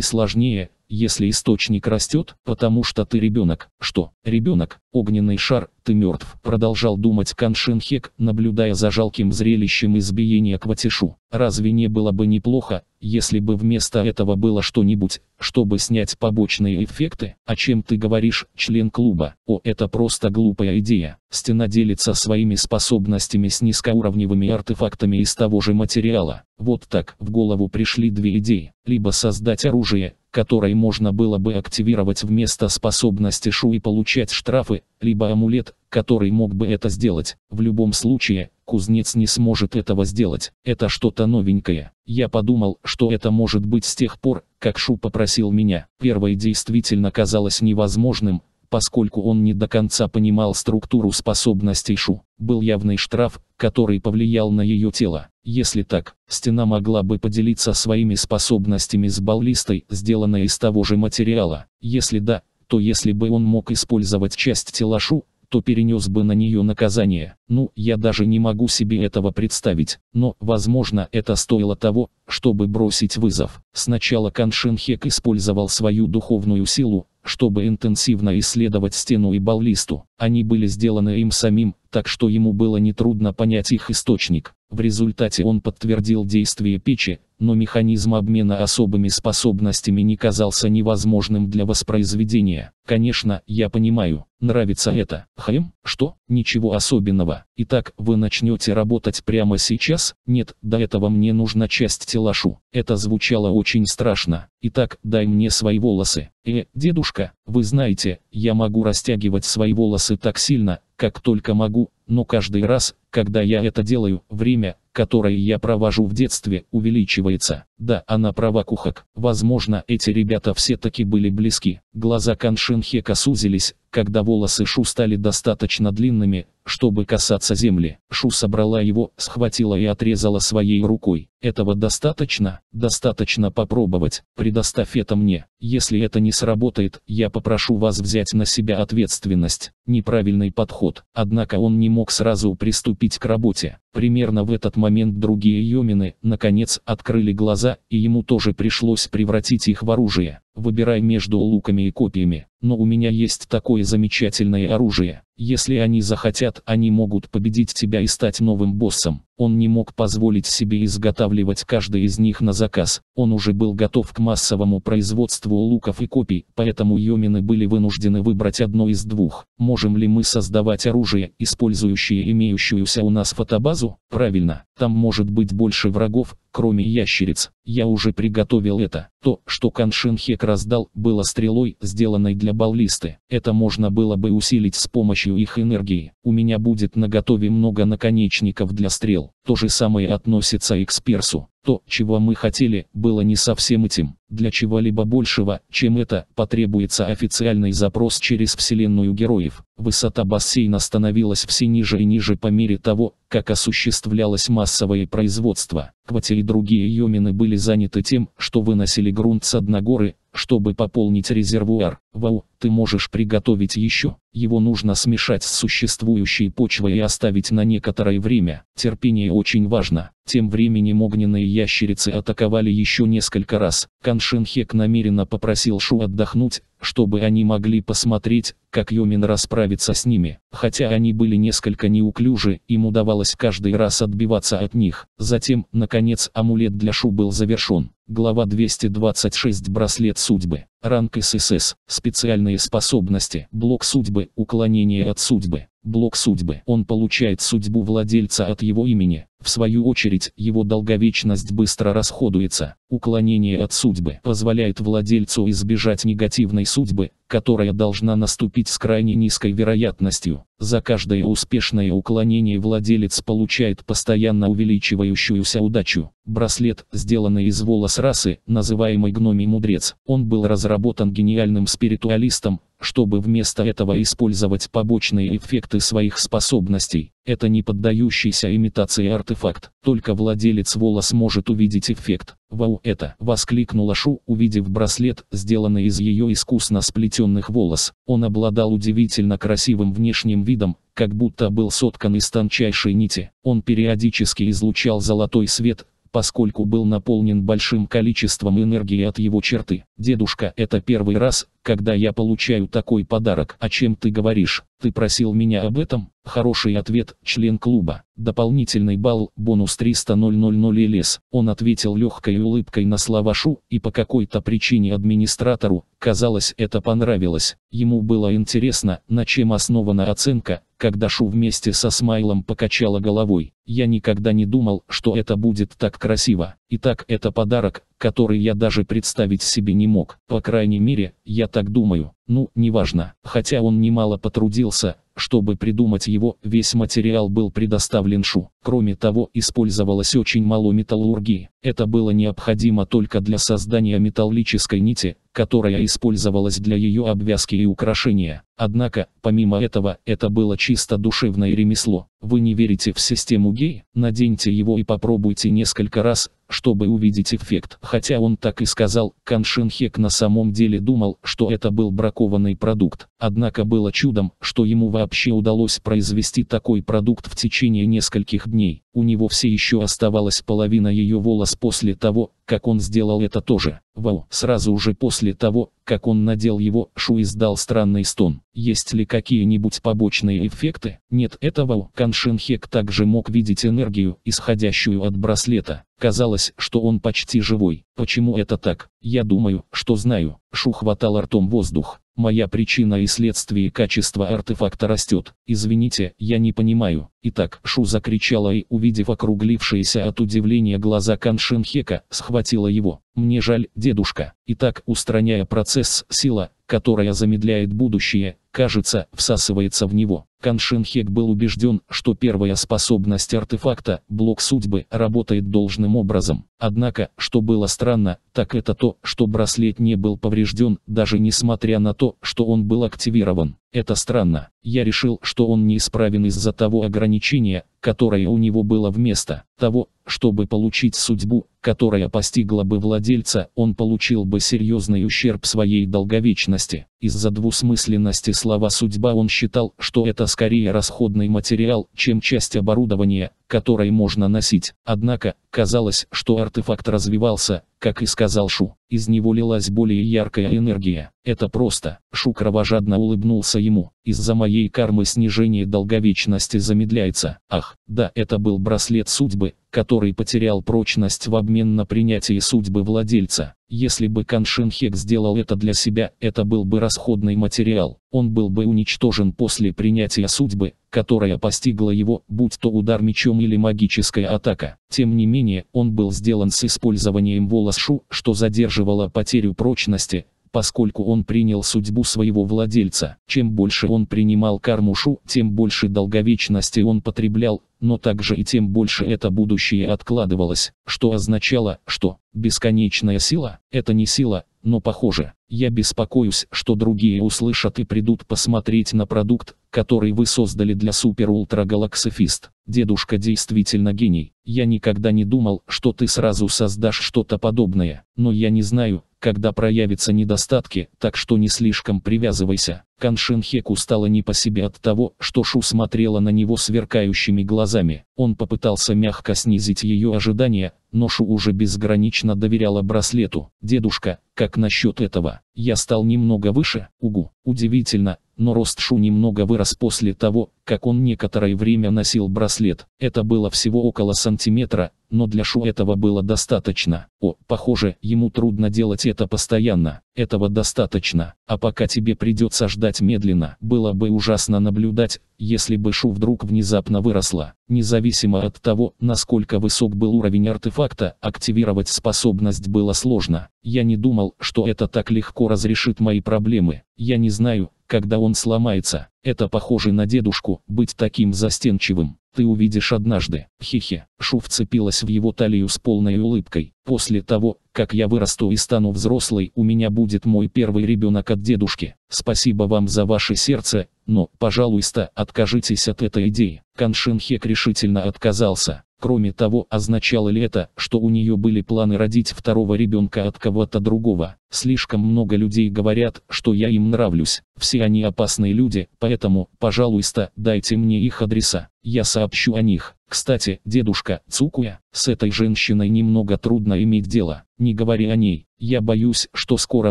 сложнее, если источник растет, потому что ты ребенок? Что? Ребенок, огненный шар, ты мертв. Продолжал думать Каншинхек, наблюдая за жалким зрелищем избиения Кватишу. Разве не было бы неплохо, если бы вместо этого было что-нибудь, чтобы снять побочные эффекты? О чем ты говоришь, член клуба? О, это просто глупая идея. Стена делится своими способностями с низкоуровневыми артефактами из того же материала. Вот так в голову пришли две идеи. Либо создать оружие, которое можно было бы активировать вместо способности Шу и получать штрафы, либо амулет, который мог бы это сделать. В любом случае, кузнец не сможет этого сделать, это что-то новенькое. Я подумал, что это может быть с тех пор, как Шу попросил меня. Первое действительно казалось невозможным, поскольку он не до конца понимал структуру способностей Шу. Был явный штраф, который повлиял на ее тело. Если так, стена могла бы поделиться своими способностями с баллистой, сделанной из того же материала. Если да, то если бы он мог использовать часть тела Шу, то перенес бы на нее наказание. Ну, я даже не могу себе этого представить, но, возможно, это стоило того, чтобы бросить вызов. Сначала Каншенхек использовал свою духовную силу, чтобы интенсивно исследовать стену и баллисту. Они были сделаны им самим, так что ему было нетрудно понять их источник. В результате он подтвердил действие печи, но механизм обмена особыми способностями не казался невозможным для воспроизведения. Конечно, я понимаю, нравится это. Хм, что? Ничего особенного. Итак, вы начнете работать прямо сейчас? Нет, до этого мне нужна часть телашу. Это звучало очень страшно. Итак, дай мне свои волосы. Э, дедушка, вы знаете, я могу растягивать свои волосы так сильно, как только могу, но каждый раз, когда я это делаю, время, которое я провожу в детстве, увеличивается. Да, она права, Кухак. Возможно, эти ребята все-таки были близки. Глаза Каншинхека сузились, когда волосы Шу стали достаточно длинными, чтобы касаться земли. Шу собрала его, схватила и отрезала своей рукой. Этого достаточно? Достаточно попробовать. Предоставь это мне. Если это не сработает, я попрошу вас взять на себя ответственность. Неправильный подход. Однако он не мог сразу приступить приступить к работе. Примерно в этот момент другие Йомины, наконец, открыли глаза, и ему тоже пришлось превратить их в оружие. Выбирай между луками и копьями, но у меня есть такое замечательное оружие. Если они захотят, они могут победить тебя и стать новым боссом. Он не мог позволить себе изготавливать каждый из них на заказ. Он уже был готов к массовому производству луков и копий, поэтому Йомины были вынуждены выбрать одно из двух. Можем ли мы создавать оружие, использующее имеющуюся у нас фотобазу? ящерицу, правильно, там может быть больше врагов, кроме ящериц. Я уже приготовил это. То, что Каншинхек раздал, было стрелой, сделанной для баллисты. Это можно было бы усилить с помощью их энергии. У меня будет на готове много наконечников для стрел. То же самое относится и к Сперсу. То, чего мы хотели, было не совсем этим. Для чего-либо большего, чем это, потребуется официальный запрос через Вселенную Героев. Высота бассейна становилась все ниже и ниже по мере того, как осуществлялось массовое производство. Квати и другие йомины были заняты тем, что выносили грунт с дна горы, чтобы пополнить резервуар. Вау, ты можешь приготовить еще. Его нужно смешать с существующей почвой и оставить на некоторое время. Терпение очень важно. Тем временем огненные ящерицы атаковали еще несколько раз. Каншинхек намеренно попросил Шу отдохнуть, чтобы они могли посмотреть, как Йомин расправится с ними. Хотя они были несколько неуклюжи, им удавалось каждый раз отбиваться от них. Затем, наконец, амулет для Шу был завершен. Глава 226 Браслет судьбы. Ранг ССС. Специальные способности. Блок судьбы. Уклонение от судьбы. Блок судьбы. Он получает судьбу владельца от его имени. В свою очередь, его долговечность быстро расходуется. Уклонение от судьбы позволяет владельцу избежать негативной судьбы, которая должна наступить с крайне низкой вероятностью. За каждое успешное уклонение владелец получает постоянно увеличивающуюся удачу. Браслет, сделанный из волос расы, называемый гномий мудрец, он был разработан гениальным спиритуалистом, чтобы вместо этого использовать побочные эффекты своих способностей. Это не поддающийся имитации артефакт. Только владелец вола сможет увидеть эффект. «Вау, это!» — воскликнула Шу, увидев браслет, сделанный из ее искусно сплетенных волос. Он обладал удивительно красивым внешним видом, как будто был соткан из тончайшей нити. Он периодически излучал золотой свет, поскольку был наполнен большим количеством энергии от его черты. Дедушка это первый раз, когда я получаю такой подарок. О чем ты говоришь? Ты просил меня об этом? Хороший ответ, член клуба. Дополнительный балл, бонус 300 000 лес. Он ответил легкой улыбкой на слова Шу, и по какой-то причине администратору, казалось, это понравилось. Ему было интересно, на чем основана оценка, когда Шу вместе со Смайлом покачала головой. Я никогда не думал, что это будет так красиво. Итак, это подарок, который я даже представить себе не мог. По крайней мере, я так думаю. Ну, неважно. Хотя он немало потрудился, чтобы придумать его, весь материал был предоставлен Шу. Кроме того, использовалось очень мало металлургии. Это было необходимо только для создания металлической нити, которая использовалась для ее обвязки и украшения. Однако, помимо этого, это было чисто душевное ремесло. Вы не верите в систему Гей? Наденьте его и попробуйте несколько раз, чтобы увидеть эффект. Хотя он так и сказал, Каншинхек на самом деле думал, что это был бракованный продукт. Однако было чудом, что ему вообще удалось произвести такой продукт в течение нескольких дней. У него все еще оставалась половина ее волос после того, как он сделал это тоже. Вау! Сразу же после того, как он надел его, Шу издал странный стон. Есть ли какие-нибудь побочные эффекты? Нет, это вау. Каншинхек также мог видеть энергию, исходящую от браслета. Казалось, что он почти живой. Почему это так? Я думаю, что знаю. Шу хватал ртом воздух. Моя причина и следствие качества артефакта растет. Извините, я не понимаю. Итак, Шу закричала и, увидев округлившиеся от удивления глаза Каншинхека, схватила его. Мне жаль, дедушка. Итак, устраняя процесс, сила, которая замедляет будущее, кажется, всасывается в него. Каншинхек был убежден, что первая способность артефакта, блок судьбы, работает должным образом. Однако, что было странно, так это то, что браслет не был поврежден, даже несмотря на то, что он был активирован. Это странно, я решил, что он неисправен из-за того ограничения, которое у него было вместо того, чтобы получить судьбу, которая постигла бы владельца, он получил бы серьезный ущерб своей долговечности. Из-за двусмысленности слова «судьба» он считал, что это скорее расходный материал, чем часть оборудования, которое можно носить. Однако, казалось, что артефакт развивался, как и сказал Шу. Из него лилась более яркая энергия. Это просто. Шу кровожадно улыбнулся ему. Из-за моей кармы снижение долговечности замедляется. Ах, да, это был браслет судьбы, который потерял прочность в обмен на принятие судьбы владельца. Если бы Каншинхек сделал это для себя, это был бы расходный материал. Он был бы уничтожен после принятия судьбы, которая постигла его, будь то удар мечом или магическая атака. Тем не менее, он был сделан с использованием волос Шу, что задерживало потерю прочности, поскольку он принял судьбу своего владельца. Чем больше он принимал кармушу, тем больше долговечности он потреблял, но также и тем больше это будущее откладывалось, что означало, что бесконечная сила – это не сила, но похоже. Я беспокоюсь, что другие услышат и придут посмотреть на продукт, который вы создали для Супер Ультра Галаксифист. Дедушка действительно гений. Я никогда не думал, что ты сразу создашь что-то подобное. Но я не знаю, когда проявятся недостатки, так что не слишком привязывайся. Каншин Хеку стало не по себе от того, что Шу смотрела на него сверкающими глазами. Он попытался мягко снизить ее ожидания, но Шу уже безгранично доверяла браслету. «Дедушка, как насчет этого? Я стал немного выше?» «Угу». Удивительно, но рост Шу немного вырос после того, как он некоторое время носил браслет. Это было всего около сантиметра, но для Шу этого было достаточно. О, похоже, ему трудно делать это постоянно, этого достаточно. А пока тебе придется ждать медленно, было бы ужасно наблюдать, если бы Шу вдруг внезапно выросла. Независимо от того, насколько высок был уровень артефакта, активировать способность было сложно. Я не думал, что это так легко разрешит мои проблемы. Я не знаю, когда он сломается. Это похоже на дедушку, быть таким застенчивым. Ты увидишь однажды. Хихи. Шу вцепилась в его талию с полной улыбкой. После того, как я вырасту и стану взрослой, у меня будет мой первый ребенок от дедушки. Спасибо вам за ваше сердце, но, пожалуйста, откажитесь от этой идеи. Каншин Хек решительно отказался. Кроме того, означало ли это, что у нее были планы родить второго ребенка от кого-то другого? Слишком много людей говорят, что я им нравлюсь. Все они опасные люди, поэтому, пожалуйста, дайте мне их адреса. Я сообщу о них. Кстати, дедушка, Цукуя, с этой женщиной немного трудно иметь дело. Не говори о ней. Я боюсь, что скоро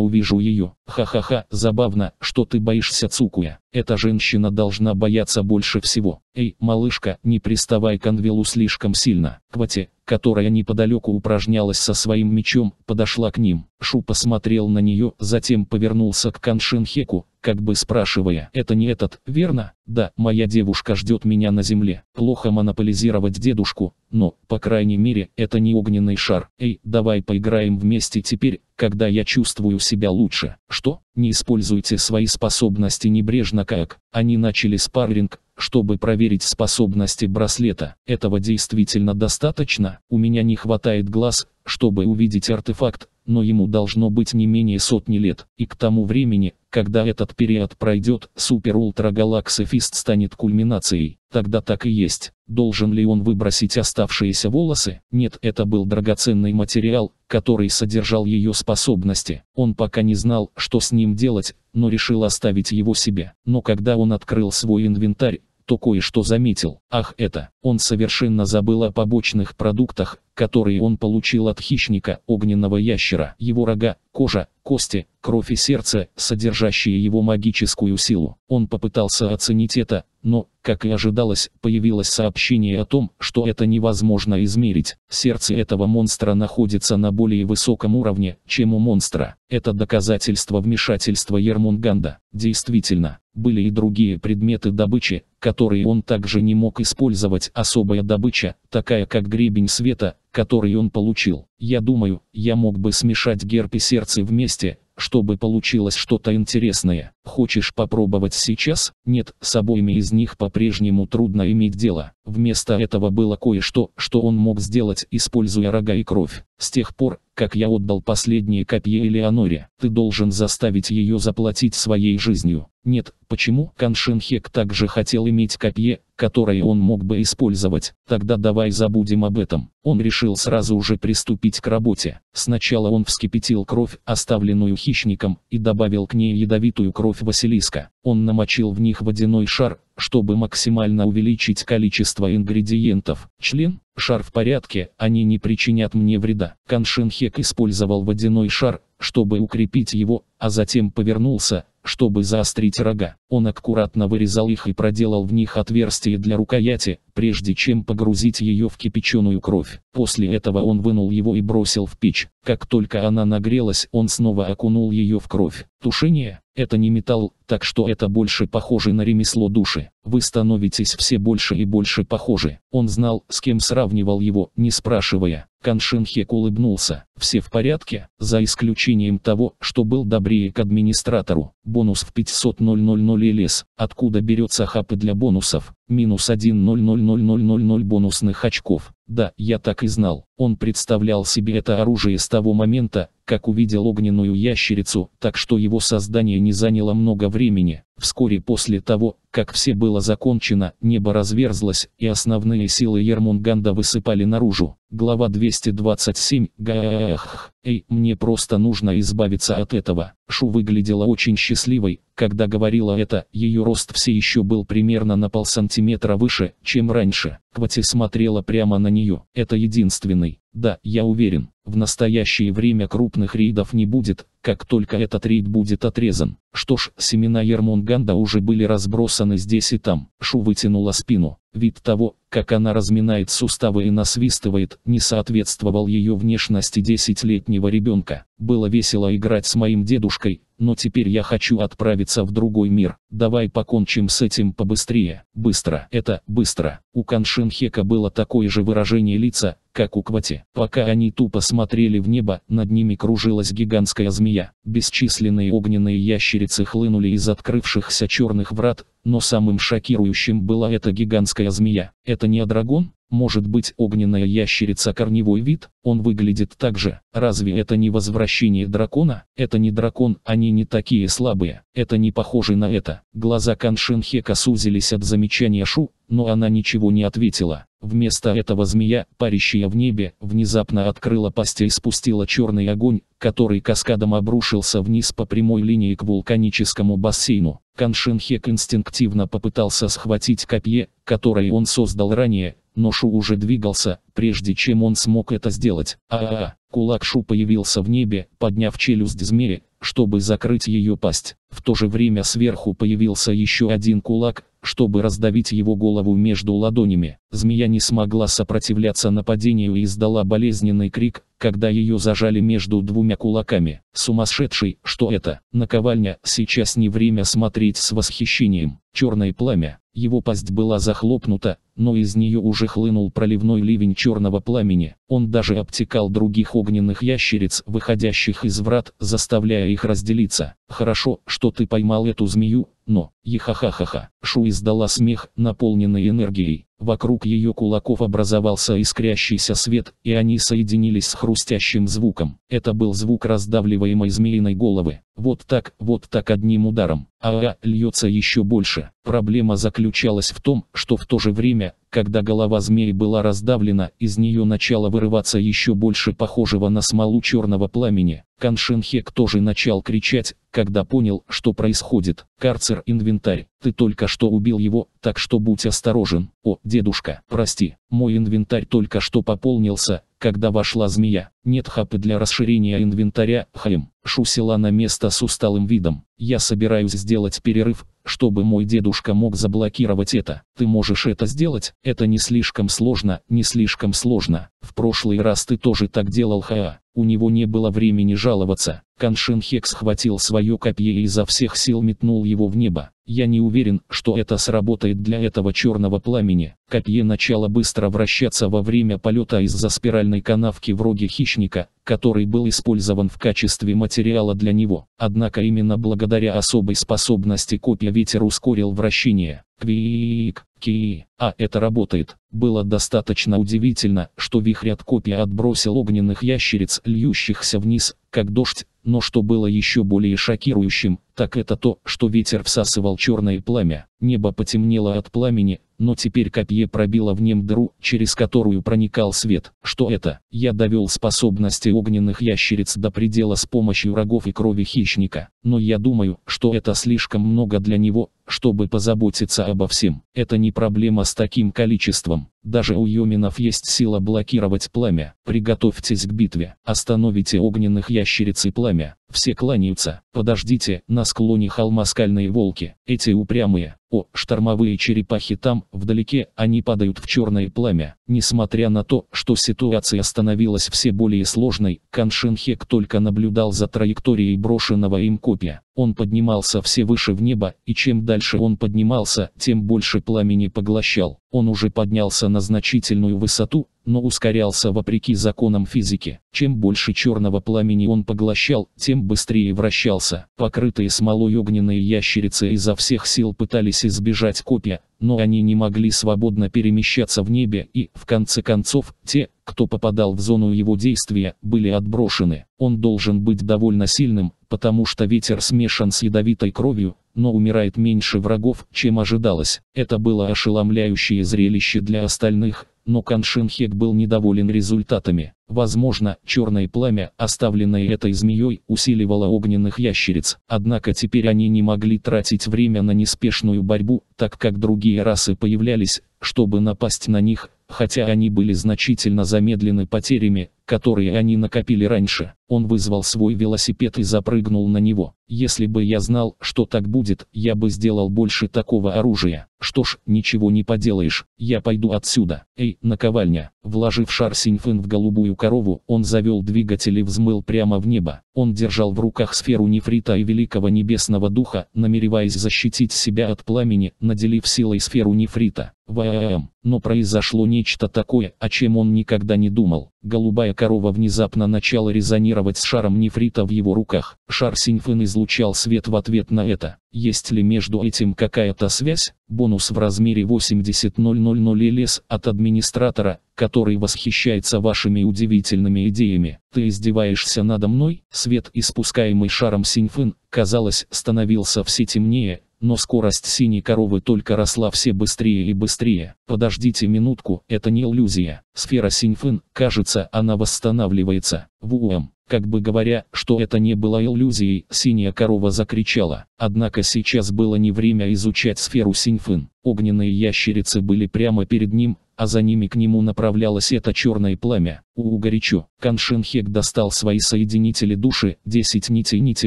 увижу ее. Ха-ха-ха, забавно, что ты боишься Цукуя. Эта женщина должна бояться больше всего. Эй, малышка, не приставай к Анвилу слишком сильно. Квати, которая неподалеку упражнялась со своим мечом, подошла к ним. Шу посмотрел на нее, затем повернулся к Каншинхеку, как бы спрашивая, «Это не этот, верно?» «Да, моя девушка ждет меня на земле. Плохо монополизировать дедушку, но, по крайней мере, это не огненный шар. Эй, давай поиграем вместе теперь, когда я чувствую себя лучше. Что? Не используйте свои способности небрежно как. Они начали спарринг, чтобы проверить способности браслета. Этого действительно достаточно. У меня не хватает глаз, чтобы увидеть артефакт, но ему должно быть не менее сотни лет. И к тому времени, когда этот период пройдет, Супер Ультра Галакси Фист станет кульминацией. Тогда так и есть. Должен ли он выбросить оставшиеся волосы? Нет, это был драгоценный материал, который содержал ее способности. Он пока не знал, что с ним делать, но решил оставить его себе. Но когда он открыл свой инвентарь, то кое-что заметил. Ах это, он совершенно забыл о побочных продуктах, которые он получил от хищника, огненного ящера. Его рога, кожа, кости, кровь и сердце, содержащие его магическую силу. Он попытался оценить это, но, как и ожидалось, появилось сообщение о том, что это невозможно измерить. Сердце этого монстра находится на более высоком уровне, чем у монстра. Это доказательство вмешательства Ермунганда. Действительно, были и другие предметы добычи, которые он также не мог использовать. Особая добыча, такая как гребень света, который он получил. Я думаю, я мог бы смешать герб и сердце вместе, чтобы получилось что-то интересное. Хочешь попробовать сейчас? Нет, с обоими из них по-прежнему трудно иметь дело. Вместо этого было кое-что, что он мог сделать, используя рога и кровь. С тех пор, как я отдал последние копье Элеоноре, ты должен заставить ее заплатить своей жизнью. Нет, почему Каншинхек также хотел иметь копье, которые он мог бы использовать. Тогда давай забудем об этом. Он решил сразу же приступить к работе. Сначала он вскипятил кровь, оставленную хищником, и добавил к ней ядовитую кровь Василиска. Он намочил в них водяной шар, чтобы максимально увеличить количество ингредиентов. Член, шар в порядке, они не причинят мне вреда. Каншинхек использовал водяной шар, чтобы укрепить его, а затем повернулся, чтобы заострить рога, он аккуратно вырезал их и проделал в них отверстие для рукояти, прежде чем погрузить ее в кипяченую кровь. После этого он вынул его и бросил в печь. Как только она нагрелась, он снова окунул ее в кровь. Тушение – это не металл, так что это больше похоже на ремесло души. Вы становитесь все больше и больше похожи. Он знал, с кем сравнивал его, не спрашивая. Каншинхек улыбнулся. Все в порядке, за исключением того, что был добрее к администратору. Бонус в 500 000 лес. Откуда берется хапы для бонусов? Минус 1.00000 бонусных очков. Да, я так и знал. Он представлял себе это оружие с того момента, как увидел огненную ящерицу, так что его создание не заняло много времени. Вскоре после того, как все было закончено, небо разверзлось, и основные силы Ермунганда высыпали наружу. Глава 227. Гах. «Эй, мне просто нужно избавиться от этого». Шу выглядела очень счастливой, когда говорила это, ее рост все еще был примерно на полсантиметра выше, чем раньше. Квати смотрела прямо на нее. «Это единственный да, я уверен, в настоящее время крупных рейдов не будет, как только этот рейд будет отрезан. Что ж, семена Ермунганда уже были разбросаны здесь и там. Шу вытянула спину. Вид того, как она разминает суставы и насвистывает, не соответствовал ее внешности десятилетнего ребенка. Было весело играть с моим дедушкой, но теперь я хочу отправиться в другой мир. Давай покончим с этим побыстрее. Быстро, это, быстро. У Каншинхека было такое же выражение лица, как у Квати. Пока они тупо смотрели в небо, над ними кружилась гигантская змея. Бесчисленные огненные ящерицы хлынули из открывшихся черных врат, но самым шокирующим была эта гигантская змея. Это не Адрагон? Может быть огненная ящерица корневой вид? Он выглядит так же. Разве это не возвращение дракона? Это не дракон, они не такие слабые. Это не похоже на это. Глаза Каншинхека сузились от замечания замечание Шу, но она ничего не ответила. Вместо этого змея, парящая в небе, внезапно открыла пасть и спустила черный огонь, который каскадом обрушился вниз по прямой линии к вулканическому бассейну. Каншинхек инстинктивно попытался схватить копье, которое он создал ранее, но Шу уже двигался, прежде чем он смог это сделать. А-а-а! Кулак Шу появился в небе, подняв челюсть змеи, чтобы закрыть ее пасть. В то же время сверху появился еще один кулак, чтобы раздавить его голову между ладонями. Змея не смогла сопротивляться нападению и издала болезненный крик, когда ее зажали между двумя кулаками. Сумасшедший, что это? Наковальня, сейчас не время смотреть с восхищением. Черное пламя, его пасть была захлопнута, но из нее уже хлынул проливной ливень черного пламени. Он даже обтекал других огненных ящериц, выходящих из врат, заставляя их разделиться. «Хорошо, что ты поймал эту змею, но...» Ехахахаха. Шу издала смех, наполненный энергией. Вокруг ее кулаков образовался искрящийся свет, и они соединились с хрустящим звуком. Это был звук раздавливаемой змеиной головы. Вот так, вот так одним ударом. Аа а, льется еще больше. Проблема заключалась в том, что в то же время время, когда голова змеи была раздавлена, из нее начало вырываться еще больше похожего на смолу черного пламени. Каншенхек тоже начал кричать, когда понял, что происходит. «Карцер, инвентарь, ты только что убил его, так что будь осторожен». «О, дедушка, прости, мой инвентарь только что пополнился, когда вошла змея. Нет хапы для расширения инвентаря, Хаим». Шусила на место с усталым видом. «Я собираюсь сделать перерыв, чтобы мой дедушка мог заблокировать это. Ты можешь это сделать, это не слишком сложно, не слишком сложно. В прошлый раз ты тоже так делал, ха. У него не было времени жаловаться. Каншин Хек схватил свое копье и изо всех сил метнул его в небо. Я не уверен, что это сработает для этого черного пламени. Копье начало быстро вращаться во время полета из-за спиральной канавки в роге хищника, который был использован в качестве материала для него. Однако именно благодаря особой способности копья ветер ускорил вращение. Квик, ки, а это работает. Было достаточно удивительно, что вихрь от копья отбросил огненных ящериц, льющихся вниз, как дождь, но что было еще более шокирующим, так это то, что ветер всасывал черное пламя. Небо потемнело от пламени, но теперь копье пробило в нем дыру, через которую проникал свет. Что это? Я довел способности огненных ящериц до предела с помощью рогов и крови хищника. Но я думаю, что это слишком много для него, чтобы позаботиться обо всем. Это не проблема с таким количеством. Даже у Йоминов есть сила блокировать пламя. Приготовьтесь к битве. Остановите огненных ящериц и пламя. Все кланяются. Подождите, на склоне холма скальные волки. Эти упрямые. О, штормовые черепахи там, вдалеке, они падают в черное пламя. Несмотря на то, что ситуация становилась все более сложной, Каншинхек только наблюдал за траекторией брошенного им копья. Он поднимался все выше в небо, и чем дальше он поднимался, тем больше пламени поглощал. Он уже поднялся на значительную высоту, но ускорялся вопреки законам физики. Чем больше черного пламени он поглощал, тем быстрее вращался. Покрытые смолой огненные ящерицы изо всех сил пытались избежать копья, но они не могли свободно перемещаться в небе и, в конце концов, те, кто попадал в зону его действия, были отброшены. Он должен быть довольно сильным, потому что ветер смешан с ядовитой кровью, но умирает меньше врагов, чем ожидалось. Это было ошеломляющее зрелище для остальных, но Каншинхек был недоволен результатами. Возможно, черное пламя, оставленное этой змеей, усиливало огненных ящериц. Однако теперь они не могли тратить время на неспешную борьбу, так как другие расы появлялись, чтобы напасть на них, хотя они были значительно замедлены потерями, которые они накопили раньше. Он вызвал свой велосипед и запрыгнул на него. Если бы я знал, что так будет, я бы сделал больше такого оружия. Что ж, ничего не поделаешь, я пойду отсюда. Эй, наковальня. Вложив шар синьфын в голубую корову, он завел двигатель и взмыл прямо в небо. Он держал в руках сферу нефрита и великого небесного духа, намереваясь защитить себя от пламени, наделив силой сферу нефрита. ВАМ. Но произошло нечто такое, о чем он никогда не думал голубая корова внезапно начала резонировать с шаром нефрита в его руках. Шар Синьфын излучал свет в ответ на это. Есть ли между этим какая-то связь? Бонус в размере 80000 лес от администратора, который восхищается вашими удивительными идеями. Ты издеваешься надо мной? Свет, испускаемый шаром Синьфын, казалось, становился все темнее, но скорость синей коровы только росла все быстрее и быстрее. Подождите минутку, это не иллюзия. Сфера Синьфэн, кажется, она восстанавливается. Вуэм. Как бы говоря, что это не было иллюзией, синяя корова закричала. Однако сейчас было не время изучать сферу Синьфэн. Огненные ящерицы были прямо перед ним, а за ними к нему направлялось это черное пламя. У горячо. Каншинхек достал свои соединители души, 10 нитей нити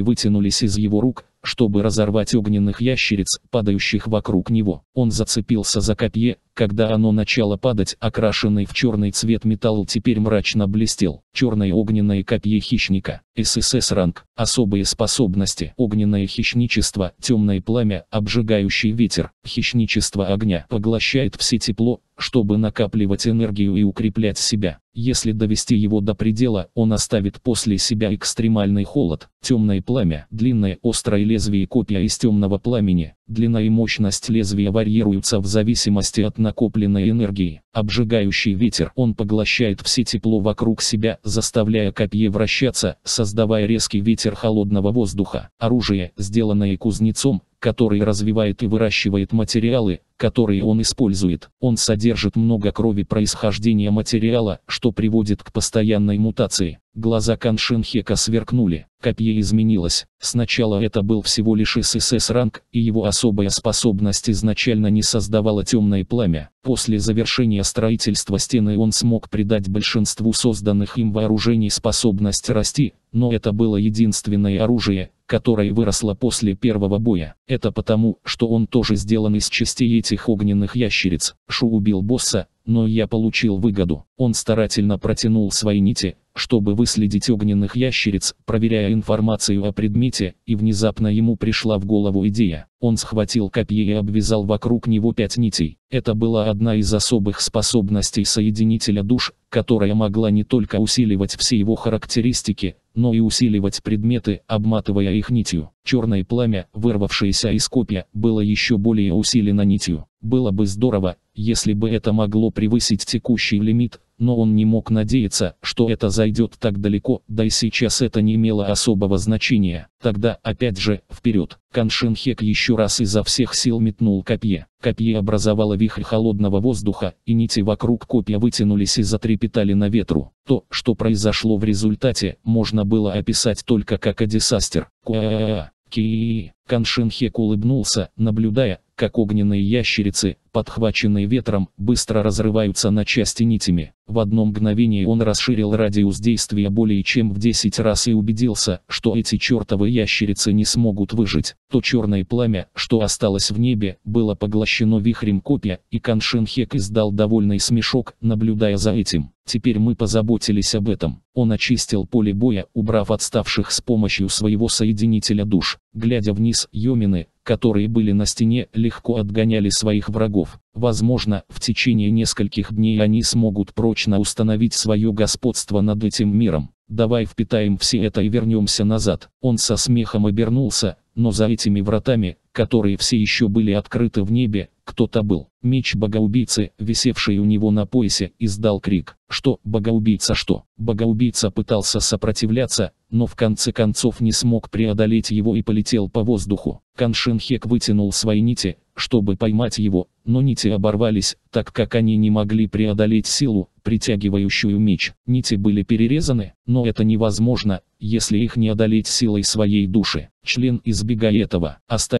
вытянулись из его рук, чтобы разорвать огненных ящериц, падающих вокруг него. Он зацепился за копье, когда оно начало падать, окрашенный в черный цвет металл теперь мрачно блестел. Черное огненное копье хищника, ССС ранг, особые способности, огненное хищничество, темное пламя, обжигающий ветер, хищничество огня, поглощает все тепло, чтобы накапливать энергию и укреплять себя. Если довести его до предела, он оставит после себя экстремальный холод, темное пламя, длинное острое лезвие копья из темного пламени, Длина и мощность лезвия варьируются в зависимости от накопленной энергии. Обжигающий ветер, он поглощает все тепло вокруг себя, заставляя копье вращаться, создавая резкий ветер холодного воздуха. Оружие, сделанное кузнецом, который развивает и выращивает материалы, которые он использует. Он содержит много крови происхождения материала, что приводит к постоянной мутации. Глаза Каншинхека сверкнули. Копье изменилось. Сначала это был всего лишь ССС-ранг, и его особая способность изначально не создавала темное пламя. После завершения строительства стены он смог придать большинству созданных им вооружений способность расти, но это было единственное оружие, которая выросла после первого боя. Это потому, что он тоже сделан из частей этих огненных ящериц. Шу убил босса, но я получил выгоду. Он старательно протянул свои нити, чтобы выследить огненных ящериц, проверяя информацию о предмете, и внезапно ему пришла в голову идея. Он схватил копье и обвязал вокруг него пять нитей. Это была одна из особых способностей соединителя душ, которая могла не только усиливать все его характеристики, но и усиливать предметы, обматывая их нитью. Черное пламя, вырвавшееся из копья, было еще более усилено нитью. Было бы здорово, если бы это могло превысить текущий лимит, но он не мог надеяться, что это зайдет так далеко, да и сейчас это не имело особого значения. Тогда, опять же, вперед. Каншинхек еще раз изо всех сил метнул копье. Копье образовало вихрь холодного воздуха, и нити вокруг копья вытянулись и затрепетали на ветру. То, что произошло в результате, можно было описать только как «Адисастер». Каншинхек улыбнулся, наблюдая, как огненные ящерицы, подхваченные ветром, быстро разрываются на части нитями. В одно мгновение он расширил радиус действия более чем в 10 раз и убедился, что эти чертовы ящерицы не смогут выжить. То черное пламя, что осталось в небе, было поглощено вихрем копья, и Каншинхек издал довольный смешок, наблюдая за этим. Теперь мы позаботились об этом. Он очистил поле боя, убрав отставших с помощью своего соединителя душ. Глядя вниз, Йомины, которые были на стене, легко отгоняли своих врагов. Возможно, в течение нескольких дней они смогут прочно установить свое господство над этим миром. Давай впитаем все это и вернемся назад. Он со смехом обернулся, но за этими вратами, которые все еще были открыты в небе, кто-то был. Меч богоубийцы, висевший у него на поясе, издал крик. Что, богоубийца что? Богоубийца пытался сопротивляться, но в конце концов не смог преодолеть его и полетел по воздуху. Каншинхек вытянул свои нити, чтобы поймать его, но нити оборвались, так как они не могли преодолеть силу, притягивающую меч. Нити были перерезаны, но это невозможно, если их не одолеть силой своей души. Член избегай этого. Оставь